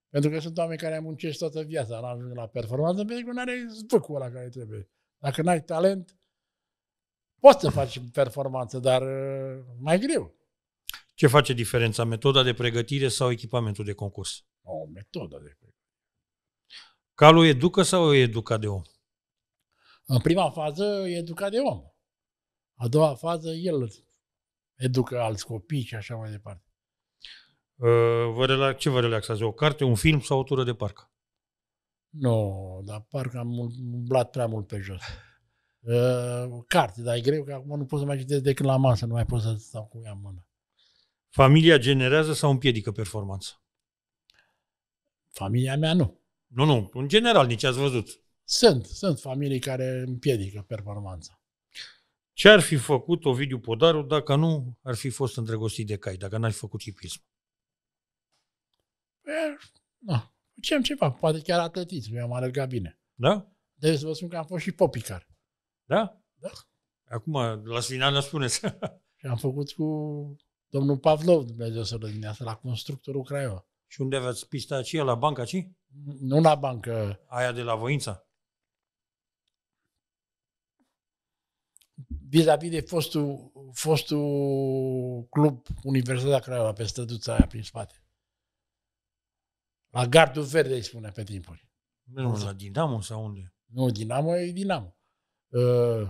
Pentru că sunt oameni care muncesc toată viața, nu ajung la performanță, pentru că nu are zvâcul ăla care trebuie. Dacă n-ai talent, poți să faci performanță, dar uh, mai greu. Ce face diferența? Metoda de pregătire sau echipamentul de concurs? O metodă de pregătire. Calul educă sau e educat de om? În prima fază e educat de om. A doua fază, el educă alți copii și așa mai departe. Ă, vă relax, ce vă relaxează? O carte, un film sau o tură de parc? Nu, no, dar parcă am umblat prea mult pe jos. Uh, carte, dar e greu că acum nu pot să mai citesc decât la masă, nu mai pot să stau cu ea în mână. Familia generează sau împiedică performanța? Familia mea nu. Nu, nu, în general, nici ați văzut. Sunt, sunt familii care împiedică performanța. Ce ar fi făcut Ovidiu Podaru dacă nu ar fi fost îndrăgostit de cai, dacă n-ar fi făcut hipism? Da, păi, ce ceva, poate chiar atletism, mi am alergat bine. Da? Deci să vă spun că am fost și popicar. Da? Da. Acum, la final ne spuneți. *laughs* și am făcut cu domnul Pavlov, Dumnezeu să-l rădinească, la constructorul Craiova. Și unde aveți pista aceea? La banca aici? Nu la bancă. Aia de la Voința? vis-a-vis de fostul, fostul club Universitatea Craiova, pe străduța aia prin spate. La gardul verde, îi spunea pe timpuri. Nu, la Dinamo sau unde? Nu, Dinamo e Dinamo. Uh,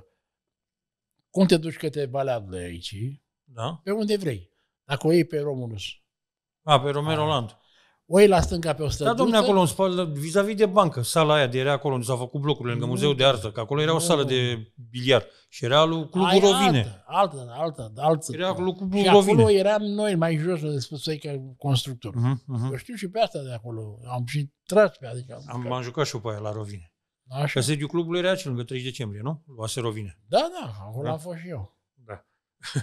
cum te duci către Baleadle aici? Da? Pe unde vrei. Dacă o iei pe Romulus. A, pe Romero Land. Oi la stânga pe o stradă. Da, domne, acolo în spate, vis-a-vis de bancă, sala aia de era acolo unde s-au făcut blocurile, lângă Muzeul de Artă, că acolo era o sală de biliar și era lui Clubul Rovine. Altă, altă, altă, Era Clubul Rovine. acolo eram noi mai jos, de spus ei, ca constructor. Mhm, mhm. Eu știu și pe asta de acolo, am și tras pe adică am, am, jucat și eu pe aia la Rovine. Așa. Că sediul clubului era acel, lângă 30 decembrie, nu? Luase Rovine. Da, da, acolo da. am fost și eu. Da.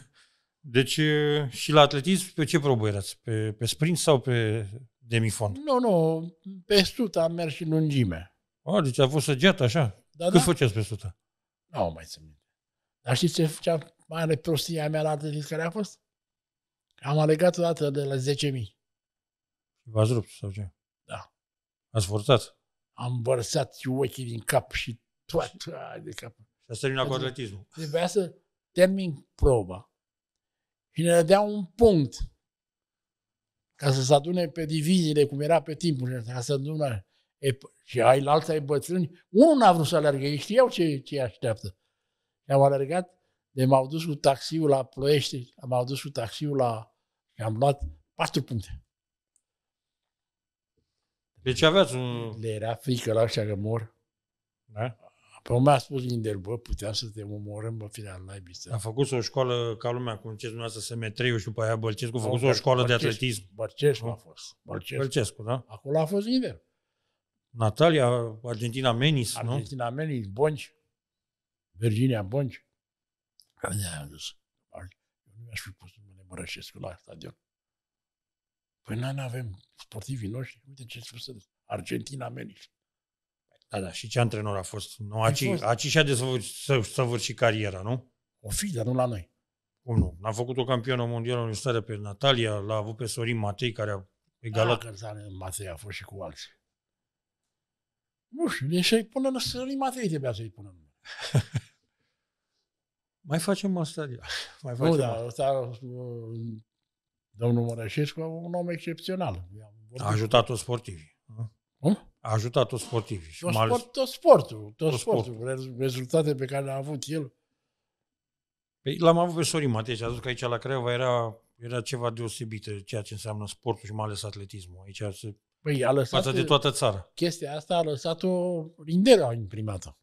*laughs* Deci și la atletism, pe ce probă erați? Pe, pe sprint sau pe de micfon. Nu, nu, pe sută am mers și lungime. A, deci a fost săgeată așa? Da, Cât da? făceați pe sută? Nu am mai țin minte. Dar știți ce făcea mai mare prostia mea la atât care a fost? Am alegat o dată de la 10.000. V-ați rupt sau ce? Da. Ați forțat? Am vărsat ochii din cap și toată de cap. Și ați terminat cu atletismul. Trebuia să termin proba. Și ne dădea un punct ca să se adune pe diviziile, cum era pe timpul ca să adună. E, și ai la alții bătrâni, unul n-a vrut să alergă, ei știau ce, ce așteaptă. Și am alergat, de m-au dus cu taxiul la Ploiești, m-au dus cu taxiul la... și am luat patru puncte. Deci aveați un... Le era frică la așa că mor. Da? Păi mi-a spus Lindel, bă, puteam să te omorăm, bă, firea naibii. A făcut o școală ca lumea, cum ziceți dumneavoastră, Semetriu și după aia Bălcescu, a făcut o școală Bărcescu, de atletism. Bărcescu a fost. Bărcescu. Bărcescu, da? Acolo a fost Lindel. Natalia, Argentina Menis, Argentina, nu? Argentina Menis, Bonci, Virginia Bonci. Ne-am dus. Nu mi-aș fi pus numele Bărășescu la stadion. Păi noi nu avem sportivii noștri, uite ce spus Argentina Menis. Da, da. Și ce antrenor a fost? Nu, Aci, fost... Aci și-a desăvârșit cariera, nu? O fi, dar nu la noi. Cum nu? N-a făcut o campionă mondială în stare pe Natalia, l-a avut pe Sorin Matei, care a egalat... Da, că Matei a fost și cu alții. Nu știu, de să-i pună în Sorin Matei trebuia să-i pună *laughs* Mai facem asta. Mai facem nu, da, asta, domnul Mărășescu un om excepțional. A ajutat o sportivii. Cum? A ajutat toți sportivii. Tot, sport, ales... tot sportul, tot, tot sportul. sportul. Rezultate pe care le-a avut el. Păi l-am avut pe Sorin Matei și a zis că aici la Craiova era, era ceva deosebit ceea ce înseamnă sportul și mai ales atletismul. Aici se... Păi a lăsat față de toată țara. Chestia asta a lăsat-o Lindera imprimată.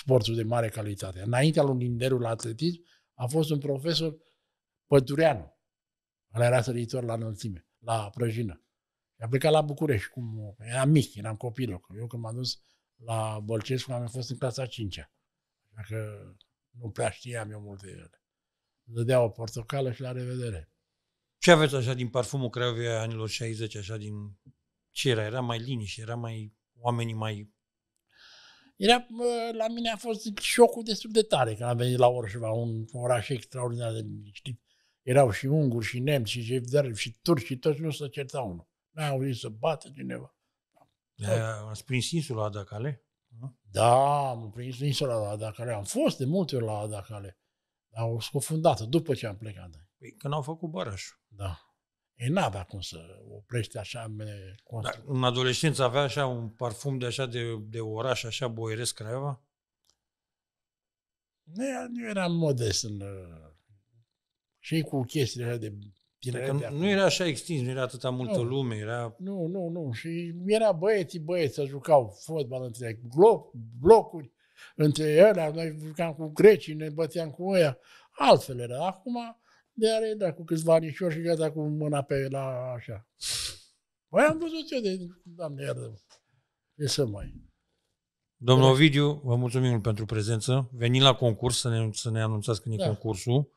Sportul de mare calitate. Înaintea lui Linderu la atletism a fost un profesor Pădureanu. Ăla era săritor la înălțime, la prăjină. Și am plecat la București, cum eram mic, eram copil. Eu când m-am dus la Bolcescu am fost în clasa 5 Așa că nu prea știam eu multe de ele. Dădea o portocală și la revedere. Ce aveți așa din parfumul Craiovei anilor 60, așa din... Ce era? Era mai liniște, era mai... oamenii mai... Era, la mine a fost șocul destul de tare când am venit la Orșova, un oraș extraordinar de liniștit. Erau și unguri, și nemți, și jevdari, și turci, și toți nu se certau unul n-ai auzit să bată cineva. Ați da, prins insula Adacale? Da, am prins insula Adacale. Am fost de multe ori la Adacale. Au scufundat după ce am plecat. Păi când au făcut Bărășul. Da. E n-avea cum să oprește așa Dar în adolescență avea așa un parfum de așa de, de oraș, așa boieresc Craiova? Ne, eram modest în, uh, și cu chestiile de Bine că de nu era așa extins, nu era atâta multă nu, lume, era... Nu, nu, nu. Și era băieții, băieți, să jucau fotbal între bloc, blocuri, între ele, noi jucam cu grecii, ne băteam cu ăia. Altfel era. Acum, de are, da, cu câțiva anișori și gata cu mâna pe la așa. Păi am văzut eu de, doamne, iartă ce să mai... Domnul Ovidiu, vă mulțumim pentru prezență. Venim la concurs să ne, să ne anunțați când da. e concursul.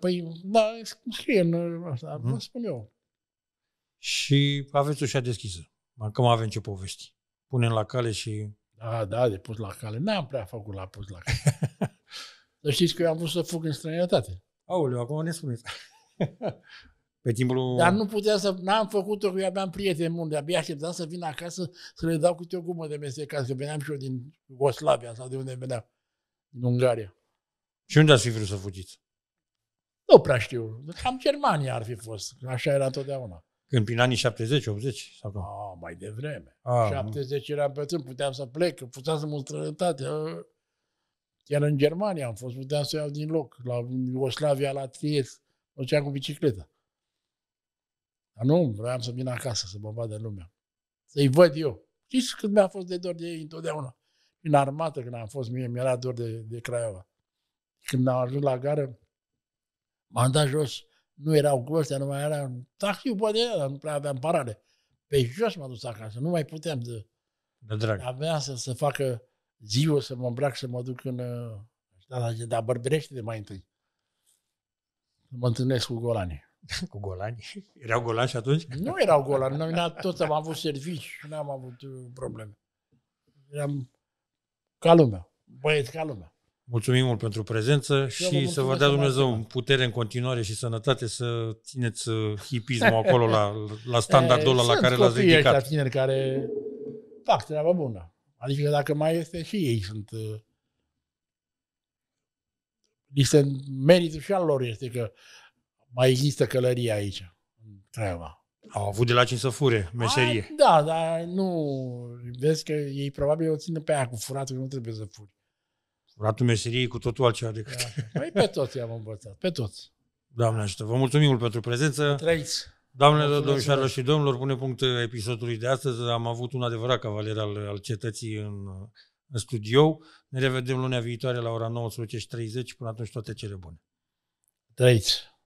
Păi, da, scrie în asta, mm-hmm. spun eu. Și aveți ușa deschisă. Acum avem ce povesti. Punem la cale și... Da, da, de pus la cale. N-am prea făcut la pus la cale. Dar *laughs* știți că eu am vrut să fug în străinătate. Aoleu, acum ne spuneți. *laughs* Pe timpul... Dar nu putea să... N-am făcut-o, că eu aveam prieteni mulți. Abia așteptam să vin acasă să le dau câte o gumă de mestecat, că veneam și eu din Goslavia sau de unde veneam, din Ungaria. Și unde ați fi vrut să fugiți? Nu prea știu. Cam Germania ar fi fost. Așa era totdeauna. Când prin anii 70, 80? Sau cum? A, mai devreme. A, 70 eram pe tâmp, puteam să plec, puteam să mă străinătate. Chiar în Germania am fost, puteam să iau din loc, la Iugoslavia, la Triest, mă duceam cu bicicleta. Dar nu, vreau să vin acasă, să mă vadă lumea. Să-i văd eu. Știți cât mi-a fost de dor de ei întotdeauna? În armată, când am fost mie, mi-era dor de, de Craiova. Când am ajuns la gară, M-am dat jos, nu erau gloste, nu mai era un taxi, poate era, nu prea aveam parale. Pe jos m-am dus acasă, nu mai puteam de... De drag. Avea să se facă ziua să mă îmbrac, să mă duc în... Da, da, bărbirește de mai întâi. Mă întâlnesc cu golani. *laughs* Cu golani? Erau golani și atunci? Nu erau golani. Noi toți am avut servici, n-am avut uh, probleme. Eram ca lumea, băieți ca lumea. Mulțumim mult pentru prezență și vă să vă dea Dumnezeu în putere în continuare și sănătate să țineți uh, hipismul acolo la, la standardul ăla la care l-ați ridicat. Sunt tineri care fac treaba bună. Adică dacă mai este și ei sunt... Este uh, meritul și al lor este că mai există călărie aici, treaba. Au avut de la cine să fure meserie. A, da, dar nu... Vezi că ei probabil o țină pe aia cu furatul, nu trebuie să furi ratul meseriei cu totul altceva decât... Da. Păi pe toți i-am învățat, pe toți. Doamne ajută, vă mulțumim mult pentru prezență. Trăiți! Doamnelor, domnișoarelor și domnilor, pune punct episodului de astăzi. Am avut un adevărat cavaler al, al cetății în, în studio. Ne revedem lunea viitoare la ora 19.30. Până atunci toate cele bune. Trăiți!